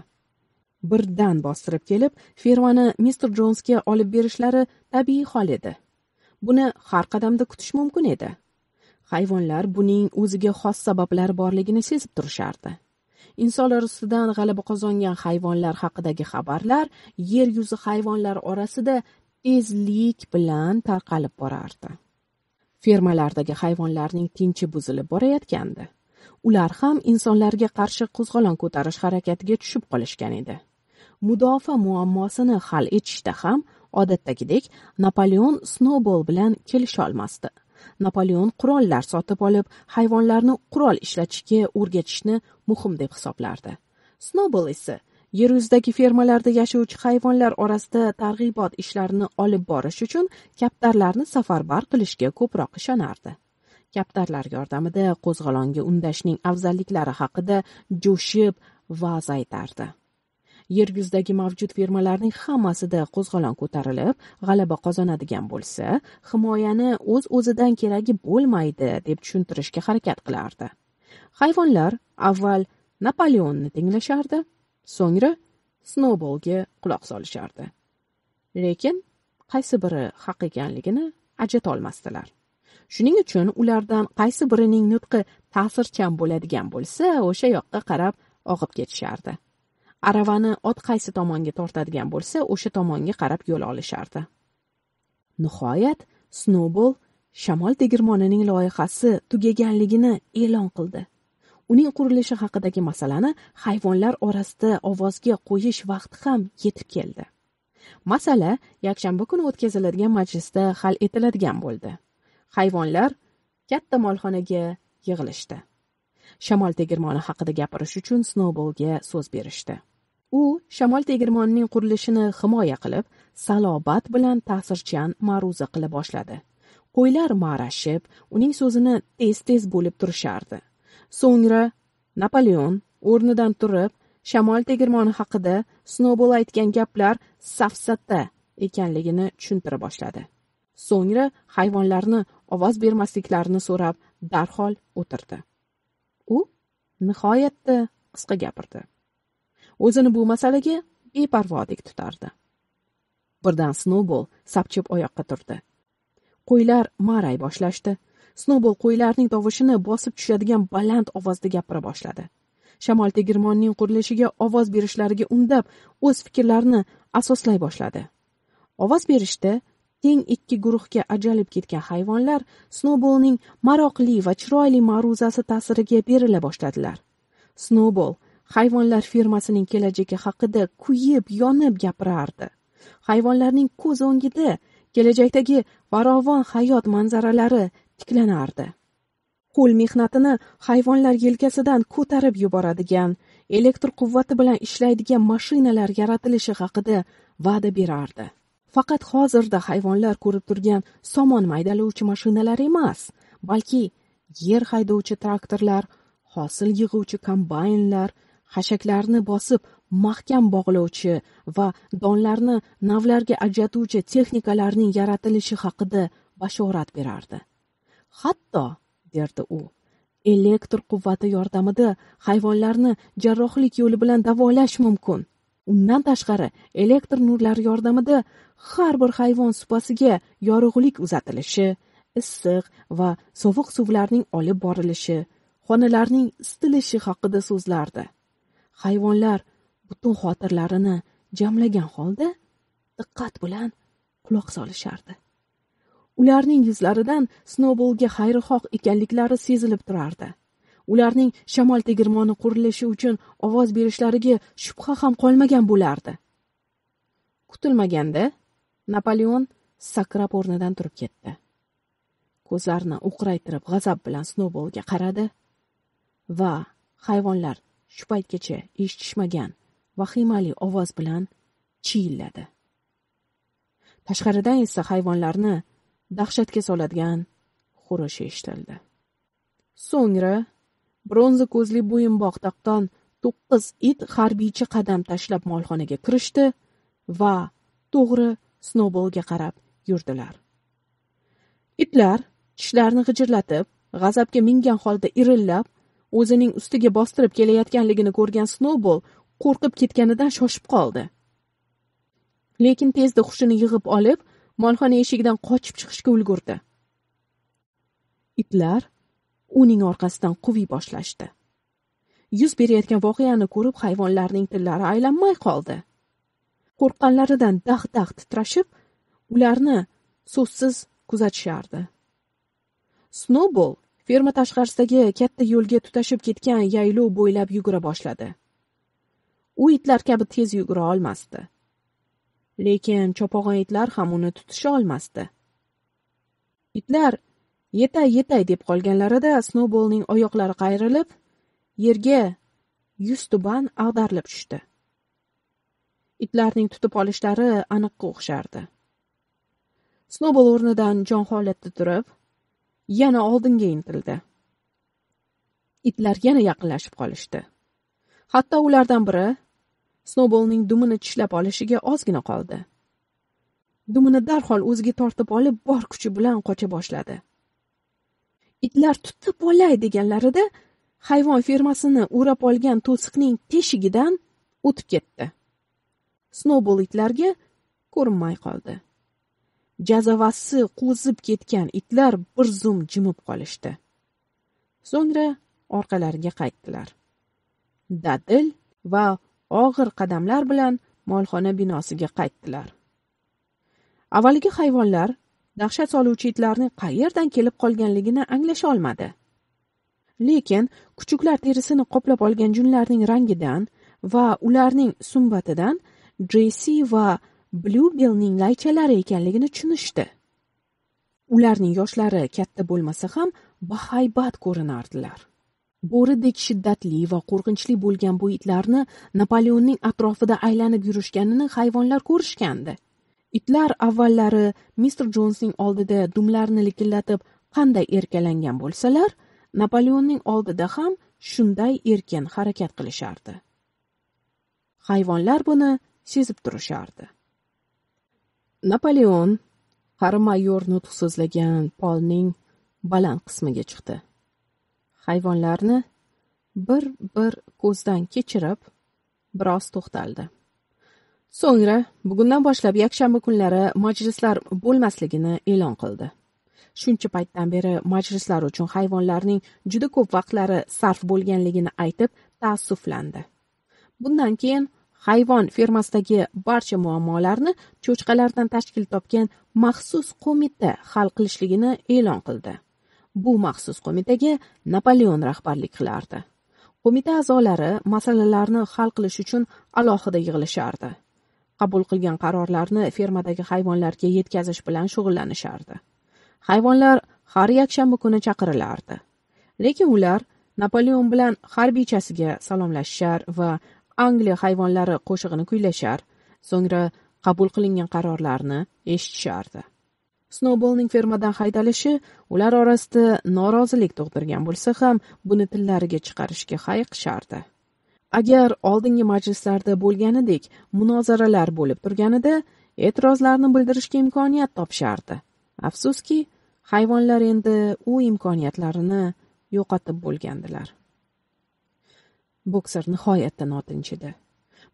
birdan bostirib kelib fermani mister jonsga olib berishlari tabiiy hol edi buni har qadamda kutish mumkin edi hayvonlar buning o'ziga xos sabablari borligini sezib turishardi insonlar ustidan g'alaba qozongan hayvonlar haqidagi xabarlar yer yuzi hayvonlar orasida tezlik bilan tarqalib borardi fermalardagi hayvonlarning tinchi buzilib borayotgandi ular ham insonlarga qarshi qo'zg'olon ko'tarish harakatiga tushib qolishgan edi mudofaa muammosini hal etishda ham odatdagidek napoleon snowball bilan kelisholmasdi napoleon qurollar sotib olib hayvonlarni qurol ishlatishga o'rgatishni muhim deb hisoblardi snowball esa yer yuzidagi fermalarda yashovchi hayvonlar orasida targ'ibot ishlarini olib borish uchun kaptarlarni safarbar qilishga ko'proq ishonardi kaptarlar yordamida qo'zg'olonga undashning afzalliklari haqida jo'shib va'z aytardi yer yuzidagi mavjud firmalarning hammasida qo'zg'olon ko'tarilib g'alaba qozonadigan bo'lsa himoyani o'z o'zidan keragi bo'lmaydi deb tushuntirishga harakat qilardi hayvonlar avval napoleonni tinglashardi so'ngra snoubolga quloq solishardi lekin qaysi biri haq ekanligini ajratolmasdilar shuning uchun ulardan qaysi birining nutqi ta'sirchan bo'ladigan bo'lsa o'sha yoqqa qarab og'ib ketishardi aravani ot qaysi tomonga tortadigan bo'lsa o'sha tomonga qarab yo'l olishardi nihoyat snoubol shamol tegirmonining loyihasi tugaganligini e'lon qildi uning qurilishi haqidagi masalani hayvonlar orasida ovozga qo'yish vaqti ham yetib keldi masala yakshanba kuni o'tkaziladigan majlisda hal etiladigan bo'ldi hayvonlar katta molxonaga yig'ilishdi shamol tegirmoni haqida gapirish uchun snoubolga so'z berishdi u shamol tegirmonining qurilishini himoya qilib salobat bilan ta'sirchan ma'ruza qila boshladi qo'ylar ma'rashib uning so'zini tez tez bo'lib turishardi so'ngra napoleon o'rnidan turib shamol tegirmoni haqida snobol aytgan gaplar safsata ekanligini tushuntira boshladi so'ngra hayvonlarni ovoz bermasliklarini so'rab darhol o'tirdi u nihoyatda qisqa gapirdi o'zini bu masalaga beparvodek tutardi birdan snoubol sapchib oyoqqa turdi qo'ylar ma'ray boshlashdi snoubol qo'ylarning tovushini bosib tushadigan baland ovozda gapira boshladi shamol tegirmonning qurilishiga ovoz berishlariga undab o'z fikrlarini asoslay boshladi ovoz berishda teng ikki guruhga ajralib ketgan hayvonlar snoubolning maroqli va chiroyli ma'ruzasi ta'siriga berila boshladilar snowball hayvonlar fermasining kelajagi haqida kuyib yonib gapirardi hayvonlarning ko'z o'ngida kelajakdagi farovon hayot manzaralari tiklanardi qo'l mehnatini hayvonlar yelkasidan ko'tarib yuboradigan elektr quvvati bilan ishlaydigan mashinalar yaratilishi haqida va'da berardi faqat hozirda hayvonlar ko'rib turgan somon maydalovchi mashinalar emas balki yer haydovchi traktorlar hosil yig'uvchi kombaynlar xashaklarni bosib mahkam bog'lovchi va donlarni navlarga ajratuvchi texnikalarning yaratilishi haqida bashorat berardi hatto derdi u elektr quvvati yordamida hayvonlarni jarrohlik yo'li bilan davolash mumkin undan tashqari elektr nurlari yordamida har bir hayvon supasiga yorug'lik uzatilishi issiq va sovuq suvlarning olib borilishi xonalarning isitilishi haqida so'zlardi hayvonlar butun xotirlarini jamlagan holda diqqat bilan quloq solishardi ularning yuzlaridan snoubolga xayrixoh ekanliklari sezilib turardi ularning shamol tegirmoni qurilishi uchun ovoz berishlariga shubha ham qolmagan bo'lardi kutilmaganda napoleon sakrab o'rnidan turib ketdi ko'zlarini o'qraytirib g'azab bilan snoubolga qaradi va hayvonlar shu paytgacha eshitishmagan vahimali ovoz bilan chiyilladi tashqaridan esa hayvonlarni dahshatga soladigan xurish eshitildi so'ngra bronza ko'zli bo'yinbog' taqton to'qqiz it harbiycha qadam tashlab molxonaga kirishdi va to'g'ri snoubolga qarab yurdilar itlar tishlarini g'ijirlatib g'azabga mingan holda irillab o'zining ustiga bostirib kelayotganligini ko'rgan snoubol qo'rqib ketganidan shoshib qoldi lekin tezda hushini yig'ib olib molxona eshigidan qochib chiqishga ulgurdi itlar uning orqasidan quviy boshlashdi yuz berayotgan voqeani ko'rib hayvonlarning tillari aylanmay qoldi qo'rqqanlaridan dag' dag' titrashib ularni so'zsiz kuzatishardi snoubol ferma tashqarisidagi katta yo'lga tutashib ketgan yaylov bo'ylab yugura boshladi u itlar kabi tez yugura olmasdi lekin chopog'on itlar ham uni tutisha olmasdi itlar yetay yetay deb qolganlarida snoubolning oyoqlari qayrilib yerga yuz tuban ag'darilib tushdi itlarning tutib olishlari aniqqa o'xshardi snoubol o'rnidan jon holatda turib yana oldinga intildi itlar yana yaqinlashib qolishdi hatto ulardan biri Snowballning dumini tishlab olishiga ozgina qoldi dumini darhol o'ziga tortib olib bor kuchi bilan qocha boshladi itlar tutib olay deganlarida hayvon fermasini o'rab olgan to'siqning teshigidan o'tib ketdi Snowball itlarga ko'rinmay qoldi jazavasi qo'zib ketgan itlar bir zum jimib qolishdi so'ngra orqalariga qaytdilar dadil va og'ir qadamlar bilan molxona binosiga qaytdilar avvalgi hayvonlar dahshat soluvchi itlarning qayerdan kelib qolganligini anglasha olmadi lekin kuchuklar terisini qoplab olgan junlarning rangidan va ularning sumbatidan jessi va Bluebellning laychalari ekanligini tushunishdi. Ularning yoshlari katta bo'lmasa ham bahaybat ko'rinardilar. Bo'ridek shiddatli va qo'rqinchli bo'lgan bu itlarni Napoleonning atrofida aylanib yurishganini hayvonlar ko'rishgandi. Itlar avvallari Mr. Jonesning oldida dumlarini likillatib, qanday erkalangan bo'lsalar, Napoleonning oldida ham shunday erkin harakat qilishardi. Hayvonlar buni sezib turishardi. napoleon qari mayor nutq so'zlagan polning baland qismiga chiqdi hayvonlarni bir bir ko'zdan kechirib biroz to'xtaldi so'ngra bugundan boshlab yakshanba kunlari majlislar bo'lmasligini e'lon qildi shuncha paytdan beri majlislar uchun hayvonlarning juda ko'p vaqtlari sarf bo'lganligini aytib taassuflandi bundan keyin hayvon fermasidagi barcha muammolarni cho'chqalardan tashkil topgan maxsus qo'mita hal qilishligini e'lon qildi bu maxsus qo'mitaga napoleon rahbarlik qilardi qo'mita a'zolari masalalarni hal qilish uchun alohida yig'ilishardi qabul qilgan qarorlarni fermadagi hayvonlarga yetkazish bilan shug'ullanishardi hayvonlar har yakshanba kuni chaqirilardi lekin ular napoleon bilan harbiychasiga salomlashishar va angliya hayvonlari qo'shig'ini kuylashar so'ngra qabul qilingan qarorlarni eshitishardi Snowballning fermadan haydalishi ular orasida norozilik tug'dirgan bo'lsa ham buni tillariga chiqarishga hayiqishardi agar oldingi majlislarda bo'lganidek munozaralar bo'lib turganida e'tirozlarni bildirishga imkoniyat topishardi afsuski hayvonlar endi u imkoniyatlarini yo'qotib bo'lgandilar bokser nihoyatda notinch edi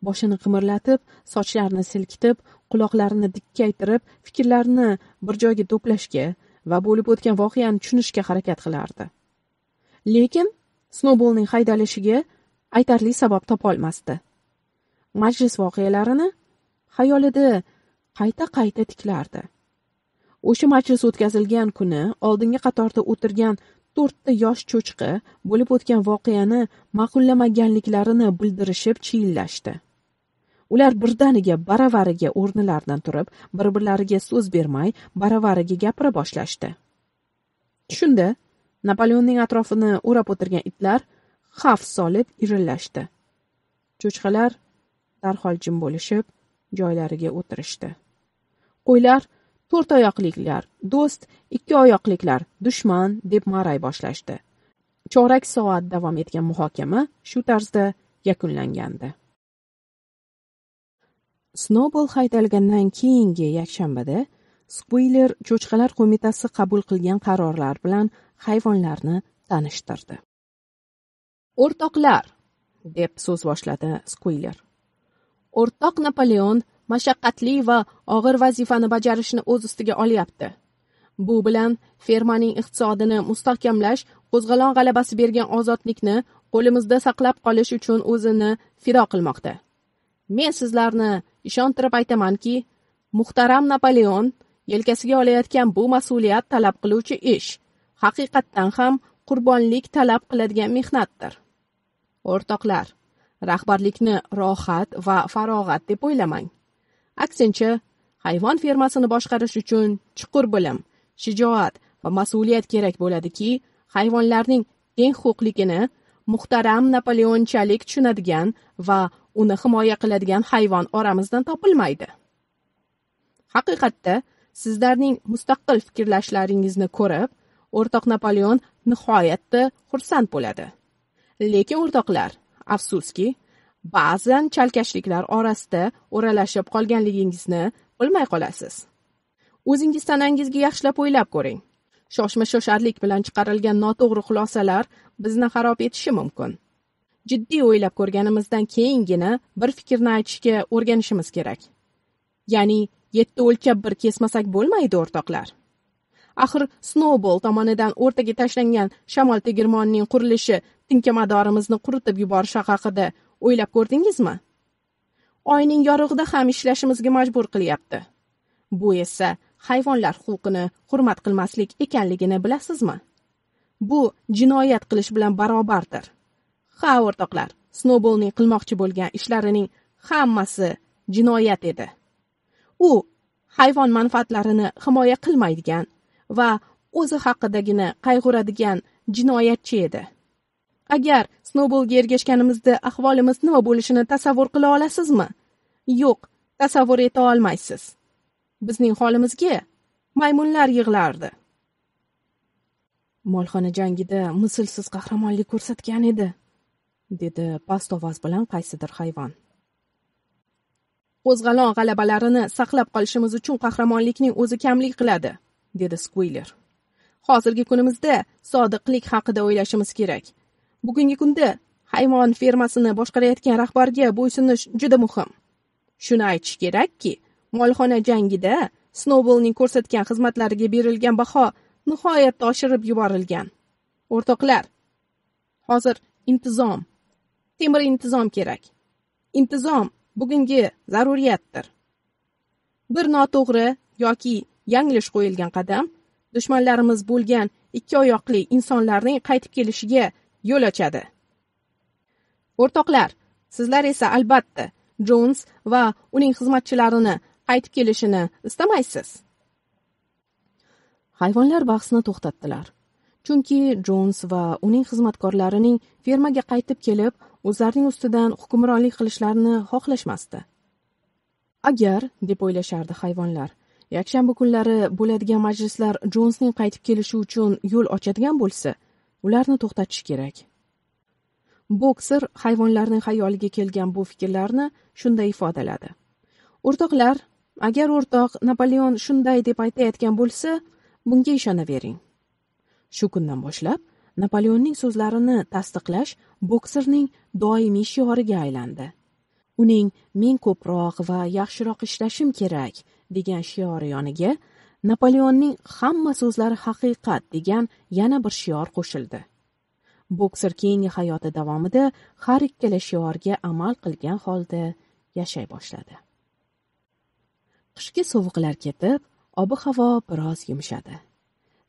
boshini qimirlatib sochlarini silkitib quloqlarini dikkaytirib fikrlarini bir joyga to'plashga va bo'lib o'tgan voqeani tushunishga harakat qilardi lekin snoubolning haydalishiga aytarli sabab topolmasdi majlis voqealarini xayolida qayta qayta tiklardi o'sha majlis o'tkazilgan kuni oldingi qatorda o'tirgan to'rtta yosh cho'chqa bo'lib o'tgan voqeani ma'qullamaganliklarini bildirishib chiyillashdi ular birdaniga baravariga o'rnilaridan turib bir birlariga so'z bermay baravariga gapira boshlashdi shunda napoleonning atrofini o'rab o'tirgan itlar xavf solib irillashdi cho'chqalar darhol jim bo'lishib joylariga o'tirishdi qo'ylar to'rt oyoqliklar do'st ikki oyoqliklar dushman deb maray boshlashdi chorak soat davom etgan muhokama shu tarzda yakunlangandi snobol haydalgandan keyingi yakshanbada skuiler cho'chqalar qo'mitasi qabul qilgan qarorlar bilan hayvonlarni tanishtirdi o'rtoqlar deb so'z boshladi skuiler o'rtoq napoleon mashaqqatli va og'ir vazifani bajarishni o'z ustiga olyapti bu bilan fermaning iqtisodini mustahkamlash qo'zg'olon g'alabasi bergan ozodlikni qo'limizda saqlab qolish uchun o'zini fido qilmoqda men sizlarni ishontirib aytamanki muhtaram napoleon yelkasiga olayotgan bu mas'uliyat talab qiluvchi ish haqiqatdan ham qurbonlik talab qiladigan mehnatdir o'rtoqlar rahbarlikni rohat va farog'at deb o'ylamang aksincha hayvon fermasini boshqarish uchun chuqur bilim shijoat va mas'uliyat kerak bo'ladiki hayvonlarning teng huquqligini muhtaram napoleonchalik tushunadigan va uni himoya qiladigan hayvon oramizdan topilmaydi haqiqatda sizlarning mustaqil fikrlashlaringizni ko'rib o'rtoq napoleon nihoyatda xursand bo'ladi lekin o'rtoqlar afsuski ba'zan chalkashliklar orasida o'ralashib qolganligingizni bilmay qolasiz o'zingiz tanangizga yaxshilab o'ylab ko'ring shoshma shosharlik bilan chiqarilgan noto'g'ri xulosalar bizni xarob etishi mumkin jiddiy o'ylab ko'rganimizdan keyingina bir fikrni aytishga o'rganishimiz kerak ya'ni yetti o'lchab bir kesmasak bo'lmaydi o'rtoqlar axir snoubol tomonidan o'rtaga tashlangan shamol tegirmonining qurilishi tinkamadorimizni quritib yuborishi haqida o'ylab ko'rdingizmi oyning yorug'ida ham ishlashimizga majbur qilyapti bu esa hayvonlar huquqini hurmat qilmaslik ekanligini bilasizmi bu jinoyat qilish bilan barobardir ha o'rtoqlar snoubolning qilmoqchi bo'lgan ishlarining hammasi jinoyat edi u hayvon manfaatlarini himoya qilmaydigan va o'zi haqidagina qayg'uradigan jinoyatchi edi agar snoubolga ergashganimizda ahvolimiz nima bo'lishini tasavvur qila olasizmi yo'q tasavvur eta olmaysiz bizning holimizga maymunlar yig'lardi molxona jangida mislsiz qahramonlik ko'rsatgan edi dedi past ovoz bilan qaysidir hayvon qo'zg'alon g'alabalarini saqlab qolishimiz uchun qahramonlikning o'zi kamlik qiladi dedi skuiler hozirgi kunimizda sodiqlik haqida o'ylashimiz kerak bugungi kunda hayvon fermasini boshqarayotgan rahbarga bo'ysunish juda muhim shuni aytish kerakki molxona jangida snoubolning ko'rsatgan xizmatlariga berilgan baho nihoyatda oshirib yuborilgan o'rtoqlar hozir intizom temir intizom kerak intizom bugungi zaruriyatdir bir noto'g'ri yoki yanglish qo'yilgan qadam dushmanlarimiz bo'lgan ikki oyoqli insonlarning qaytib kelishiga yo'l ochadi o'rtoqlar sizlar esa albatta jons va uning xizmatchilarini qaytib kelishini istamaysiz hayvonlar bahsni to'xtatdilar chunki jons va uning xizmatkorlarining fermaga qaytib kelib o'zlarining ustidan hukmronlik qilishlarini xohlashmasdi agar deb o'ylashardi hayvonlar yakshanba kunlari bo'ladigan majlislar jonsning qaytib kelishi uchun yo'l ochadigan bo'lsa ularni to'xtatish kerak bokser hayvonlarning xayoliga kelgan bu fikrlarni shunday ifodaladi o'rtoqlar agar o'rtoq napoleon shunday deb aytayotgan bo'lsa bunga ishonavering shu kundan boshlab napoleonning so'zlarini tasdiqlash bokserning doimiy shioriga aylandi uning men ko'proq va yaxshiroq ishlashim kerak degan shiori yoniga napoleonning hamma so'zlari haqiqat degan yana bir shior qo'shildi bokser keyingi hayoti davomida har ikkala shiorga amal qilgan holda yashay boshladi qishki sovuqlar ketib ob havo biroz yumshadi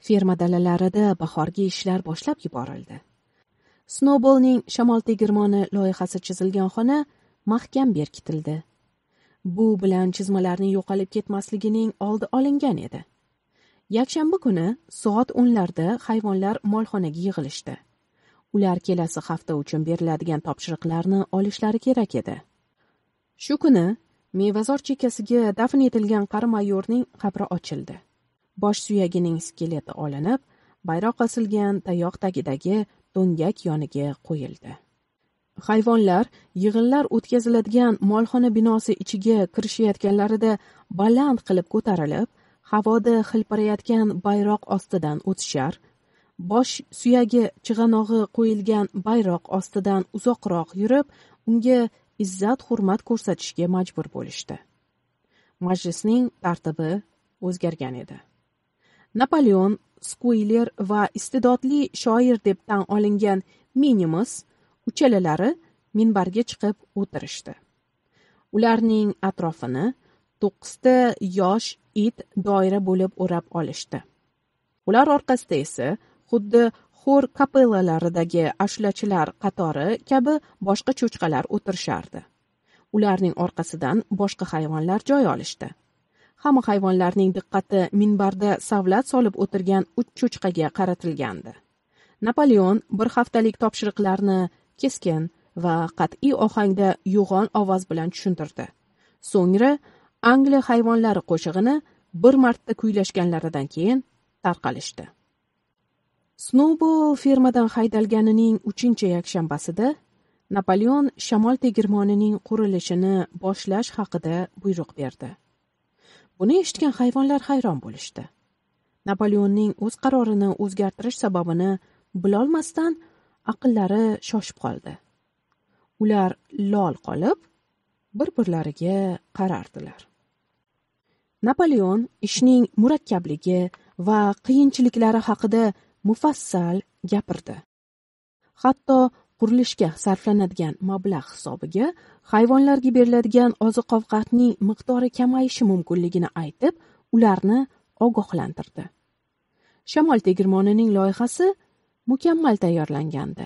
ferma dalalarida bahorgi ishlar boshlab yuborildi snoubolning shamol tegirmoni loyihasi chizilgan xona mahkam berkitildi bu bilan chizmalarning yo'qolib ketmasligining oldi olingan edi yakshanba kuni soat o'nlarda hayvonlar molxonaga yig'ilishdi ular kelasi hafta uchun beriladigan topshiriqlarni olishlari kerak edi shu kuni mevazor chekkasiga dafn etilgan qari mayorning qabri ochildi bosh suyagining skeleti olinib bayroq osilgan tayoq tagidagi do'ngak yoniga qo'yildi hayvonlar yig'inlar o'tkaziladigan molxona binosi ichiga kirishayotganlarida baland qilib ko'tarilib havoda hilpirayotgan bayroq ostidan o'tishar bosh suyagi chig'anog'i qo'yilgan bayroq ostidan uzoqroq yurib unga izzat hurmat ko'rsatishga majbur bo'lishdi majlisning tartibi o'zgargan edi napoleon skuiler va iste'dodli shoir deb tan olingan minimus uchalalari minbarga chiqib o'tirishdi ularning atrofini to'qqizta yosh it doira bo'lib o'rab olishdi ular orqasida esa xuddi xor kapellalaridagi ashulachilar qatori kabi boshqa cho'chqalar o'tirishardi ularning orqasidan boshqa hayvonlar joy olishdi hamma hayvonlarning diqqati minbarda savlat solib o'tirgan uch cho'chqaga qaratilgandi napoleon bir haftalik topshiriqlarni keskin va qat'iy ohangda yo'g'on ovoz bilan tushuntirdi so'ngra angliya hayvonlari qo'shig'ini bir marta kuylashganlaridan keyin tarqalishdi snoubo fermadan haydalganining uchinchi yakshanbasida napoleon shamol tegirmonining qurilishini boshlash haqida buyruq berdi buni eshitgan hayvonlar hayron bo'lishdi napoleonning o'z qarorini o'zgartirish sababini bilolmasdan aqllari shoshib qoldi ular lol qolib bir birlariga qarardilar napoleon ishning murakkabligi va qiyinchiliklari haqida mufassal gapirdi hatto qurilishga sarflanadigan mablag' hisobiga hayvonlarga beriladigan oziq ovqatning miqdori kamayishi mumkinligini aytib ularni ogohlantirdi shamol tegirmonining loyihasi mukammal tayyorlangandi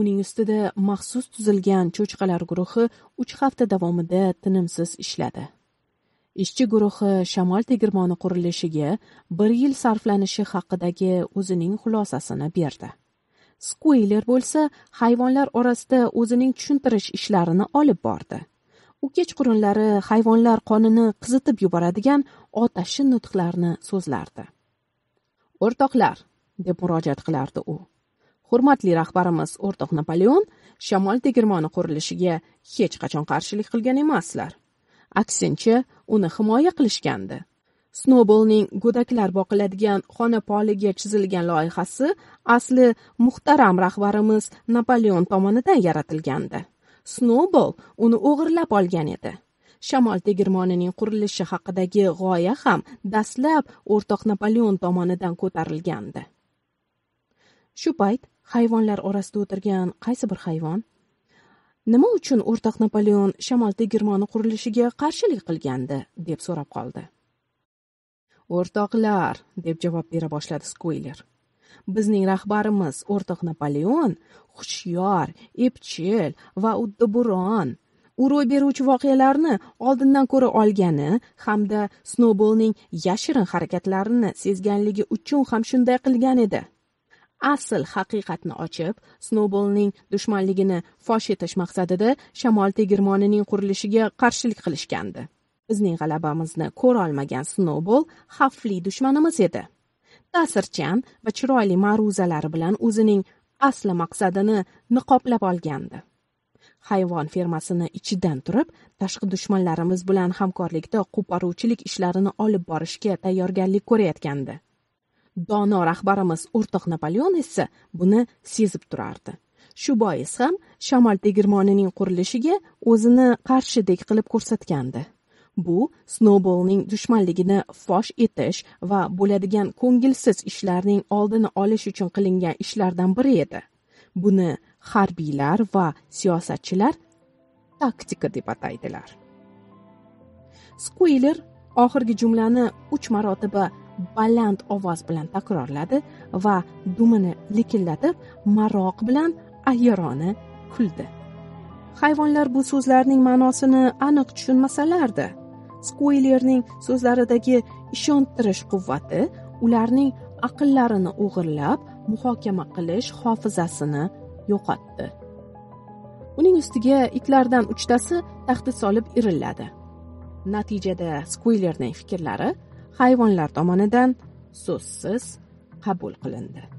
uning ustida maxsus tuzilgan cho'chqalar guruhi uch hafta davomida tinimsiz ishladi ishchi guruhi shamol tegirmoni qurilishiga bir yil sarflanishi haqidagi o'zining xulosasini berdi skuiler bo'lsa hayvonlar orasida o'zining tushuntirish ishlarini olib bordi u kechqurunlari hayvonlar qonini qizitib yuboradigan otashi nutqlarni so'zlardi o'rtoqlar deb murojaat qilardi u hurmatli rahbarimiz o'rtoq napoleon shamol tegirmoni qurilishiga hech qachon qarshilik qilgan emaslar aksincha uni himoya qilishgandi snoubolning go'daklar boqiladigan xona poliga chizilgan loyihasi asli muhtaram rahbarimiz napoleon tomonidan yaratilgandi snoubol uni o'g'irlab olgan edi shamol tegirmonining qurilishi haqidagi g'oya ham dastlab o'rtoq napoleon tomonidan ko'tarilgandi shu payt hayvonlar orasida o'tirgan qaysi bir hayvon nima uchun o'rtoq napoleon shamol tegirmoni qurilishiga qarshilik qilgandi deb so'rab qoldi o'rtoqlar deb javob bera boshladi skuyler bizning rahbarimiz o'rtoq napoleon hushyor epchil va uddaburon u ro'y beruvchi voqealarni oldindan ko'ra olgani hamda snoubolning yashirin harakatlarini sezganligi uchun ham shunday qilgan edi asl haqiqatni ochib snoubolning dushmanligini fosh etish maqsadida shamol tegirmonining qurilishiga qarshilik qilishgandi bizning g'alabamizni ko'rolmagan snoubol xavfli dushmanimiz edi ta'sirchan va chiroyli ma'ruzalari bilan o'zining asli maqsadini niqoblab olgandi hayvon fermasini ichidan turib tashqi dushmanlarimiz bilan hamkorlikda qo'poruvchilik ishlarini olib borishga tayyorgarlik ko'rayotgandi dono rahbarimiz o'rtoq napoleon esa buni sezib turardi shu bois ham shamol tegirmonining qurilishiga o'zini qarshidek qilib ko'rsatgandi bu snoubolning dushmanligini fosh etish va bo'ladigan ko'ngilsiz ishlarning oldini olish uchun qilingan ishlardan biri edi buni harbiylar va siyosatchilar taktika deb ataydilar skuiler oxirgi jumlani uch marotaba baland ovoz bilan takrorladi va dumini likillatib maroq bilan ayyorona kuldi hayvonlar bu so'zlarning ma'nosini aniq tushunmasalardi skuylerning so'zlaridagi ishontirish quvvati ularning aqllarini o'g'irlab muhokama qilish hofizasini yo'qotdi uning ustiga itlardan uchtasi tahdid solib irilladi natijada skuylerning fikrlari hayvonlar tomonidan so'zsiz qabul qilindi